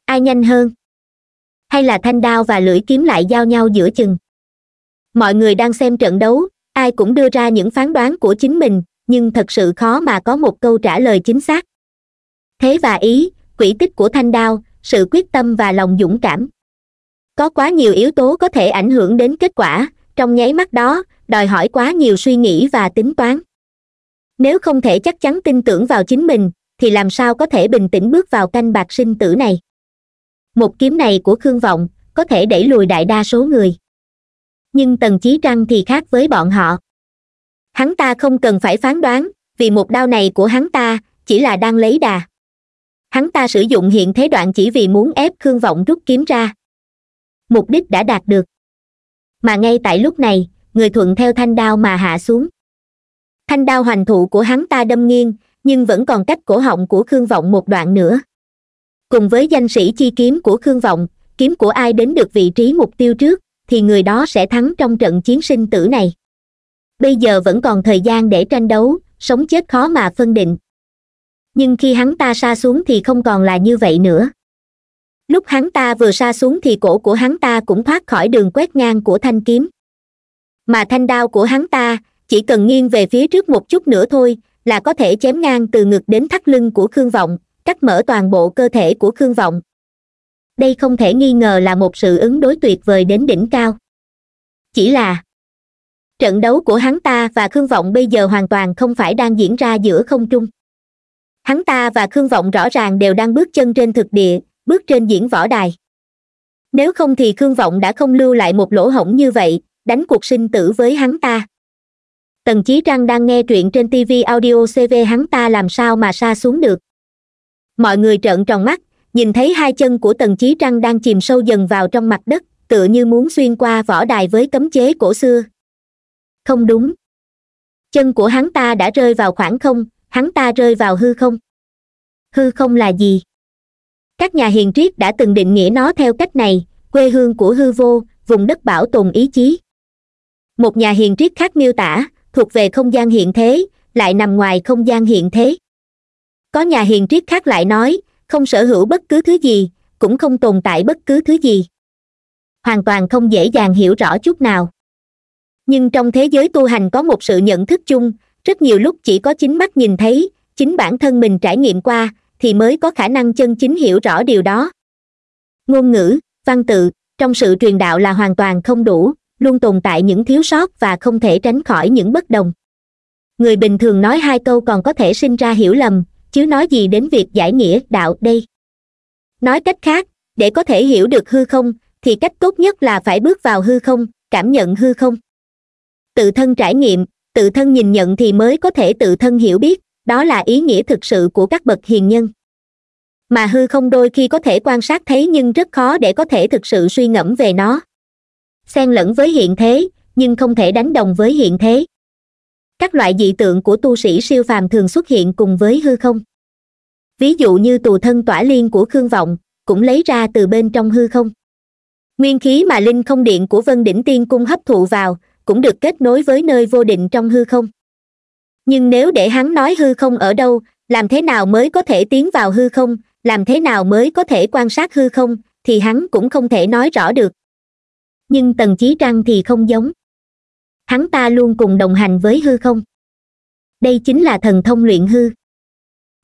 Speaker 1: ai nhanh hơn hay là thanh đao và lưỡi kiếm lại giao nhau giữa chừng mọi người đang xem trận đấu ai cũng đưa ra những phán đoán của chính mình nhưng thật sự khó mà có một câu trả lời chính xác thế và ý quỹ tích của thanh đao sự quyết tâm và lòng dũng cảm có quá nhiều yếu tố có thể ảnh hưởng đến kết quả trong nháy mắt đó đòi hỏi quá nhiều suy nghĩ và tính toán nếu không thể chắc chắn tin tưởng vào chính mình thì làm sao có thể bình tĩnh bước vào canh bạc sinh tử này một kiếm này của khương vọng có thể đẩy lùi đại đa số người nhưng tần chí trăng thì khác với bọn họ hắn ta không cần phải phán đoán vì một đao này của hắn ta chỉ là đang lấy đà hắn ta sử dụng hiện thế đoạn chỉ vì muốn ép khương vọng rút kiếm ra mục đích đã đạt được mà ngay tại lúc này người thuận theo thanh đao mà hạ xuống thanh đao hoành thụ của hắn ta đâm nghiêng nhưng vẫn còn cách cổ họng của khương vọng một đoạn nữa cùng với danh sĩ chi kiếm của khương vọng kiếm của ai đến được vị trí mục tiêu trước thì người đó sẽ thắng trong trận chiến sinh tử này bây giờ vẫn còn thời gian để tranh đấu sống chết khó mà phân định nhưng khi hắn ta sa xuống thì không còn là như vậy nữa lúc hắn ta vừa sa xuống thì cổ của hắn ta cũng thoát khỏi đường quét ngang của thanh kiếm mà thanh đao của hắn ta chỉ cần nghiêng về phía trước một chút nữa thôi là có thể chém ngang từ ngực đến thắt lưng của khương vọng cắt mở toàn bộ cơ thể của khương vọng đây không thể nghi ngờ là một sự ứng đối tuyệt vời đến đỉnh cao chỉ là trận đấu của hắn ta và khương vọng bây giờ hoàn toàn không phải đang diễn ra giữa không trung hắn ta và khương vọng rõ ràng đều đang bước chân trên thực địa bước trên diễn võ đài nếu không thì khương vọng đã không lưu lại một lỗ hổng như vậy đánh cuộc sinh tử với hắn ta tần chí trăng đang nghe truyện trên tv audio cv hắn ta làm sao mà xa xuống được mọi người trợn tròn mắt nhìn thấy hai chân của tần chí trăng đang chìm sâu dần vào trong mặt đất tựa như muốn xuyên qua võ đài với cấm chế cổ xưa không đúng chân của hắn ta đã rơi vào khoảng không hắn ta rơi vào hư không hư không là gì các nhà hiền triết đã từng định nghĩa nó theo cách này quê hương của hư vô vùng đất bảo tồn ý chí một nhà hiền triết khác miêu tả thuộc về không gian hiện thế lại nằm ngoài không gian hiện thế có nhà hiền triết khác lại nói không sở hữu bất cứ thứ gì cũng không tồn tại bất cứ thứ gì hoàn toàn không dễ dàng hiểu rõ chút nào nhưng trong thế giới tu hành có một sự nhận thức chung rất nhiều lúc chỉ có chính mắt nhìn thấy chính bản thân mình trải nghiệm qua thì mới có khả năng chân chính hiểu rõ điều đó ngôn ngữ văn tự trong sự truyền đạo là hoàn toàn không đủ luôn tồn tại những thiếu sót và không thể tránh khỏi những bất đồng người bình thường nói hai câu còn có thể sinh ra hiểu lầm chứ nói gì đến việc giải nghĩa đạo đây nói cách khác để có thể hiểu được hư không thì cách tốt nhất là phải bước vào hư không cảm nhận hư không tự thân trải nghiệm tự thân nhìn nhận thì mới có thể tự thân hiểu biết đó là ý nghĩa thực sự của các bậc hiền nhân mà hư không đôi khi có thể quan sát thấy nhưng rất khó để có thể thực sự suy ngẫm về nó xen lẫn với hiện thế nhưng không thể đánh đồng với hiện thế các loại dị tượng của tu sĩ siêu phàm thường xuất hiện cùng với hư không ví dụ như tù thân tỏa liên của khương vọng cũng lấy ra từ bên trong hư không nguyên khí mà linh không điện của vân đỉnh tiên cung hấp thụ vào cũng được kết nối với nơi vô định trong hư không nhưng nếu để hắn nói hư không ở đâu làm thế nào mới có thể tiến vào hư không làm thế nào mới có thể quan sát hư không thì hắn cũng không thể nói rõ được nhưng tần chí trăng thì không giống hắn ta luôn cùng đồng hành với hư không đây chính là thần thông luyện hư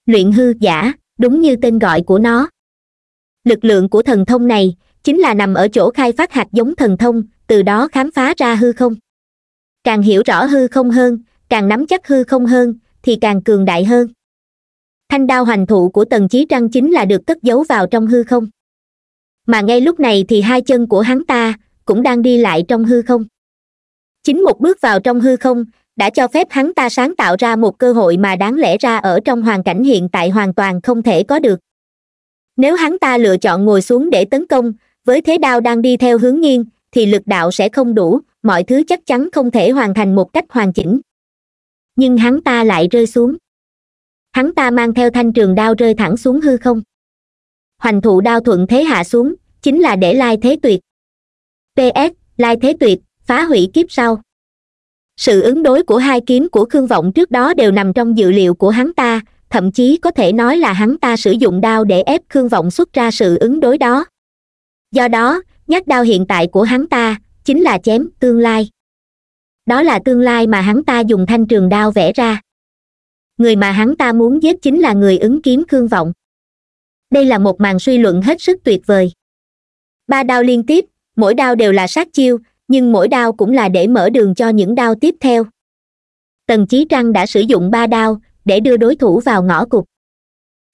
Speaker 1: luyện hư giả đúng như tên gọi của nó lực lượng của thần thông này chính là nằm ở chỗ khai phát hạt giống thần thông từ đó khám phá ra hư không càng hiểu rõ hư không hơn càng nắm chắc hư không hơn thì càng cường đại hơn thanh đao hoành thụ của tần chí trăng chính là được cất giấu vào trong hư không mà ngay lúc này thì hai chân của hắn ta cũng đang đi lại trong hư không chính một bước vào trong hư không đã cho phép hắn ta sáng tạo ra một cơ hội mà đáng lẽ ra ở trong hoàn cảnh hiện tại hoàn toàn không thể có được nếu hắn ta lựa chọn ngồi xuống để tấn công với thế đao đang đi theo hướng nghiêng thì lực đạo sẽ không đủ mọi thứ chắc chắn không thể hoàn thành một cách hoàn chỉnh nhưng hắn ta lại rơi xuống hắn ta mang theo thanh trường đao rơi thẳng xuống hư không hoành thụ đao thuận thế hạ xuống chính là để lai thế tuyệt ps lai thế tuyệt phá hủy kiếp sau sự ứng đối của hai kiếm của khương vọng trước đó đều nằm trong dự liệu của hắn ta thậm chí có thể nói là hắn ta sử dụng đao để ép khương vọng xuất ra sự ứng đối đó do đó nhát đao hiện tại của hắn ta chính là chém tương lai đó là tương lai mà hắn ta dùng thanh trường đao vẽ ra người mà hắn ta muốn giết chính là người ứng kiếm khương vọng đây là một màn suy luận hết sức tuyệt vời ba đao liên tiếp mỗi đao đều là sát chiêu nhưng mỗi đao cũng là để mở đường cho những đao tiếp theo tần chí trăng đã sử dụng ba đao để đưa đối thủ vào ngõ cụt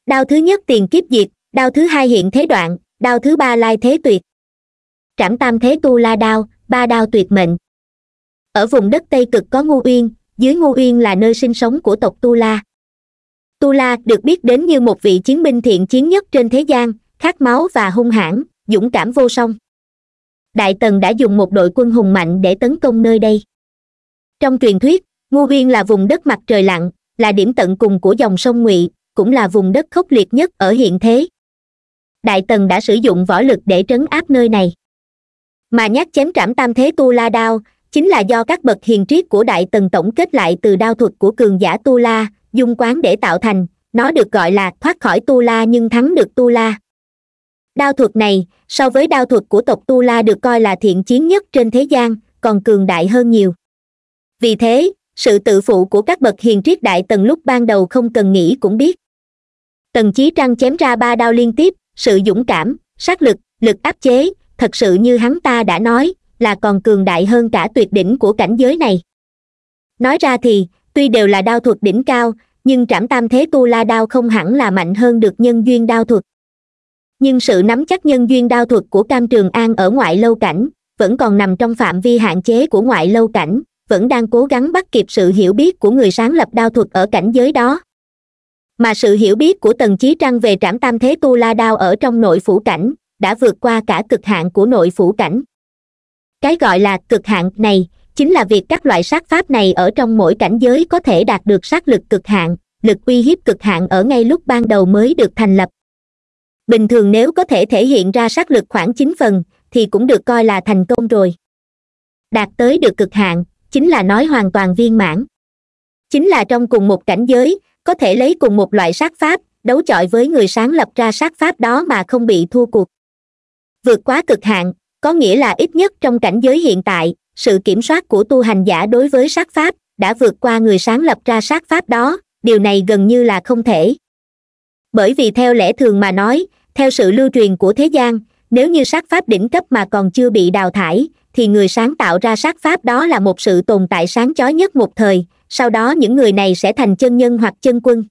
Speaker 1: đao thứ nhất tiền kiếp diệt đao thứ hai hiện thế đoạn đao thứ ba lai thế tuyệt trảm tam thế tu la đao ba đao tuyệt mệnh ở vùng đất tây cực có ngu uyên dưới ngu uyên là nơi sinh sống của tộc tu la tu la được biết đến như một vị chiến binh thiện chiến nhất trên thế gian khát máu và hung hãn dũng cảm vô song đại tần đã dùng một đội quân hùng mạnh để tấn công nơi đây trong truyền thuyết ngu uyên là vùng đất mặt trời lặn là điểm tận cùng của dòng sông ngụy cũng là vùng đất khốc liệt nhất ở hiện thế đại tần đã sử dụng võ lực để trấn áp nơi này mà nhát chém trảm tam thế tu la đao chính là do các bậc hiền triết của đại tần tổng kết lại từ đao thuật của cường giả tu la dung quán để tạo thành nó được gọi là thoát khỏi tu la nhưng thắng được tu la đao thuật này so với đao thuật của tộc tu la được coi là thiện chiến nhất trên thế gian còn cường đại hơn nhiều vì thế sự tự phụ của các bậc hiền triết đại tần lúc ban đầu không cần nghĩ cũng biết tần chí trăng chém ra ba đao liên tiếp sự dũng cảm sát lực lực áp chế thật sự như hắn ta đã nói là còn cường đại hơn cả tuyệt đỉnh của cảnh giới này nói ra thì tuy đều là đao thuật đỉnh cao nhưng trảm tam thế tu la đao không hẳn là mạnh hơn được nhân duyên đao thuật nhưng sự nắm chắc nhân duyên đao thuật của cam trường an ở ngoại lâu cảnh vẫn còn nằm trong phạm vi hạn chế của ngoại lâu cảnh vẫn đang cố gắng bắt kịp sự hiểu biết của người sáng lập đao thuật ở cảnh giới đó mà sự hiểu biết của tần chí trăng về trảm tam thế tu la đao ở trong nội phủ cảnh đã vượt qua cả cực hạn của nội phủ cảnh cái gọi là cực hạn này chính là việc các loại sát pháp này ở trong mỗi cảnh giới có thể đạt được sát lực cực hạn lực uy hiếp cực hạn ở ngay lúc ban đầu mới được thành lập bình thường nếu có thể thể hiện ra sát lực khoảng chín phần thì cũng được coi là thành công rồi đạt tới được cực hạn chính là nói hoàn toàn viên mãn chính là trong cùng một cảnh giới có thể lấy cùng một loại sát pháp đấu chọi với người sáng lập ra sát pháp đó mà không bị thua cuộc vượt quá cực hạn có nghĩa là ít nhất trong cảnh giới hiện tại sự kiểm soát của tu hành giả đối với sát pháp đã vượt qua người sáng lập ra sát pháp đó điều này gần như là không thể bởi vì theo lẽ thường mà nói theo sự lưu truyền của thế gian nếu như sát pháp đỉnh cấp mà còn chưa bị đào thải thì người sáng tạo ra sát pháp đó là một sự tồn tại sáng chói nhất một thời sau đó những người này sẽ thành chân nhân hoặc chân quân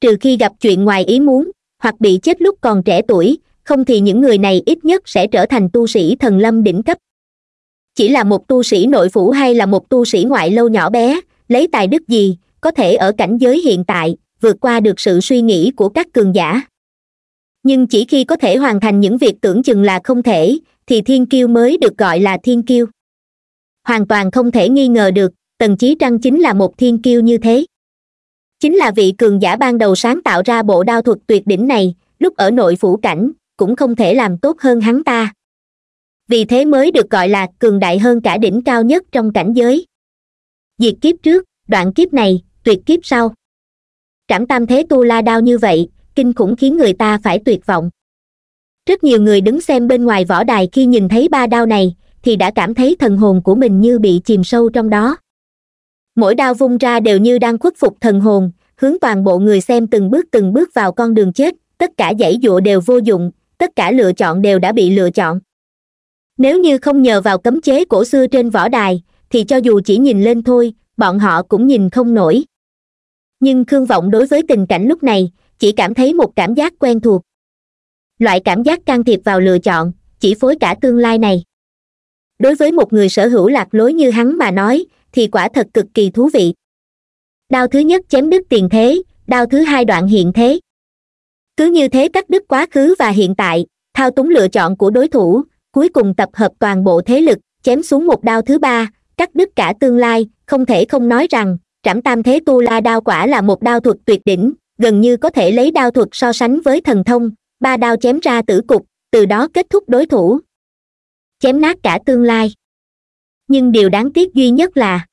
Speaker 1: trừ khi gặp chuyện ngoài ý muốn hoặc bị chết lúc còn trẻ tuổi không thì những người này ít nhất sẽ trở thành tu sĩ thần lâm đỉnh cấp chỉ là một tu sĩ nội phủ hay là một tu sĩ ngoại lâu nhỏ bé lấy tài đức gì có thể ở cảnh giới hiện tại vượt qua được sự suy nghĩ của các cường giả nhưng chỉ khi có thể hoàn thành những việc tưởng chừng là không thể thì thiên kiêu mới được gọi là thiên kiêu hoàn toàn không thể nghi ngờ được tần chí trăng chính là một thiên kiêu như thế chính là vị cường giả ban đầu sáng tạo ra bộ đao thuật tuyệt đỉnh này lúc ở nội phủ cảnh cũng không thể làm tốt hơn hắn ta vì thế mới được gọi là cường đại hơn cả đỉnh cao nhất trong cảnh giới diệt kiếp trước đoạn kiếp này tuyệt kiếp sau trảm tam thế tu la đao như vậy kinh khủng khiến người ta phải tuyệt vọng rất nhiều người đứng xem bên ngoài võ đài khi nhìn thấy ba đao này thì đã cảm thấy thần hồn của mình như bị chìm sâu trong đó mỗi đao vung ra đều như đang khuất phục thần hồn hướng toàn bộ người xem từng bước từng bước vào con đường chết tất cả dãy dụa đều vô dụng tất cả lựa chọn đều đã bị lựa chọn nếu như không nhờ vào cấm chế cổ xưa trên võ đài thì cho dù chỉ nhìn lên thôi bọn họ cũng nhìn không nổi nhưng khương vọng đối với tình cảnh lúc này chỉ cảm thấy một cảm giác quen thuộc loại cảm giác can thiệp vào lựa chọn chỉ phối cả tương lai này đối với một người sở hữu lạc lối như hắn mà nói thì quả thật cực kỳ thú vị đao thứ nhất chém đứt tiền thế đao thứ hai đoạn hiện thế cứ như thế cắt đứt quá khứ và hiện tại thao túng lựa chọn của đối thủ cuối cùng tập hợp toàn bộ thế lực chém xuống một đao thứ ba cắt đứt cả tương lai không thể không nói rằng trảm tam thế tu la đao quả là một đao thuật tuyệt đỉnh gần như có thể lấy đao thuật so sánh với thần thông ba đao chém ra tử cục từ đó kết thúc đối thủ chém nát cả tương lai nhưng điều đáng tiếc duy nhất là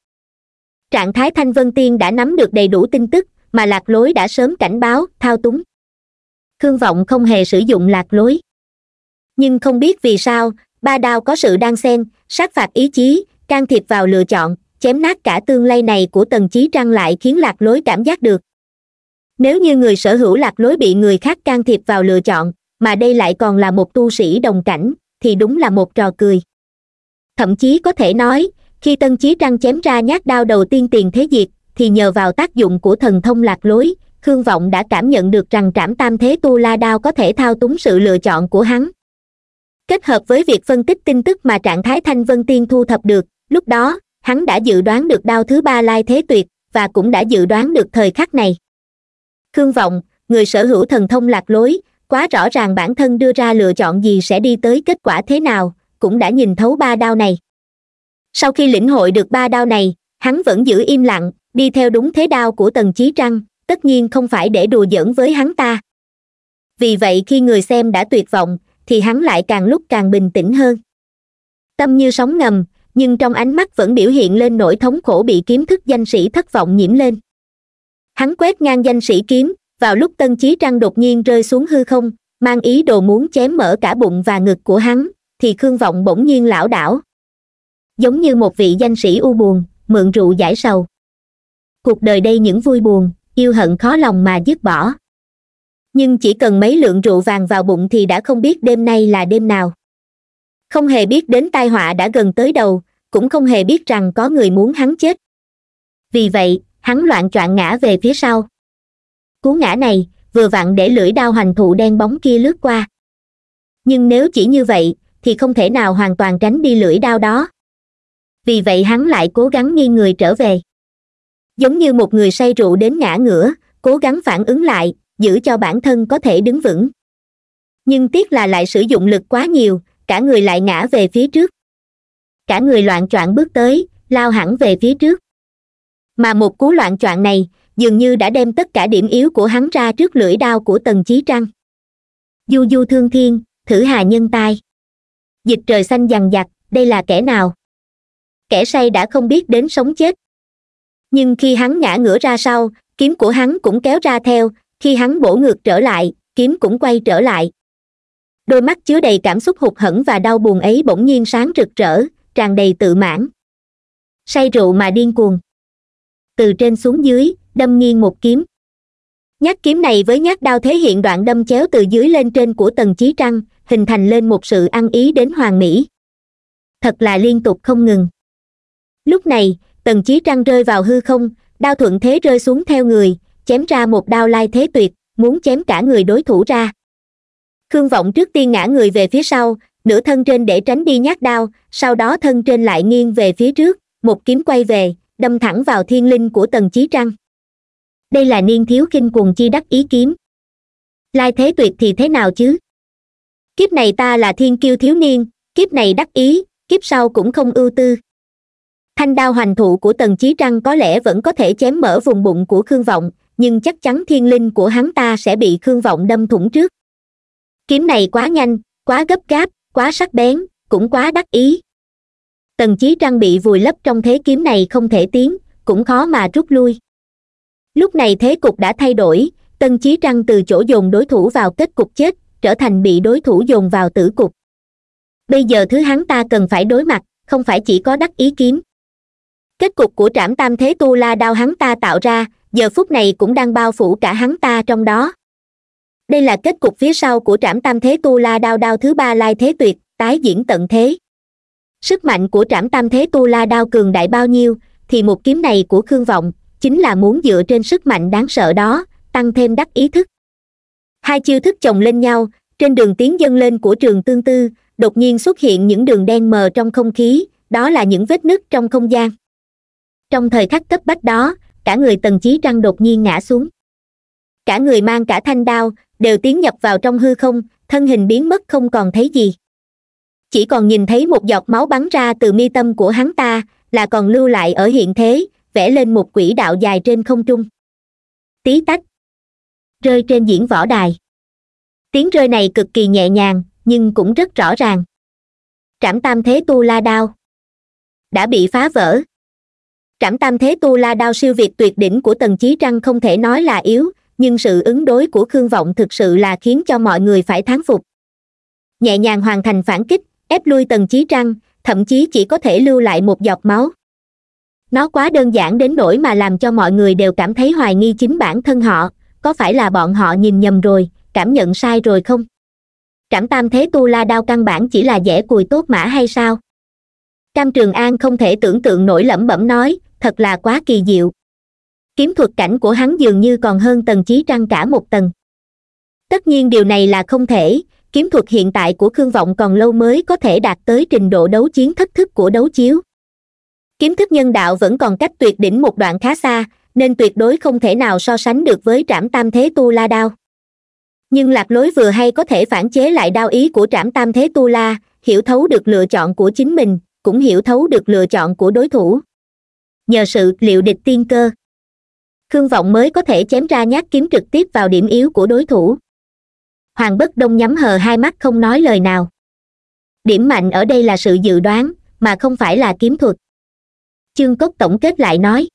Speaker 1: trạng thái thanh vân tiên đã nắm được đầy đủ tin tức mà lạc lối đã sớm cảnh báo thao túng khương vọng không hề sử dụng lạc lối nhưng không biết vì sao ba đao có sự đan xen sát phạt ý chí can thiệp vào lựa chọn chém nát cả tương lai này của tần chí trăng lại khiến lạc lối cảm giác được nếu như người sở hữu lạc lối bị người khác can thiệp vào lựa chọn mà đây lại còn là một tu sĩ đồng cảnh thì đúng là một trò cười thậm chí có thể nói khi Tần chí trăng chém ra nhát đao đầu tiên tiền thế diệt thì nhờ vào tác dụng của thần thông lạc lối khương vọng đã cảm nhận được rằng trảm tam thế tu la đao có thể thao túng sự lựa chọn của hắn kết hợp với việc phân tích tin tức mà trạng thái thanh vân tiên thu thập được lúc đó hắn đã dự đoán được đao thứ ba lai thế tuyệt và cũng đã dự đoán được thời khắc này khương vọng người sở hữu thần thông lạc lối quá rõ ràng bản thân đưa ra lựa chọn gì sẽ đi tới kết quả thế nào cũng đã nhìn thấu ba đao này sau khi lĩnh hội được ba đao này hắn vẫn giữ im lặng đi theo đúng thế đao của tần chí trăng tất nhiên không phải để đùa giỡn với hắn ta vì vậy khi người xem đã tuyệt vọng thì hắn lại càng lúc càng bình tĩnh hơn tâm như sóng ngầm nhưng trong ánh mắt vẫn biểu hiện lên nỗi thống khổ bị kiếm thức danh sĩ thất vọng nhiễm lên hắn quét ngang danh sĩ kiếm vào lúc tân chí trăng đột nhiên rơi xuống hư không mang ý đồ muốn chém mở cả bụng và ngực của hắn thì khương vọng bỗng nhiên lão đảo giống như một vị danh sĩ u buồn mượn rượu giải sầu cuộc đời đây những vui buồn yêu hận khó lòng mà dứt bỏ nhưng chỉ cần mấy lượng rượu vàng vào bụng thì đã không biết đêm nay là đêm nào không hề biết đến tai họa đã gần tới đầu cũng không hề biết rằng có người muốn hắn chết vì vậy hắn loạn choạng ngã về phía sau cú ngã này vừa vặn để lưỡi đao hoành thụ đen bóng kia lướt qua nhưng nếu chỉ như vậy thì không thể nào hoàn toàn tránh đi lưỡi đao đó vì vậy hắn lại cố gắng nghiêng người trở về giống như một người say rượu đến ngã ngửa cố gắng phản ứng lại giữ cho bản thân có thể đứng vững nhưng tiếc là lại sử dụng lực quá nhiều cả người lại ngã về phía trước cả người loạn o bước tới lao hẳn về phía trước mà một cú loạn o này dường như đã đem tất cả điểm yếu của hắn ra trước lưỡi đao của tần chí trăng du du thương thiên thử hà nhân tai dịch trời xanh dằn dặt đây là kẻ nào kẻ say đã không biết đến sống chết nhưng khi hắn ngã ngửa ra sau kiếm của hắn cũng kéo ra theo khi hắn bổ ngược trở lại kiếm cũng quay trở lại đôi mắt chứa đầy cảm xúc hụt hẫng và đau buồn ấy bỗng nhiên sáng rực rỡ tràn đầy tự mãn say rượu mà điên cuồng từ trên xuống dưới đâm nghiêng một kiếm nhát kiếm này với nhát đao thể hiện đoạn đâm chéo từ dưới lên trên của tần chí trăng hình thành lên một sự ăn ý đến hoàng mỹ thật là liên tục không ngừng lúc này tần chí trăng rơi vào hư không đao thuận thế rơi xuống theo người chém ra một đao lai thế tuyệt muốn chém cả người đối thủ ra khương vọng trước tiên ngã người về phía sau nửa thân trên để tránh đi nhát đao sau đó thân trên lại nghiêng về phía trước một kiếm quay về đâm thẳng vào thiên linh của tần chí trăng đây là niên thiếu kinh cuồng chi đắc ý kiếm lai thế tuyệt thì thế nào chứ kiếp này ta là thiên kiêu thiếu niên kiếp này đắc ý kiếp sau cũng không ưu tư thanh đao hoành thụ của tần chí trăng có lẽ vẫn có thể chém mở vùng bụng của khương vọng nhưng chắc chắn thiên linh của hắn ta sẽ bị khương vọng đâm thủng trước kiếm này quá nhanh quá gấp gáp quá sắc bén cũng quá đắc ý tần chí trăng bị vùi lấp trong thế kiếm này không thể tiến cũng khó mà rút lui lúc này thế cục đã thay đổi tần chí trăng từ chỗ dồn đối thủ vào kết cục chết trở thành bị đối thủ dồn vào tử cục bây giờ thứ hắn ta cần phải đối mặt không phải chỉ có đắc ý kiếm kết cục của trảm tam thế tu la đao hắn ta tạo ra giờ phút này cũng đang bao phủ cả hắn ta trong đó đây là kết cục phía sau của trảm tam thế tu la đao đao thứ ba lai thế tuyệt tái diễn tận thế sức mạnh của trảm tam thế tu la đao cường đại bao nhiêu thì một kiếm này của khương vọng chính là muốn dựa trên sức mạnh đáng sợ đó tăng thêm đắc ý thức hai chiêu thức chồng lên nhau trên đường tiến dâng lên của trường tương tư đột nhiên xuất hiện những đường đen mờ trong không khí đó là những vết nứt trong không gian trong thời khắc cấp bách đó cả người tần chí trăng đột nhiên ngã xuống cả người mang cả thanh đao đều tiến nhập vào trong hư không thân hình biến mất không còn thấy gì chỉ còn nhìn thấy một giọt máu bắn ra từ mi tâm của hắn ta là còn lưu lại ở hiện thế vẽ lên một quỹ đạo dài trên không trung tí tách rơi trên diễn võ đài tiếng rơi này cực kỳ nhẹ nhàng nhưng cũng rất rõ ràng trảm tam thế tu la đao đã bị phá vỡ trảm tam thế tu la đao siêu việt tuyệt đỉnh của tần chí trăng không thể nói là yếu nhưng sự ứng đối của khương vọng thực sự là khiến cho mọi người phải thán phục nhẹ nhàng hoàn thành phản kích ép lui tần chí trăng thậm chí chỉ có thể lưu lại một giọt máu nó quá đơn giản đến nỗi mà làm cho mọi người đều cảm thấy hoài nghi chính bản thân họ có phải là bọn họ nhìn nhầm rồi cảm nhận sai rồi không trảm tam thế tu la đao căn bản chỉ là dễ cùi tốt mã hay sao cam trường an không thể tưởng tượng nổi lẩm bẩm nói thật là quá kỳ diệu kiếm thuật cảnh của hắn dường như còn hơn tần chí trăng cả một tầng tất nhiên điều này là không thể kiếm thuật hiện tại của khương vọng còn lâu mới có thể đạt tới trình độ đấu chiến thất thức của đấu chiếu kiếm thức nhân đạo vẫn còn cách tuyệt đỉnh một đoạn khá xa nên tuyệt đối không thể nào so sánh được với trảm tam thế tu la đao nhưng lạc lối vừa hay có thể phản chế lại đao ý của trảm tam thế tu la hiểu thấu được lựa chọn của chính mình cũng hiểu thấu được lựa chọn của đối thủ nhờ sự liệu địch tiên cơ khương vọng mới có thể chém ra nhát kiếm trực tiếp vào điểm yếu của đối thủ hoàng bất đông nhắm hờ hai mắt không nói lời nào điểm mạnh ở đây là sự dự đoán mà không phải là kiếm thuật chương cốc tổng kết lại nói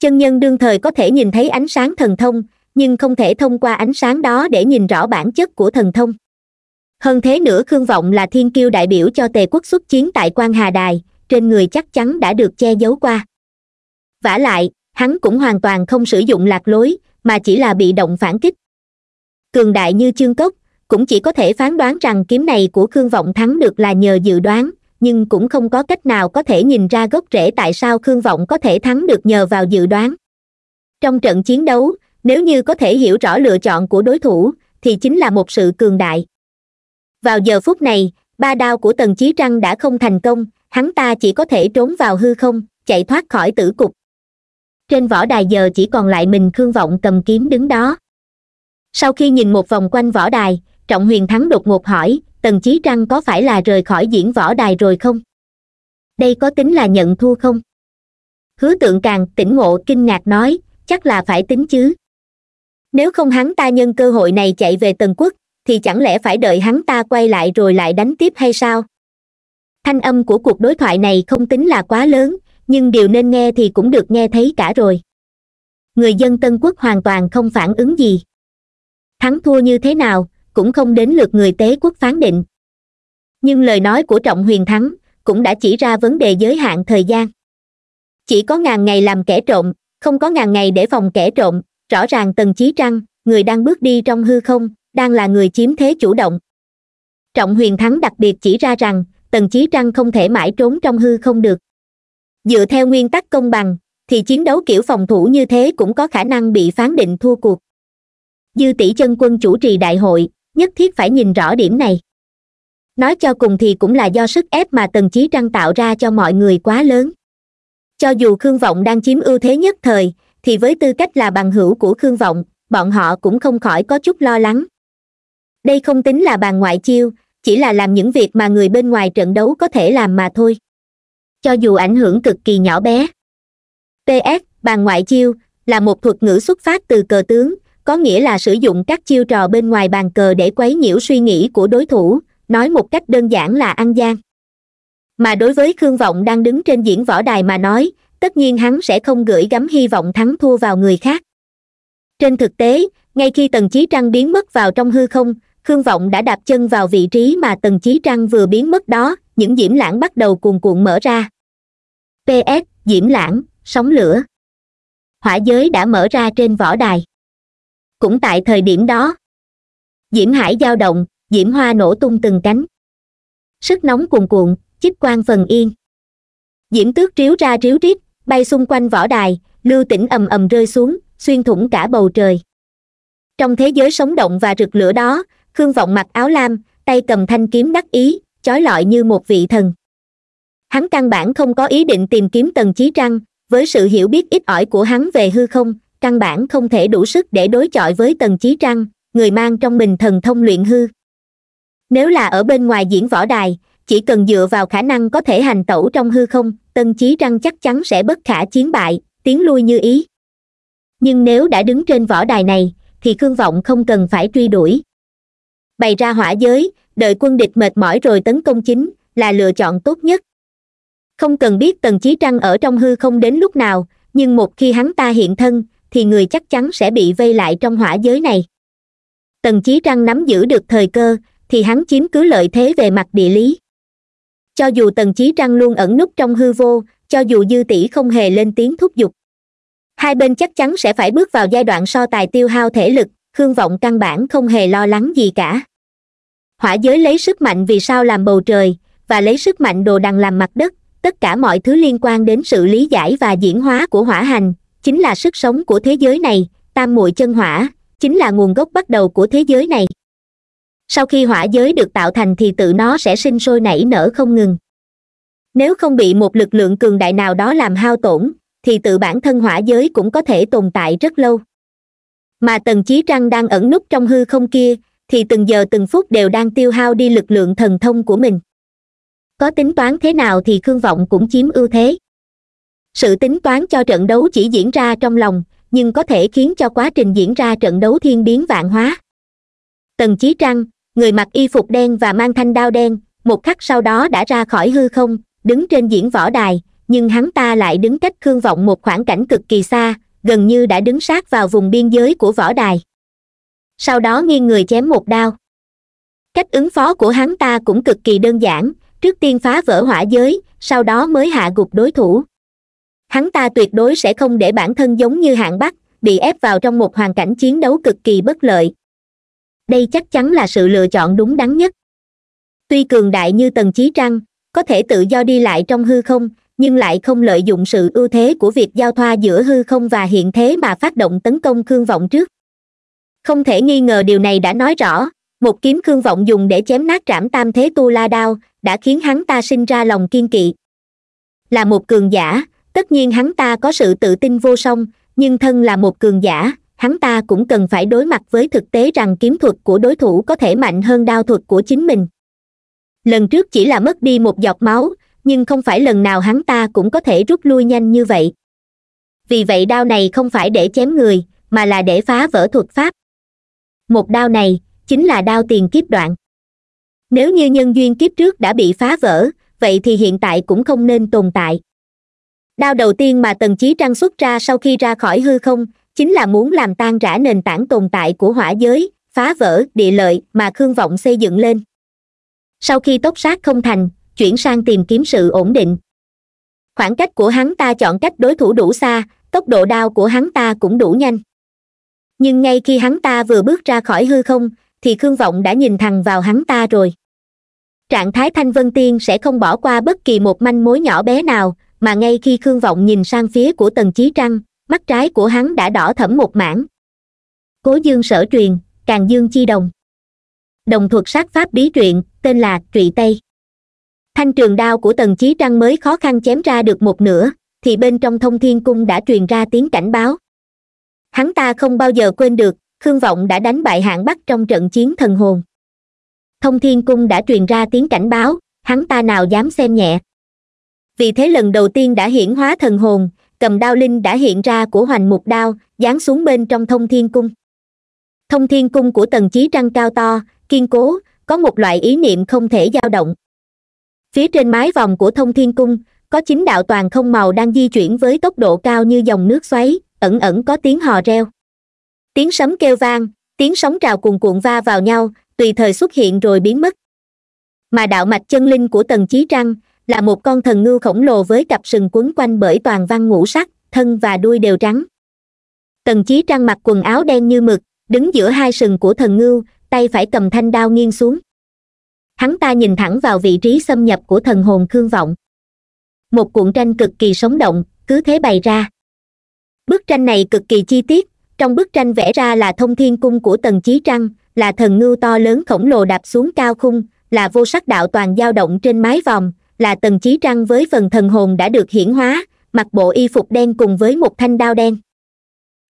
Speaker 1: chân nhân đương thời có thể nhìn thấy ánh sáng thần thông nhưng không thể thông qua ánh sáng đó để nhìn rõ bản chất của thần thông hơn thế nữa khương vọng là thiên kiêu đại biểu cho tề quốc xuất chiến tại quan hà đài trên người chắc chắn đã được che giấu qua vả lại hắn cũng hoàn toàn không sử dụng lạc lối mà chỉ là bị động phản kích cường đại như chương cốc cũng chỉ có thể phán đoán rằng kiếm này của khương vọng thắng được là nhờ dự đoán nhưng cũng không có cách nào có thể nhìn ra gốc rễ tại sao khương vọng có thể thắng được nhờ vào dự đoán trong trận chiến đấu nếu như có thể hiểu rõ lựa chọn của đối thủ thì chính là một sự cường đại vào giờ phút này ba đao của tần chí trăng đã không thành công hắn ta chỉ có thể trốn vào hư không chạy thoát khỏi tử cục trên võ đài giờ chỉ còn lại mình khương vọng cầm kiếm đứng đó sau khi nhìn một vòng quanh võ đài trọng huyền thắng đột ngột hỏi tần chí trăng có phải là rời khỏi diễn võ đài rồi không đây có tính là nhận thua không hứa tượng càng tỉnh ngộ kinh ngạc nói chắc là phải tính chứ nếu không hắn ta nhân cơ hội này chạy về tần quốc thì chẳng lẽ phải đợi hắn ta quay lại rồi lại đánh tiếp hay sao thanh âm của cuộc đối thoại này không tính là quá lớn nhưng điều nên nghe thì cũng được nghe thấy cả rồi người dân tân quốc hoàn toàn không phản ứng gì thắng thua như thế nào cũng không đến lượt người tế quốc phán định nhưng lời nói của trọng huyền thắng cũng đã chỉ ra vấn đề giới hạn thời gian chỉ có ngàn ngày làm kẻ trộm không có ngàn ngày để phòng kẻ trộm rõ ràng tần chí trăng người đang bước đi trong hư không đang là người chiếm thế chủ động trọng huyền thắng đặc biệt chỉ ra rằng tần chí trăng không thể mãi trốn trong hư không được dựa theo nguyên tắc công bằng thì chiến đấu kiểu phòng thủ như thế cũng có khả năng bị phán định thua cuộc dư tỷ chân quân chủ trì đại hội nhất thiết phải nhìn rõ điểm này nói cho cùng thì cũng là do sức ép mà tần chí trăng tạo ra cho mọi người quá lớn cho dù khương vọng đang chiếm ưu thế nhất thời thì với tư cách là bằng hữu của khương vọng bọn họ cũng không khỏi có chút lo lắng đây không tính là bàn ngoại chiêu chỉ là làm những việc mà người bên ngoài trận đấu có thể làm mà thôi cho dù ảnh hưởng cực kỳ nhỏ bé ps bàn ngoại chiêu là một thuật ngữ xuất phát từ cờ tướng có nghĩa là sử dụng các chiêu trò bên ngoài bàn cờ để quấy nhiễu suy nghĩ của đối thủ nói một cách đơn giản là ăn gian mà đối với khương vọng đang đứng trên diễn võ đài mà nói tất nhiên hắn sẽ không gửi gắm hy vọng thắng thua vào người khác trên thực tế ngay khi tần chí trăng biến mất vào trong hư không khương vọng đã đạp chân vào vị trí mà tần chí trăng vừa biến mất đó những diễm lãng bắt đầu cuồn cuộn mở ra ps diễm lãng sóng lửa hỏa giới đã mở ra trên võ đài cũng tại thời điểm đó diễm hải dao động diễm hoa nổ tung từng cánh sức nóng cuồn cuộn chích quan phần yên diễm tước ríu ra ríu rít bay xung quanh võ đài lưu tỉnh ầm ầm rơi xuống xuyên thủng cả bầu trời trong thế giới sống động và rực lửa đó khương vọng mặc áo lam tay cầm thanh kiếm đắc ý chói lọi như một vị thần hắn căn bản không có ý định tìm kiếm tần chí trăng với sự hiểu biết ít ỏi của hắn về hư không căn bản không thể đủ sức để đối chọi với tần chí trăng người mang trong mình thần thông luyện hư nếu là ở bên ngoài diễn võ đài chỉ cần dựa vào khả năng có thể hành tẩu trong hư không tần chí trăng chắc chắn sẽ bất khả chiến bại tiến lui như ý nhưng nếu đã đứng trên võ đài này thì khương vọng không cần phải truy đuổi bày ra hỏa giới đợi quân địch mệt mỏi rồi tấn công chính là lựa chọn tốt nhất không cần biết tần chí trăng ở trong hư không đến lúc nào nhưng một khi hắn ta hiện thân thì người chắc chắn sẽ bị vây lại trong hỏa giới này tần chí trăng nắm giữ được thời cơ thì hắn chiếm cứ lợi thế về mặt địa lý cho dù tần chí trăng luôn ẩn núp trong hư vô cho dù dư tỷ không hề lên tiếng thúc giục hai bên chắc chắn sẽ phải bước vào giai đoạn so tài tiêu hao thể lực khương vọng căn bản không hề lo lắng gì cả hỏa giới lấy sức mạnh vì sao làm bầu trời và lấy sức mạnh đồ đằng làm mặt đất tất cả mọi thứ liên quan đến sự lý giải và diễn hóa của hỏa hành chính là sức sống của thế giới này tam muội chân hỏa chính là nguồn gốc bắt đầu của thế giới này sau khi hỏa giới được tạo thành thì tự nó sẽ sinh sôi nảy nở không ngừng nếu không bị một lực lượng cường đại nào đó làm hao tổn thì tự bản thân hỏa giới cũng có thể tồn tại rất lâu mà tần chí trăng đang ẩn núp trong hư không kia thì từng giờ từng phút đều đang tiêu hao đi lực lượng thần thông của mình có tính toán thế nào thì khương vọng cũng chiếm ưu thế sự tính toán cho trận đấu chỉ diễn ra trong lòng nhưng có thể khiến cho quá trình diễn ra trận đấu thiên biến vạn hóa tần chí trăng người mặc y phục đen và mang thanh đao đen một khắc sau đó đã ra khỏi hư không đứng trên diễn võ đài nhưng hắn ta lại đứng cách khương vọng một khoảng cảnh cực kỳ xa gần như đã đứng sát vào vùng biên giới của võ đài sau đó nghiêng người chém một đao cách ứng phó của hắn ta cũng cực kỳ đơn giản trước tiên phá vỡ hỏa giới sau đó mới hạ gục đối thủ hắn ta tuyệt đối sẽ không để bản thân giống như hạng bắc bị ép vào trong một hoàn cảnh chiến đấu cực kỳ bất lợi đây chắc chắn là sự lựa chọn đúng đắn nhất tuy cường đại như tần chí trăng có thể tự do đi lại trong hư không nhưng lại không lợi dụng sự ưu thế của việc giao thoa giữa hư không và hiện thế mà phát động tấn công khương vọng trước không thể nghi ngờ điều này đã nói rõ một kiếm khương vọng dùng để chém nát trảm tam thế tu la đao đã khiến hắn ta sinh ra lòng kiên kỵ là một cường giả tất nhiên hắn ta có sự tự tin vô song nhưng thân là một cường giả hắn ta cũng cần phải đối mặt với thực tế rằng kiếm thuật của đối thủ có thể mạnh hơn đao thuật của chính mình lần trước chỉ là mất đi một giọt máu nhưng không phải lần nào hắn ta cũng có thể rút lui nhanh như vậy vì vậy đao này không phải để chém người mà là để phá vỡ thuật pháp một đao này chính là đao tiền kiếp đoạn nếu như nhân duyên kiếp trước đã bị phá vỡ vậy thì hiện tại cũng không nên tồn tại đao đầu tiên mà tần chí trăng xuất ra sau khi ra khỏi hư không chính là muốn làm tan rã nền tảng tồn tại của hỏa giới phá vỡ địa lợi mà khương vọng xây dựng lên sau khi tốc sát không thành chuyển sang tìm kiếm sự ổn định khoảng cách của hắn ta chọn cách đối thủ đủ xa tốc độ đao của hắn ta cũng đủ nhanh nhưng ngay khi hắn ta vừa bước ra khỏi hư không thì khương vọng đã nhìn thẳng vào hắn ta rồi trạng thái thanh vân tiên sẽ không bỏ qua bất kỳ một manh mối nhỏ bé nào mà ngay khi khương vọng nhìn sang phía của tần chí trăng mắt trái của hắn đã đỏ thẫm một mảng cố dương sở truyền càng dương chi đồng đồng thuật sát pháp bí truyện tên là trụy tây thanh trường đao của tần chí trăng mới khó khăn chém ra được một nửa thì bên trong thông thiên cung đã truyền ra tiếng cảnh báo hắn ta không bao giờ quên được khương vọng đã đánh bại hạng bắc trong trận chiến thần hồn thông thiên cung đã truyền ra tiếng cảnh báo hắn ta nào dám xem nhẹ vì thế lần đầu tiên đã hiển hóa thần hồn cầm đao linh đã hiện ra của hoành mục đao giáng xuống bên trong thông thiên cung thông thiên cung của tần chí trăng cao to kiên cố có một loại ý niệm không thể dao động phía trên mái vòng của thông thiên cung có chín đạo toàn không màu đang di chuyển với tốc độ cao như dòng nước xoáy ẩn ẩn có tiếng hò reo tiếng sấm kêu vang tiếng sóng trào cuồn cuộn va vào nhau tùy thời xuất hiện rồi biến mất mà đạo mạch chân linh của tần chí trăng là một con thần ngưu khổng lồ với cặp sừng quấn quanh bởi toàn văn ngũ sắc thân và đuôi đều trắng tần chí trăng mặc quần áo đen như mực đứng giữa hai sừng của thần ngưu tay phải cầm thanh đao nghiêng xuống hắn ta nhìn thẳng vào vị trí xâm nhập của thần hồn khương vọng một cuộn tranh cực kỳ sống động cứ thế bày ra bức tranh này cực kỳ chi tiết trong bức tranh vẽ ra là thông thiên cung của tần chí trăng là thần ngưu to lớn khổng lồ đạp xuống cao khung là vô sắc đạo toàn dao động trên mái vòng là tần chí trăng với phần thần hồn đã được hiển hóa mặc bộ y phục đen cùng với một thanh đao đen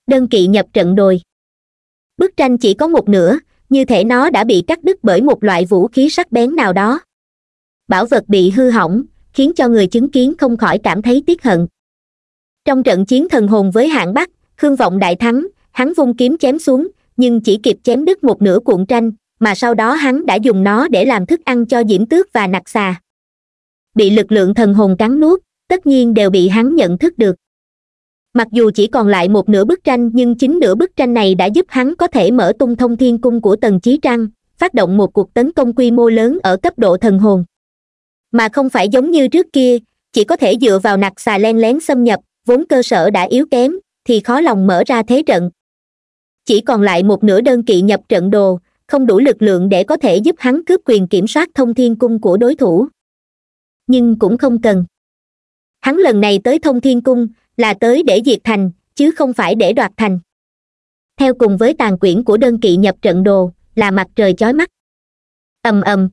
Speaker 1: đơn kỵ nhập trận đồi bức tranh chỉ có một nửa như thể nó đã bị cắt đứt bởi một loại vũ khí sắc bén nào đó bảo vật bị hư hỏng khiến cho người chứng kiến không khỏi cảm thấy tiếc hận trong trận chiến thần hồn với hạng bắc khương vọng đại thắng hắn vung kiếm chém xuống nhưng chỉ kịp chém đứt một nửa cuộn tranh mà sau đó hắn đã dùng nó để làm thức ăn cho diễm tước và nặc xà bị lực lượng thần hồn cắn nuốt tất nhiên đều bị hắn nhận thức được mặc dù chỉ còn lại một nửa bức tranh nhưng chính nửa bức tranh này đã giúp hắn có thể mở tung thông thiên cung của tần trí trăng phát động một cuộc tấn công quy mô lớn ở cấp độ thần hồn mà không phải giống như trước kia chỉ có thể dựa vào nặc xà len lén xâm nhập vốn cơ sở đã yếu kém thì khó lòng mở ra thế trận chỉ còn lại một nửa đơn kỵ nhập trận đồ không đủ lực lượng để có thể giúp hắn cướp quyền kiểm soát thông thiên cung của đối thủ nhưng cũng không cần hắn lần này tới thông thiên cung là tới để diệt thành chứ không phải để đoạt thành theo cùng với tàn quyển của đơn kỵ nhập trận đồ là mặt trời chói mắt ầm ầm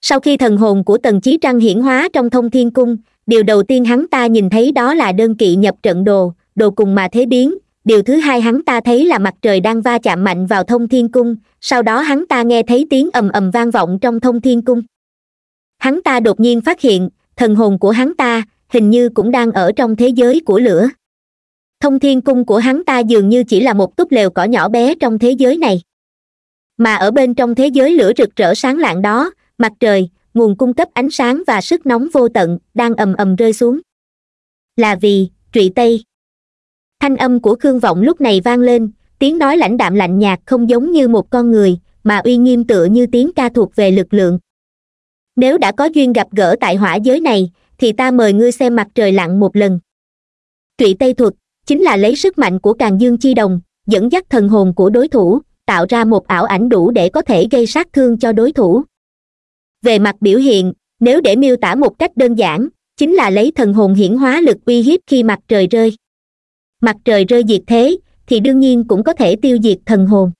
Speaker 1: sau khi thần hồn của tần chí trăng hiển hóa trong thông thiên cung điều đầu tiên hắn ta nhìn thấy đó là đơn kỵ nhập trận đồ đồ cùng mà thế biến điều thứ hai hắn ta thấy là mặt trời đang va chạm mạnh vào thông thiên cung sau đó hắn ta nghe thấy tiếng ầm ầm vang vọng trong thông thiên cung hắn ta đột nhiên phát hiện thần hồn của hắn ta hình như cũng đang ở trong thế giới của lửa thông thiên cung của hắn ta dường như chỉ là một túp lều cỏ nhỏ bé trong thế giới này mà ở bên trong thế giới lửa rực rỡ sáng lạng đó mặt trời nguồn cung cấp ánh sáng và sức nóng vô tận đang ầm ầm rơi xuống là vì trụy tây thanh âm của khương vọng lúc này vang lên tiếng nói lãnh đạm lạnh nhạt không giống như một con người mà uy nghiêm tựa như tiếng ca thuộc về lực lượng nếu đã có duyên gặp gỡ tại hỏa giới này thì ta mời ngươi xem mặt trời lặn một lần trụy tây thuật chính là lấy sức mạnh của càng dương chi đồng dẫn dắt thần hồn của đối thủ tạo ra một ảo ảnh đủ để có thể gây sát thương cho đối thủ về mặt biểu hiện nếu để miêu tả một cách đơn giản chính là lấy thần hồn hiển hóa lực uy hiếp khi mặt trời rơi mặt trời rơi diệt thế thì đương nhiên cũng có thể tiêu diệt thần hồn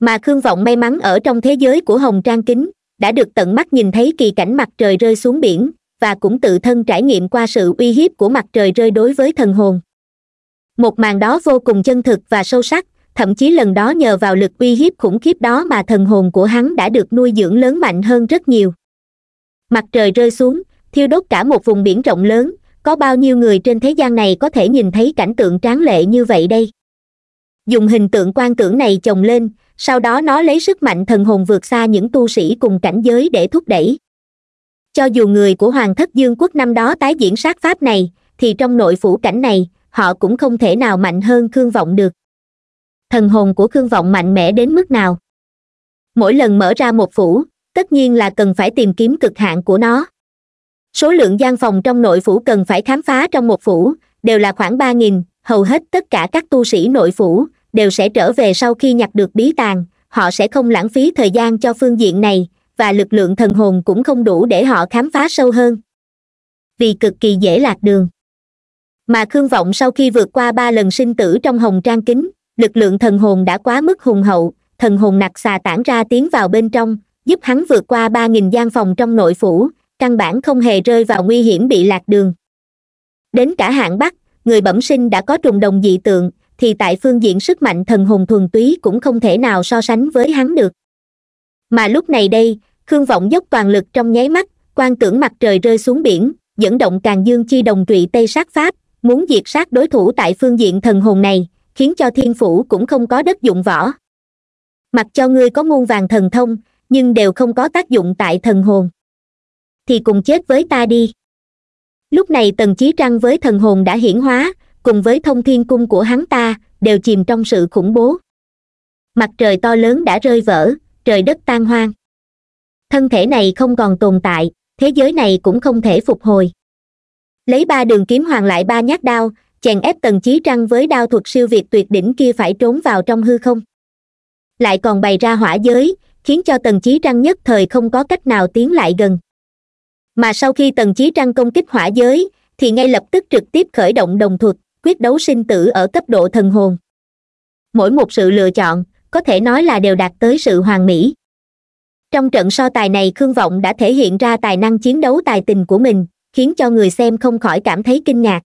Speaker 1: mà khương vọng may mắn ở trong thế giới của hồng trang kính đã được tận mắt nhìn thấy kỳ cảnh mặt trời rơi xuống biển và cũng tự thân trải nghiệm qua sự uy hiếp của mặt trời rơi đối với thần hồn một màn đó vô cùng chân thực và sâu sắc thậm chí lần đó nhờ vào lực uy hiếp khủng khiếp đó mà thần hồn của hắn đã được nuôi dưỡng lớn mạnh hơn rất nhiều mặt trời rơi xuống thiêu đốt cả một vùng biển rộng lớn có bao nhiêu người trên thế gian này có thể nhìn thấy cảnh tượng tráng lệ như vậy đây dùng hình tượng quan tưởng này chồng lên sau đó nó lấy sức mạnh thần hồn vượt xa những tu sĩ cùng cảnh giới để thúc đẩy cho dù người của hoàng thất dương quốc năm đó tái diễn sát pháp này thì trong nội phủ cảnh này họ cũng không thể nào mạnh hơn khương vọng được thần hồn của khương vọng mạnh mẽ đến mức nào mỗi lần mở ra một phủ tất nhiên là cần phải tìm kiếm cực hạn của nó số lượng gian phòng trong nội phủ cần phải khám phá trong một phủ đều là khoảng ba nghìn hầu hết tất cả các tu sĩ nội phủ đều sẽ trở về sau khi nhặt được bí tàng họ sẽ không lãng phí thời gian cho phương diện này và lực lượng thần hồn cũng không đủ để họ khám phá sâu hơn vì cực kỳ dễ lạc đường mà khương vọng sau khi vượt qua ba lần sinh tử trong hồng trang kính lực lượng thần hồn đã quá mức hùng hậu thần hồn nặc xà tản ra tiến vào bên trong giúp hắn vượt qua ba nghìn gian phòng trong nội phủ căn bản không hề rơi vào nguy hiểm bị lạc đường đến cả hạng bắc người bẩm sinh đã có trùng đồng dị tượng thì tại phương diện sức mạnh thần hồn thuần túy cũng không thể nào so sánh với hắn được mà lúc này đây khương vọng dốc toàn lực trong nháy mắt quan tưởng mặt trời rơi xuống biển dẫn động càng dương chi đồng trụy tây sát pháp muốn diệt sát đối thủ tại phương diện thần hồn này khiến cho thiên phủ cũng không có đất dụng võ mặc cho ngươi có muôn vàng thần thông nhưng đều không có tác dụng tại thần hồn thì cùng chết với ta đi lúc này tần chí trăng với thần hồn đã hiển hóa cùng với thông thiên cung của hắn ta đều chìm trong sự khủng bố mặt trời to lớn đã rơi vỡ trời đất tan hoang thân thể này không còn tồn tại thế giới này cũng không thể phục hồi lấy ba đường kiếm hoàng lại ba nhát đao chèn ép tần chí trăng với đao thuật siêu việt tuyệt đỉnh kia phải trốn vào trong hư không lại còn bày ra hỏa giới khiến cho tần chí trăng nhất thời không có cách nào tiến lại gần mà sau khi tần chí trăng công kích hỏa giới thì ngay lập tức trực tiếp khởi động đồng thuật quyết đấu sinh tử ở cấp độ thần hồn mỗi một sự lựa chọn có thể nói là đều đạt tới sự hoàn mỹ trong trận so tài này khương vọng đã thể hiện ra tài năng chiến đấu tài tình của mình khiến cho người xem không khỏi cảm thấy kinh ngạc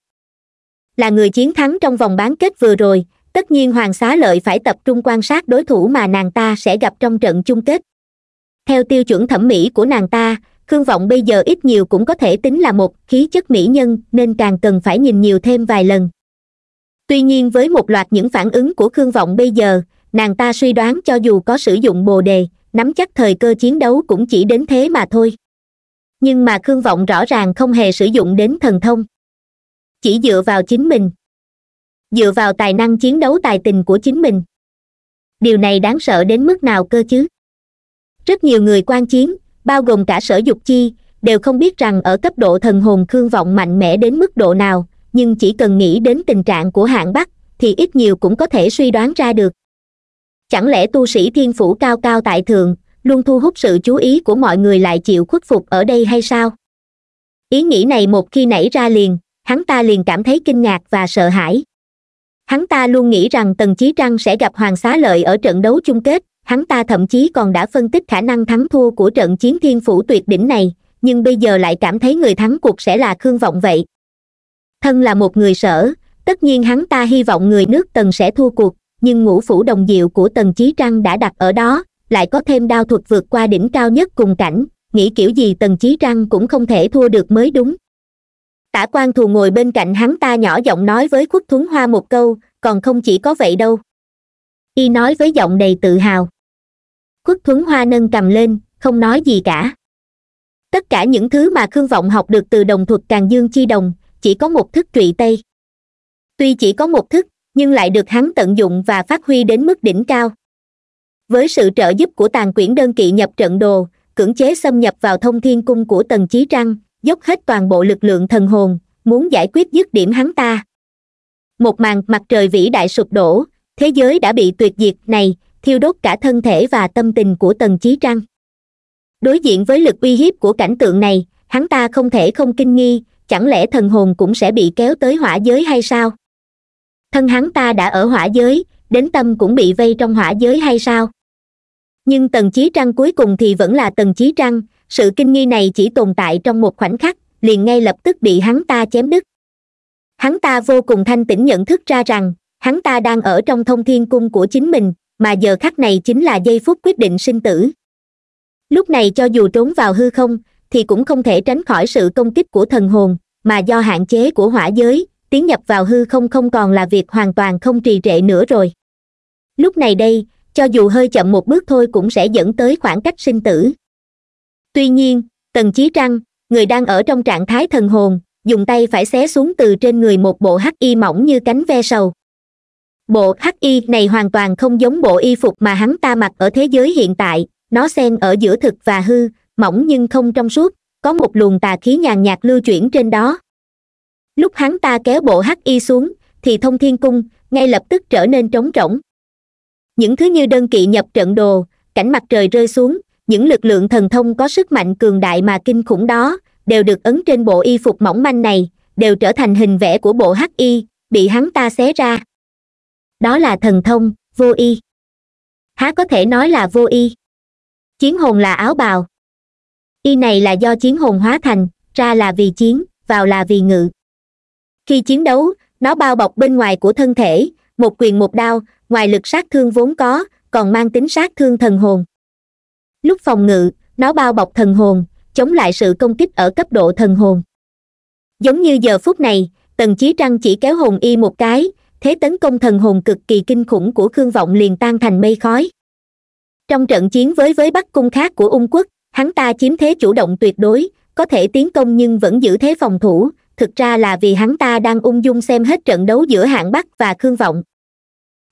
Speaker 1: là người chiến thắng trong vòng bán kết vừa rồi tất nhiên hoàng xá lợi phải tập trung quan sát đối thủ mà nàng ta sẽ gặp trong trận chung kết theo tiêu chuẩn thẩm mỹ của nàng ta khương vọng bây giờ ít nhiều cũng có thể tính là một khí chất mỹ nhân nên càng cần phải nhìn nhiều thêm vài lần tuy nhiên với một loạt những phản ứng của khương vọng bây giờ nàng ta suy đoán cho dù có sử dụng bồ đề nắm chắc thời cơ chiến đấu cũng chỉ đến thế mà thôi nhưng mà khương vọng rõ ràng không hề sử dụng đến thần thông chỉ dựa vào chính mình dựa vào tài năng chiến đấu tài tình của chính mình điều này đáng sợ đến mức nào cơ chứ rất nhiều người quan chiến bao gồm cả sở dục chi đều không biết rằng ở cấp độ thần hồn khương vọng mạnh mẽ đến mức độ nào nhưng chỉ cần nghĩ đến tình trạng của hạng bắc thì ít nhiều cũng có thể suy đoán ra được chẳng lẽ tu sĩ thiên phủ cao cao tại thượng luôn thu hút sự chú ý của mọi người lại chịu khuất phục ở đây hay sao ý nghĩ này một khi nảy ra liền hắn ta liền cảm thấy kinh ngạc và sợ hãi hắn ta luôn nghĩ rằng tần chí trăng sẽ gặp hoàng xá lợi ở trận đấu chung kết hắn ta thậm chí còn đã phân tích khả năng thắng thua của trận chiến thiên phủ tuyệt đỉnh này nhưng bây giờ lại cảm thấy người thắng cuộc sẽ là khương vọng vậy thân là một người sở tất nhiên hắn ta hy vọng người nước tần sẽ thua cuộc nhưng ngũ phủ đồng diệu của tần chí trăng đã đặt ở đó lại có thêm đao thuật vượt qua đỉnh cao nhất cùng cảnh nghĩ kiểu gì tần chí trăng cũng không thể thua được mới đúng tả quan thù ngồi bên cạnh hắn ta nhỏ giọng nói với khuất thuấn hoa một câu còn không chỉ có vậy đâu y nói với giọng đầy tự hào khuất thuấn hoa nâng cầm lên không nói gì cả tất cả những thứ mà khương vọng học được từ đồng thuật càng dương chi đồng chỉ có một thức trụy tây tuy chỉ có một thức nhưng lại được hắn tận dụng và phát huy đến mức đỉnh cao với sự trợ giúp của tàn quyển đơn kỵ nhập trận đồ cưỡng chế xâm nhập vào thông thiên cung của tần chí trăng dốc hết toàn bộ lực lượng thần hồn muốn giải quyết dứt điểm hắn ta một màn mặt trời vĩ đại sụp đổ thế giới đã bị tuyệt diệt này thiêu đốt cả thân thể và tâm tình của tần chí trăng đối diện với lực uy hiếp của cảnh tượng này hắn ta không thể không kinh nghi chẳng lẽ thần hồn cũng sẽ bị kéo tới hỏa giới hay sao thân hắn ta đã ở hỏa giới đến tâm cũng bị vây trong hỏa giới hay sao nhưng tần chí trăng cuối cùng thì vẫn là tần chí trăng sự kinh nghi này chỉ tồn tại trong một khoảnh khắc liền ngay lập tức bị hắn ta chém đứt hắn ta vô cùng thanh tĩnh nhận thức ra rằng hắn ta đang ở trong thông thiên cung của chính mình mà giờ khắc này chính là giây phút quyết định sinh tử lúc này cho dù trốn vào hư không thì cũng không thể tránh khỏi sự công kích của thần hồn mà do hạn chế của hỏa giới tiến nhập vào hư không không còn là việc hoàn toàn không trì trệ nữa rồi lúc này đây cho dù hơi chậm một bước thôi cũng sẽ dẫn tới khoảng cách sinh tử tuy nhiên tần chí trăng người đang ở trong trạng thái thần hồn dùng tay phải xé xuống từ trên người một bộ hắc y mỏng như cánh ve sầu bộ hắc y này hoàn toàn không giống bộ y phục mà hắn ta mặc ở thế giới hiện tại nó xen ở giữa thực và hư mỏng nhưng không trong suốt có một luồng tà khí nhàn nhạt lưu chuyển trên đó lúc hắn ta kéo bộ hắc y xuống thì thông thiên cung ngay lập tức trở nên trống rỗng những thứ như đơn kỵ nhập trận đồ cảnh mặt trời rơi xuống những lực lượng thần thông có sức mạnh cường đại mà kinh khủng đó đều được ấn trên bộ y phục mỏng manh này đều trở thành hình vẽ của bộ hắc y bị hắn ta xé ra đó là thần thông vô y há có thể nói là vô y chiến hồn là áo bào y này là do chiến hồn hóa thành ra là vì chiến vào là vì ngự khi chiến đấu nó bao bọc bên ngoài của thân thể một quyền một đao ngoài lực sát thương vốn có còn mang tính sát thương thần hồn lúc phòng ngự nó bao bọc thần hồn chống lại sự công kích ở cấp độ thần hồn giống như giờ phút này tần chí trăng chỉ kéo hồn y một cái thế tấn công thần hồn cực kỳ kinh khủng của khương vọng liền tan thành mây khói trong trận chiến với với bắc cung khác của ung quốc hắn ta chiếm thế chủ động tuyệt đối có thể tiến công nhưng vẫn giữ thế phòng thủ thực ra là vì hắn ta đang ung dung xem hết trận đấu giữa hạng bắc và khương vọng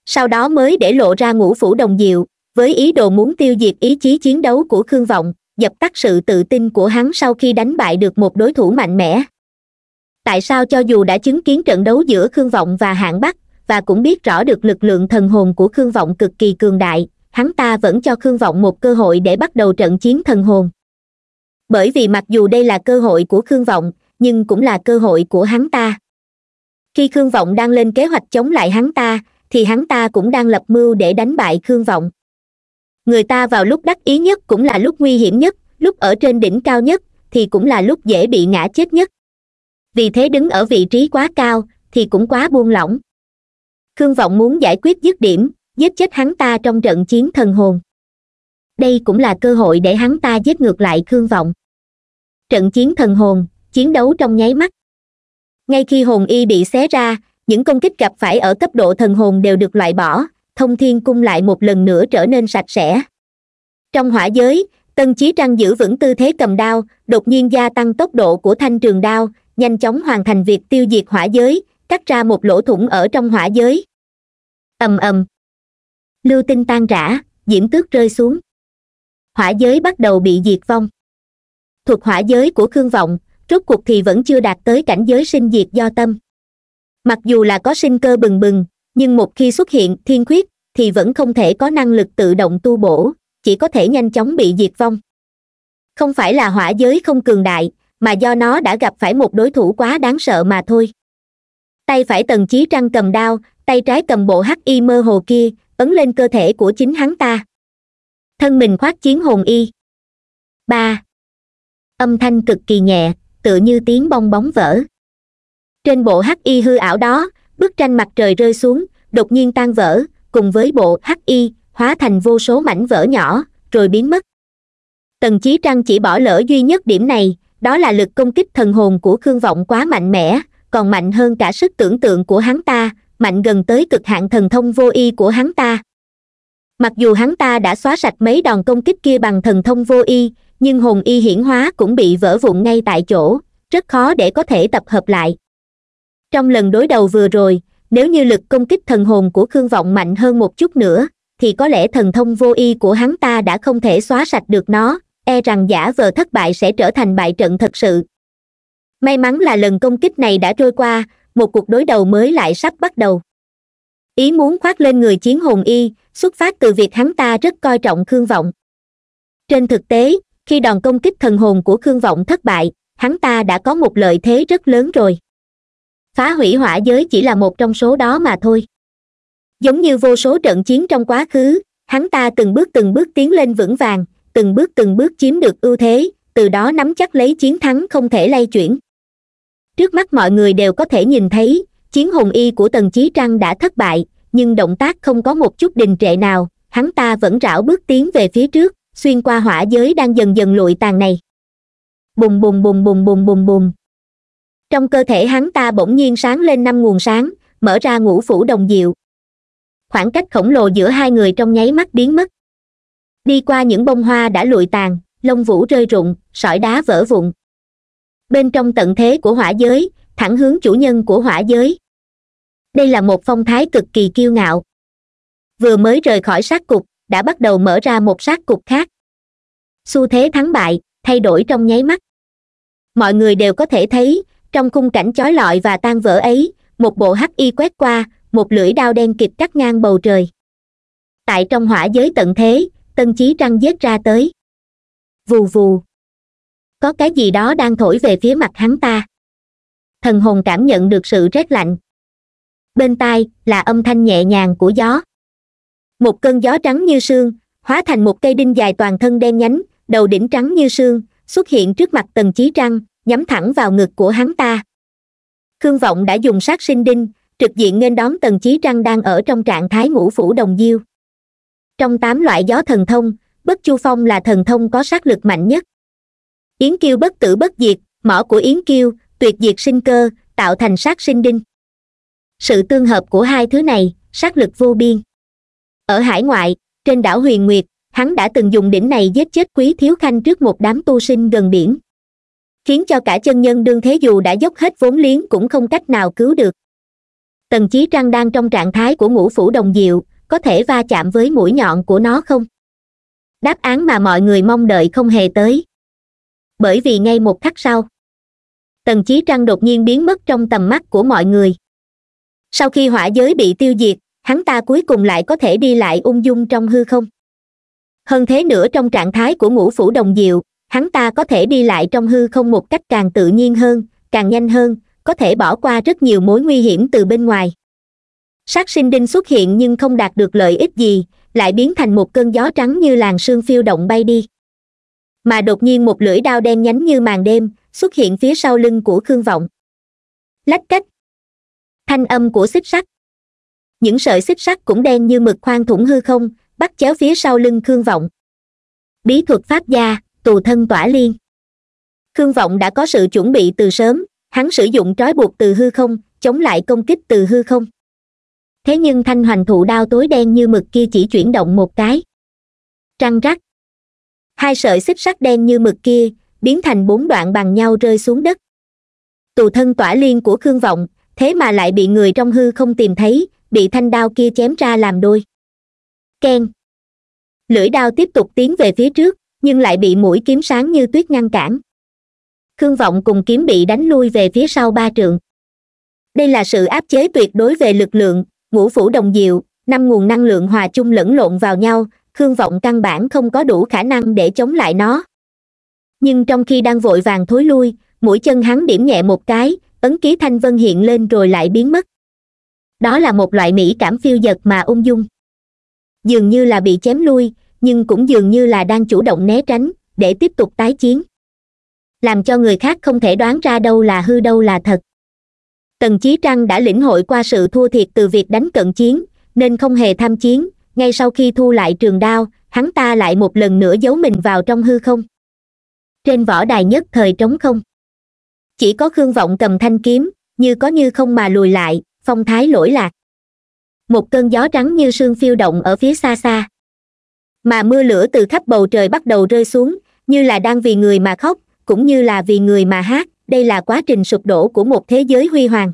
Speaker 1: sau đó mới để lộ ra ngũ phủ đồng diệu với ý đồ muốn tiêu diệt ý chí chiến đấu của khương vọng dập tắt sự tự tin của hắn sau khi đánh bại được một đối thủ mạnh mẽ tại sao cho dù đã chứng kiến trận đấu giữa khương vọng và hạng bắc và cũng biết rõ được lực lượng thần hồn của khương vọng cực kỳ cường đại hắn ta vẫn cho khương vọng một cơ hội để bắt đầu trận chiến thần hồn bởi vì mặc dù đây là cơ hội của khương vọng nhưng cũng là cơ hội của hắn ta khi khương vọng đang lên kế hoạch chống lại hắn ta thì hắn ta cũng đang lập mưu để đánh bại khương vọng người ta vào lúc đắc ý nhất cũng là lúc nguy hiểm nhất lúc ở trên đỉnh cao nhất thì cũng là lúc dễ bị ngã chết nhất vì thế đứng ở vị trí quá cao thì cũng quá buông lỏng khương vọng muốn giải quyết dứt điểm giết chết hắn ta trong trận chiến thần hồn đây cũng là cơ hội để hắn ta giết ngược lại khương vọng trận chiến thần hồn chiến đấu trong nháy mắt ngay khi hồn y bị xé ra những công kích gặp phải ở cấp độ thần hồn đều được loại bỏ thông thiên cung lại một lần nữa trở nên sạch sẽ trong hỏa giới tân chí trăng giữ vững tư thế cầm đao đột nhiên gia tăng tốc độ của thanh trường đao nhanh chóng hoàn thành việc tiêu diệt hỏa giới cắt ra một lỗ thủng ở trong hỏa giới ầm ầm lưu tinh tan rã diễm tước rơi xuống hỏa giới bắt đầu bị diệt vong thuật hỏa giới của khương vọng rốt cuộc thì vẫn chưa đạt tới cảnh giới sinh diệt do tâm mặc dù là có sinh cơ bừng bừng nhưng một khi xuất hiện thiên khuyết thì vẫn không thể có năng lực tự động tu bổ chỉ có thể nhanh chóng bị diệt vong không phải là hỏa giới không cường đại mà do nó đã gặp phải một đối thủ quá đáng sợ mà thôi tay phải tần trí trăng cầm đao tay trái cầm bộ hắc y mơ hồ kia ấn lên cơ thể của chính hắn ta thân mình khoác chiến hồn y ba âm thanh cực kỳ nhẹ tựa như tiếng bong bóng vỡ trên bộ hắc y hư ảo đó bức tranh mặt trời rơi xuống đột nhiên tan vỡ cùng với bộ hi hóa thành vô số mảnh vỡ nhỏ rồi biến mất tần chí trăng chỉ bỏ lỡ duy nhất điểm này đó là lực công kích thần hồn của khương vọng quá mạnh mẽ còn mạnh hơn cả sức tưởng tượng của hắn ta mạnh gần tới cực hạn thần thông vô y của hắn ta mặc dù hắn ta đã xóa sạch mấy đòn công kích kia bằng thần thông vô y nhưng hồn y hiển hóa cũng bị vỡ vụn ngay tại chỗ rất khó để có thể tập hợp lại trong lần đối đầu vừa rồi nếu như lực công kích thần hồn của khương vọng mạnh hơn một chút nữa thì có lẽ thần thông vô y của hắn ta đã không thể xóa sạch được nó e rằng giả vờ thất bại sẽ trở thành bại trận thật sự may mắn là lần công kích này đã trôi qua một cuộc đối đầu mới lại sắp bắt đầu ý muốn khoác lên người chiến hồn y xuất phát từ việc hắn ta rất coi trọng khương vọng trên thực tế khi đòn công kích thần hồn của khương vọng thất bại hắn ta đã có một lợi thế rất lớn rồi phá hủy hỏa giới chỉ là một trong số đó mà thôi giống như vô số trận chiến trong quá khứ hắn ta từng bước từng bước tiến lên vững vàng từng bước từng bước chiếm được ưu thế từ đó nắm chắc lấy chiến thắng không thể lay chuyển trước mắt mọi người đều có thể nhìn thấy chiến hồn y của tần chí trăng đã thất bại nhưng động tác không có một chút đình trệ nào hắn ta vẫn rảo bước tiến về phía trước xuyên qua hỏa giới đang dần dần lụi tàn này bùng bùng bùng bùng bùng bùng bùng trong cơ thể hắn ta bỗng nhiên sáng lên năm nguồn sáng mở ra ngũ phủ đồng diệu khoảng cách khổng lồ giữa hai người trong nháy mắt biến mất đi qua những bông hoa đã lụi tàn lông vũ rơi rụng sỏi đá vỡ vụn bên trong tận thế của hỏa giới thẳng hướng chủ nhân của hỏa giới đây là một phong thái cực kỳ kiêu ngạo vừa mới rời khỏi sát cục đã bắt đầu mở ra một sát cục khác xu thế thắng bại thay đổi trong nháy mắt mọi người đều có thể thấy trong khung cảnh chói lọi và tan vỡ ấy một bộ hắc y quét qua một lưỡi đao đen kịp cắt ngang bầu trời tại trong hỏa giới tận thế tân chí trăng giết ra tới vù vù có cái gì đó đang thổi về phía mặt hắn ta thần hồn cảm nhận được sự rét lạnh bên tai là âm thanh nhẹ nhàng của gió một cơn gió trắng như sương hóa thành một cây đinh dài toàn thân đen nhánh đầu đỉnh trắng như sương xuất hiện trước mặt tần chí trăng nhắm thẳng vào ngực của hắn ta khương vọng đã dùng sát sinh đinh trực diện nên đón tần chí trăng đang ở trong trạng thái ngũ phủ đồng diêu trong tám loại gió thần thông bất chu phong là thần thông có sát lực mạnh nhất yến kiêu bất tử bất diệt mỏ của yến kiêu tuyệt diệt sinh cơ tạo thành sát sinh đinh sự tương hợp của hai thứ này sát lực vô biên ở hải ngoại trên đảo huyền nguyệt hắn đã từng dùng đỉnh này giết chết quý thiếu khanh trước một đám tu sinh gần biển khiến cho cả chân nhân đương thế dù đã dốc hết vốn liếng cũng không cách nào cứu được tần chí trăng đang trong trạng thái của ngũ phủ đồng diệu có thể va chạm với mũi nhọn của nó không đáp án mà mọi người mong đợi không hề tới bởi vì ngay một khắc sau tần chí trăng đột nhiên biến mất trong tầm mắt của mọi người sau khi hỏa giới bị tiêu diệt hắn ta cuối cùng lại có thể đi lại ung dung trong hư không hơn thế nữa trong trạng thái của ngũ phủ đồng diệu hắn ta có thể đi lại trong hư không một cách càng tự nhiên hơn càng nhanh hơn có thể bỏ qua rất nhiều mối nguy hiểm từ bên ngoài sát sinh đinh xuất hiện nhưng không đạt được lợi ích gì lại biến thành một cơn gió trắng như làn sương phiêu động bay đi mà đột nhiên một lưỡi đao đen nhánh như màn đêm xuất hiện phía sau lưng của khương vọng lách cách thanh âm của xích sắt những sợi xích sắt cũng đen như mực khoan thủng hư không bắt chéo phía sau lưng khương vọng bí thuật pháp gia tù thân tỏa liên khương vọng đã có sự chuẩn bị từ sớm hắn sử dụng trói buộc từ hư không chống lại công kích từ hư không thế nhưng thanh hoành thụ đao tối đen như mực kia chỉ chuyển động một cái trăng rắc hai sợi xích sắt đen như mực kia biến thành bốn đoạn bằng nhau rơi xuống đất tù thân tỏa liên của khương vọng thế mà lại bị người trong hư không tìm thấy bị thanh đao kia chém ra làm đôi ken lưỡi đao tiếp tục tiến về phía trước nhưng lại bị mũi kiếm sáng như tuyết ngăn cản khương vọng cùng kiếm bị đánh lui về phía sau ba trường đây là sự áp chế tuyệt đối về lực lượng ngũ phủ đồng diệu năm nguồn năng lượng hòa chung lẫn lộn vào nhau khương vọng căn bản không có đủ khả năng để chống lại nó nhưng trong khi đang vội vàng thối lui mũi chân hắn điểm nhẹ một cái ấn ký thanh vân hiện lên rồi lại biến mất đó là một loại mỹ cảm phiêu giật mà ung dung dường như là bị chém lui nhưng cũng dường như là đang chủ động né tránh để tiếp tục tái chiến làm cho người khác không thể đoán ra đâu là hư đâu là thật tần chí trăng đã lĩnh hội qua sự thua thiệt từ việc đánh cận chiến nên không hề tham chiến ngay sau khi thu lại trường đao hắn ta lại một lần nữa giấu mình vào trong hư không trên võ đài nhất thời trống không chỉ có khương vọng cầm thanh kiếm như có như không mà lùi lại phong thái lỗi lạc một cơn gió trắng như sương phiêu động ở phía xa xa mà mưa lửa từ khắp bầu trời bắt đầu rơi xuống như là đang vì người mà khóc cũng như là vì người mà hát đây là quá trình sụp đổ của một thế giới huy hoàng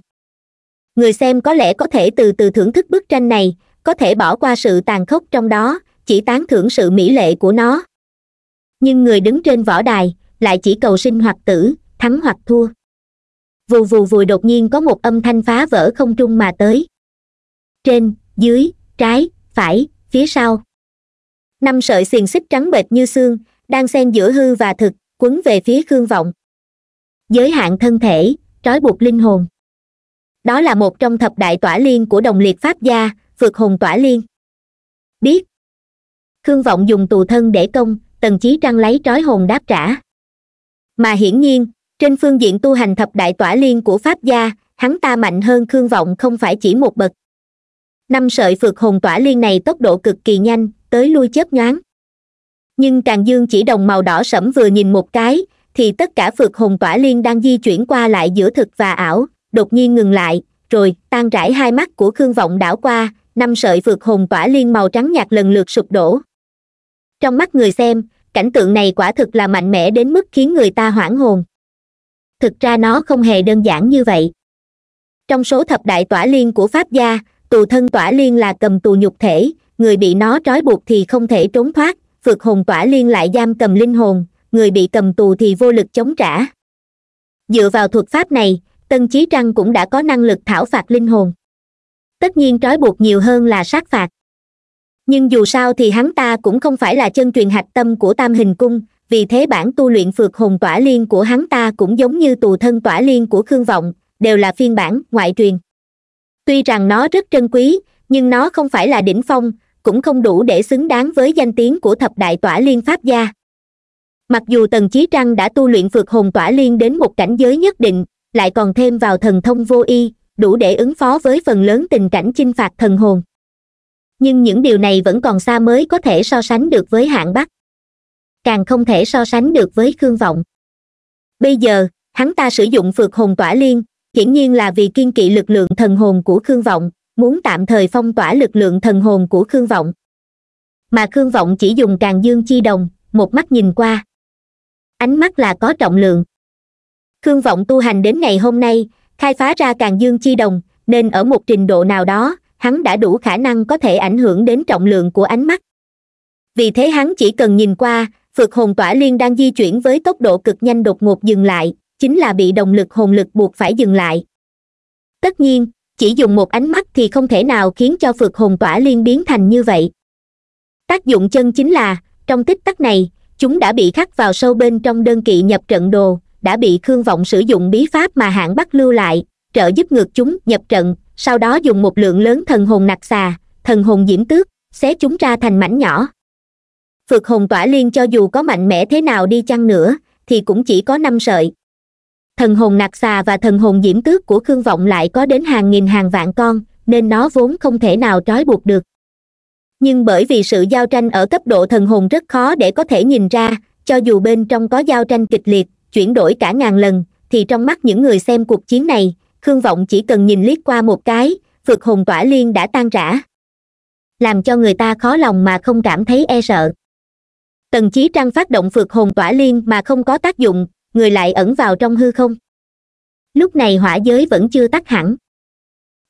Speaker 1: người xem có lẽ có thể từ từ thưởng thức bức tranh này có thể bỏ qua sự tàn khốc trong đó chỉ tán thưởng sự mỹ lệ của nó nhưng người đứng trên võ đài lại chỉ cầu sinh hoặc tử thắng hoặc thua vù vù vùi đột nhiên có một âm thanh phá vỡ không trung mà tới trên dưới trái phải phía sau năm sợi xiềng xích trắng bệt như xương đang xen giữa hư và thực quấn về phía khương vọng giới hạn thân thể trói buộc linh hồn đó là một trong thập đại tỏa liên của đồng liệt pháp gia vượt hồn tỏa liên biết khương vọng dùng tù thân để công tần chí trăng lấy trói hồn đáp trả mà hiển nhiên trên phương diện tu hành thập đại tỏa liên của pháp gia hắn ta mạnh hơn khương vọng không phải chỉ một bậc năm sợi phượt hồn tỏa liên này tốc độ cực kỳ nhanh tới lui chớp nhoáng nhưng càng dương chỉ đồng màu đỏ sẫm vừa nhìn một cái thì tất cả phượt hồn tỏa liên đang di chuyển qua lại giữa thực và ảo đột nhiên ngừng lại rồi tan rải hai mắt của khương vọng đảo qua năm sợi phượt hồn tỏa liên màu trắng nhạt lần lượt sụp đổ trong mắt người xem cảnh tượng này quả thực là mạnh mẽ đến mức khiến người ta hoảng hồn thực ra nó không hề đơn giản như vậy trong số thập đại tỏa liên của pháp gia tù thân tỏa liên là cầm tù nhục thể người bị nó trói buộc thì không thể trốn thoát phượt hồn tỏa liên lại giam cầm linh hồn người bị cầm tù thì vô lực chống trả dựa vào thuật pháp này tân chí trăng cũng đã có năng lực thảo phạt linh hồn tất nhiên trói buộc nhiều hơn là sát phạt nhưng dù sao thì hắn ta cũng không phải là chân truyền hạch tâm của tam hình cung vì thế bản tu luyện phượt hồn tỏa liên của hắn ta cũng giống như tù thân tỏa liên của khương vọng đều là phiên bản ngoại truyền tuy rằng nó rất trân quý nhưng nó không phải là đỉnh phong cũng không đủ để xứng đáng với danh tiếng của thập đại tỏa liên pháp gia mặc dù tần chí trăng đã tu luyện phượt hồn tỏa liên đến một cảnh giới nhất định lại còn thêm vào thần thông vô y đủ để ứng phó với phần lớn tình cảnh chinh phạt thần hồn nhưng những điều này vẫn còn xa mới có thể so sánh được với hạng bắc càng không thể so sánh được với khương vọng bây giờ hắn ta sử dụng phượt hồn tỏa liên hiển nhiên là vì kiên kỵ lực lượng thần hồn của khương vọng muốn tạm thời phong tỏa lực lượng thần hồn của khương vọng mà khương vọng chỉ dùng càng dương chi đồng một mắt nhìn qua ánh mắt là có trọng lượng khương vọng tu hành đến ngày hôm nay khai phá ra càng dương chi đồng nên ở một trình độ nào đó hắn đã đủ khả năng có thể ảnh hưởng đến trọng lượng của ánh mắt vì thế hắn chỉ cần nhìn qua phượt hồn tỏa liên đang di chuyển với tốc độ cực nhanh đột ngột dừng lại chính là bị động lực hồn lực buộc phải dừng lại tất nhiên chỉ dùng một ánh mắt thì không thể nào khiến cho phược hồn tỏa liên biến thành như vậy tác dụng chân chính là trong tích tắc này chúng đã bị khắc vào sâu bên trong đơn kỵ nhập trận đồ đã bị khương vọng sử dụng bí pháp mà hạng bắt lưu lại trợ giúp ngược chúng nhập trận sau đó dùng một lượng lớn thần hồn nặc xà thần hồn diễm tước xé chúng ra thành mảnh nhỏ phược hồn tỏa liên cho dù có mạnh mẽ thế nào đi chăng nữa thì cũng chỉ có năm sợi thần hồn nạc xà và thần hồn diễm tước của khương vọng lại có đến hàng nghìn hàng vạn con nên nó vốn không thể nào trói buộc được nhưng bởi vì sự giao tranh ở cấp độ thần hồn rất khó để có thể nhìn ra cho dù bên trong có giao tranh kịch liệt chuyển đổi cả ngàn lần thì trong mắt những người xem cuộc chiến này khương vọng chỉ cần nhìn liếc qua một cái phượt hồn tỏa liên đã tan rã làm cho người ta khó lòng mà không cảm thấy e sợ tần chí trăng phát động phượt hồn tỏa liên mà không có tác dụng người lại ẩn vào trong hư không lúc này hỏa giới vẫn chưa tắt hẳn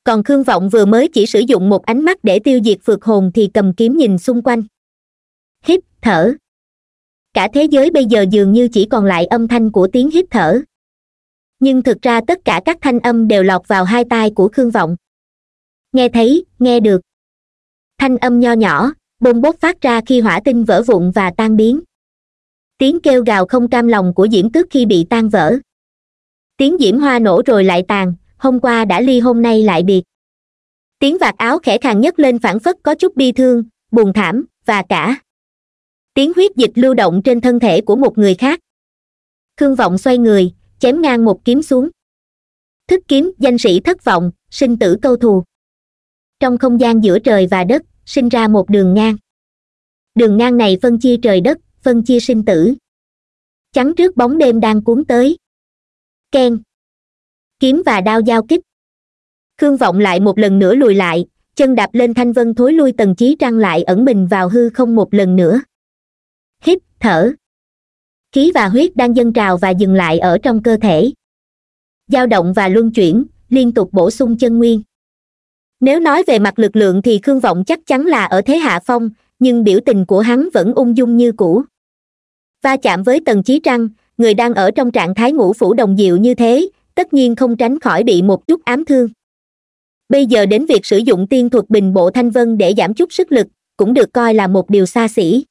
Speaker 1: còn khương vọng vừa mới chỉ sử dụng một ánh mắt để tiêu diệt phượt hồn thì cầm kiếm nhìn xung quanh hít thở cả thế giới bây giờ dường như chỉ còn lại âm thanh của tiếng hít thở nhưng thực ra tất cả các thanh âm đều lọt vào hai tai của khương vọng nghe thấy nghe được thanh âm nho nhỏ bông bốt phát ra khi hỏa tinh vỡ vụn và tan biến tiếng kêu gào không cam lòng của diễm tước khi bị tan vỡ tiếng diễm hoa nổ rồi lại tàn hôm qua đã ly hôm nay lại biệt tiếng vạt áo khẽ khàng nhấc lên phản phất có chút bi thương buồn thảm và cả tiếng huyết dịch lưu động trên thân thể của một người khác khương vọng xoay người chém ngang một kiếm xuống thức kiếm danh sĩ thất vọng sinh tử câu thù trong không gian giữa trời và đất sinh ra một đường ngang đường ngang này phân chia trời đất phân chia sinh tử chắn trước bóng đêm đang cuốn tới keng kiếm và đao giao kích khương vọng lại một lần nữa lùi lại chân đạp lên thanh vân thối lui tần chí trăng lại ẩn mình vào hư không một lần nữa hít thở khí và huyết đang dâng trào và dừng lại ở trong cơ thể dao động và luân chuyển liên tục bổ sung chân nguyên nếu nói về mặt lực lượng thì khương vọng chắc chắn là ở thế hạ phong nhưng biểu tình của hắn vẫn ung dung như cũ va chạm với tần chí trăng người đang ở trong trạng thái ngũ phủ đồng diệu như thế tất nhiên không tránh khỏi bị một chút ám thương bây giờ đến việc sử dụng tiên thuật bình bộ thanh vân để giảm chút sức lực cũng được coi là một điều xa xỉ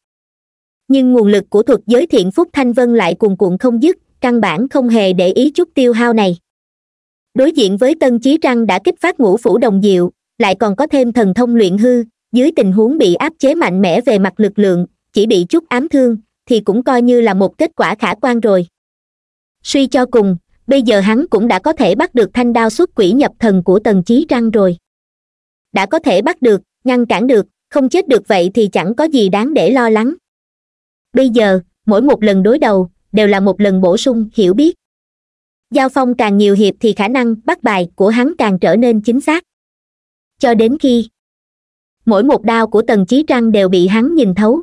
Speaker 1: nhưng nguồn lực của thuật giới thiện phúc thanh vân lại cuồn cuộn không dứt căn bản không hề để ý chút tiêu hao này đối diện với tân chí trăng đã kích phát ngũ phủ đồng diệu lại còn có thêm thần thông luyện hư dưới tình huống bị áp chế mạnh mẽ về mặt lực lượng chỉ bị chút ám thương thì cũng coi như là một kết quả khả quan rồi suy cho cùng bây giờ hắn cũng đã có thể bắt được thanh đao xuất quỷ nhập thần của tần chí trăng rồi đã có thể bắt được ngăn cản được không chết được vậy thì chẳng có gì đáng để lo lắng bây giờ mỗi một lần đối đầu đều là một lần bổ sung hiểu biết giao phong càng nhiều hiệp thì khả năng bắt bài của hắn càng trở nên chính xác cho đến khi mỗi một đao của tần chí trăng đều bị hắn nhìn thấu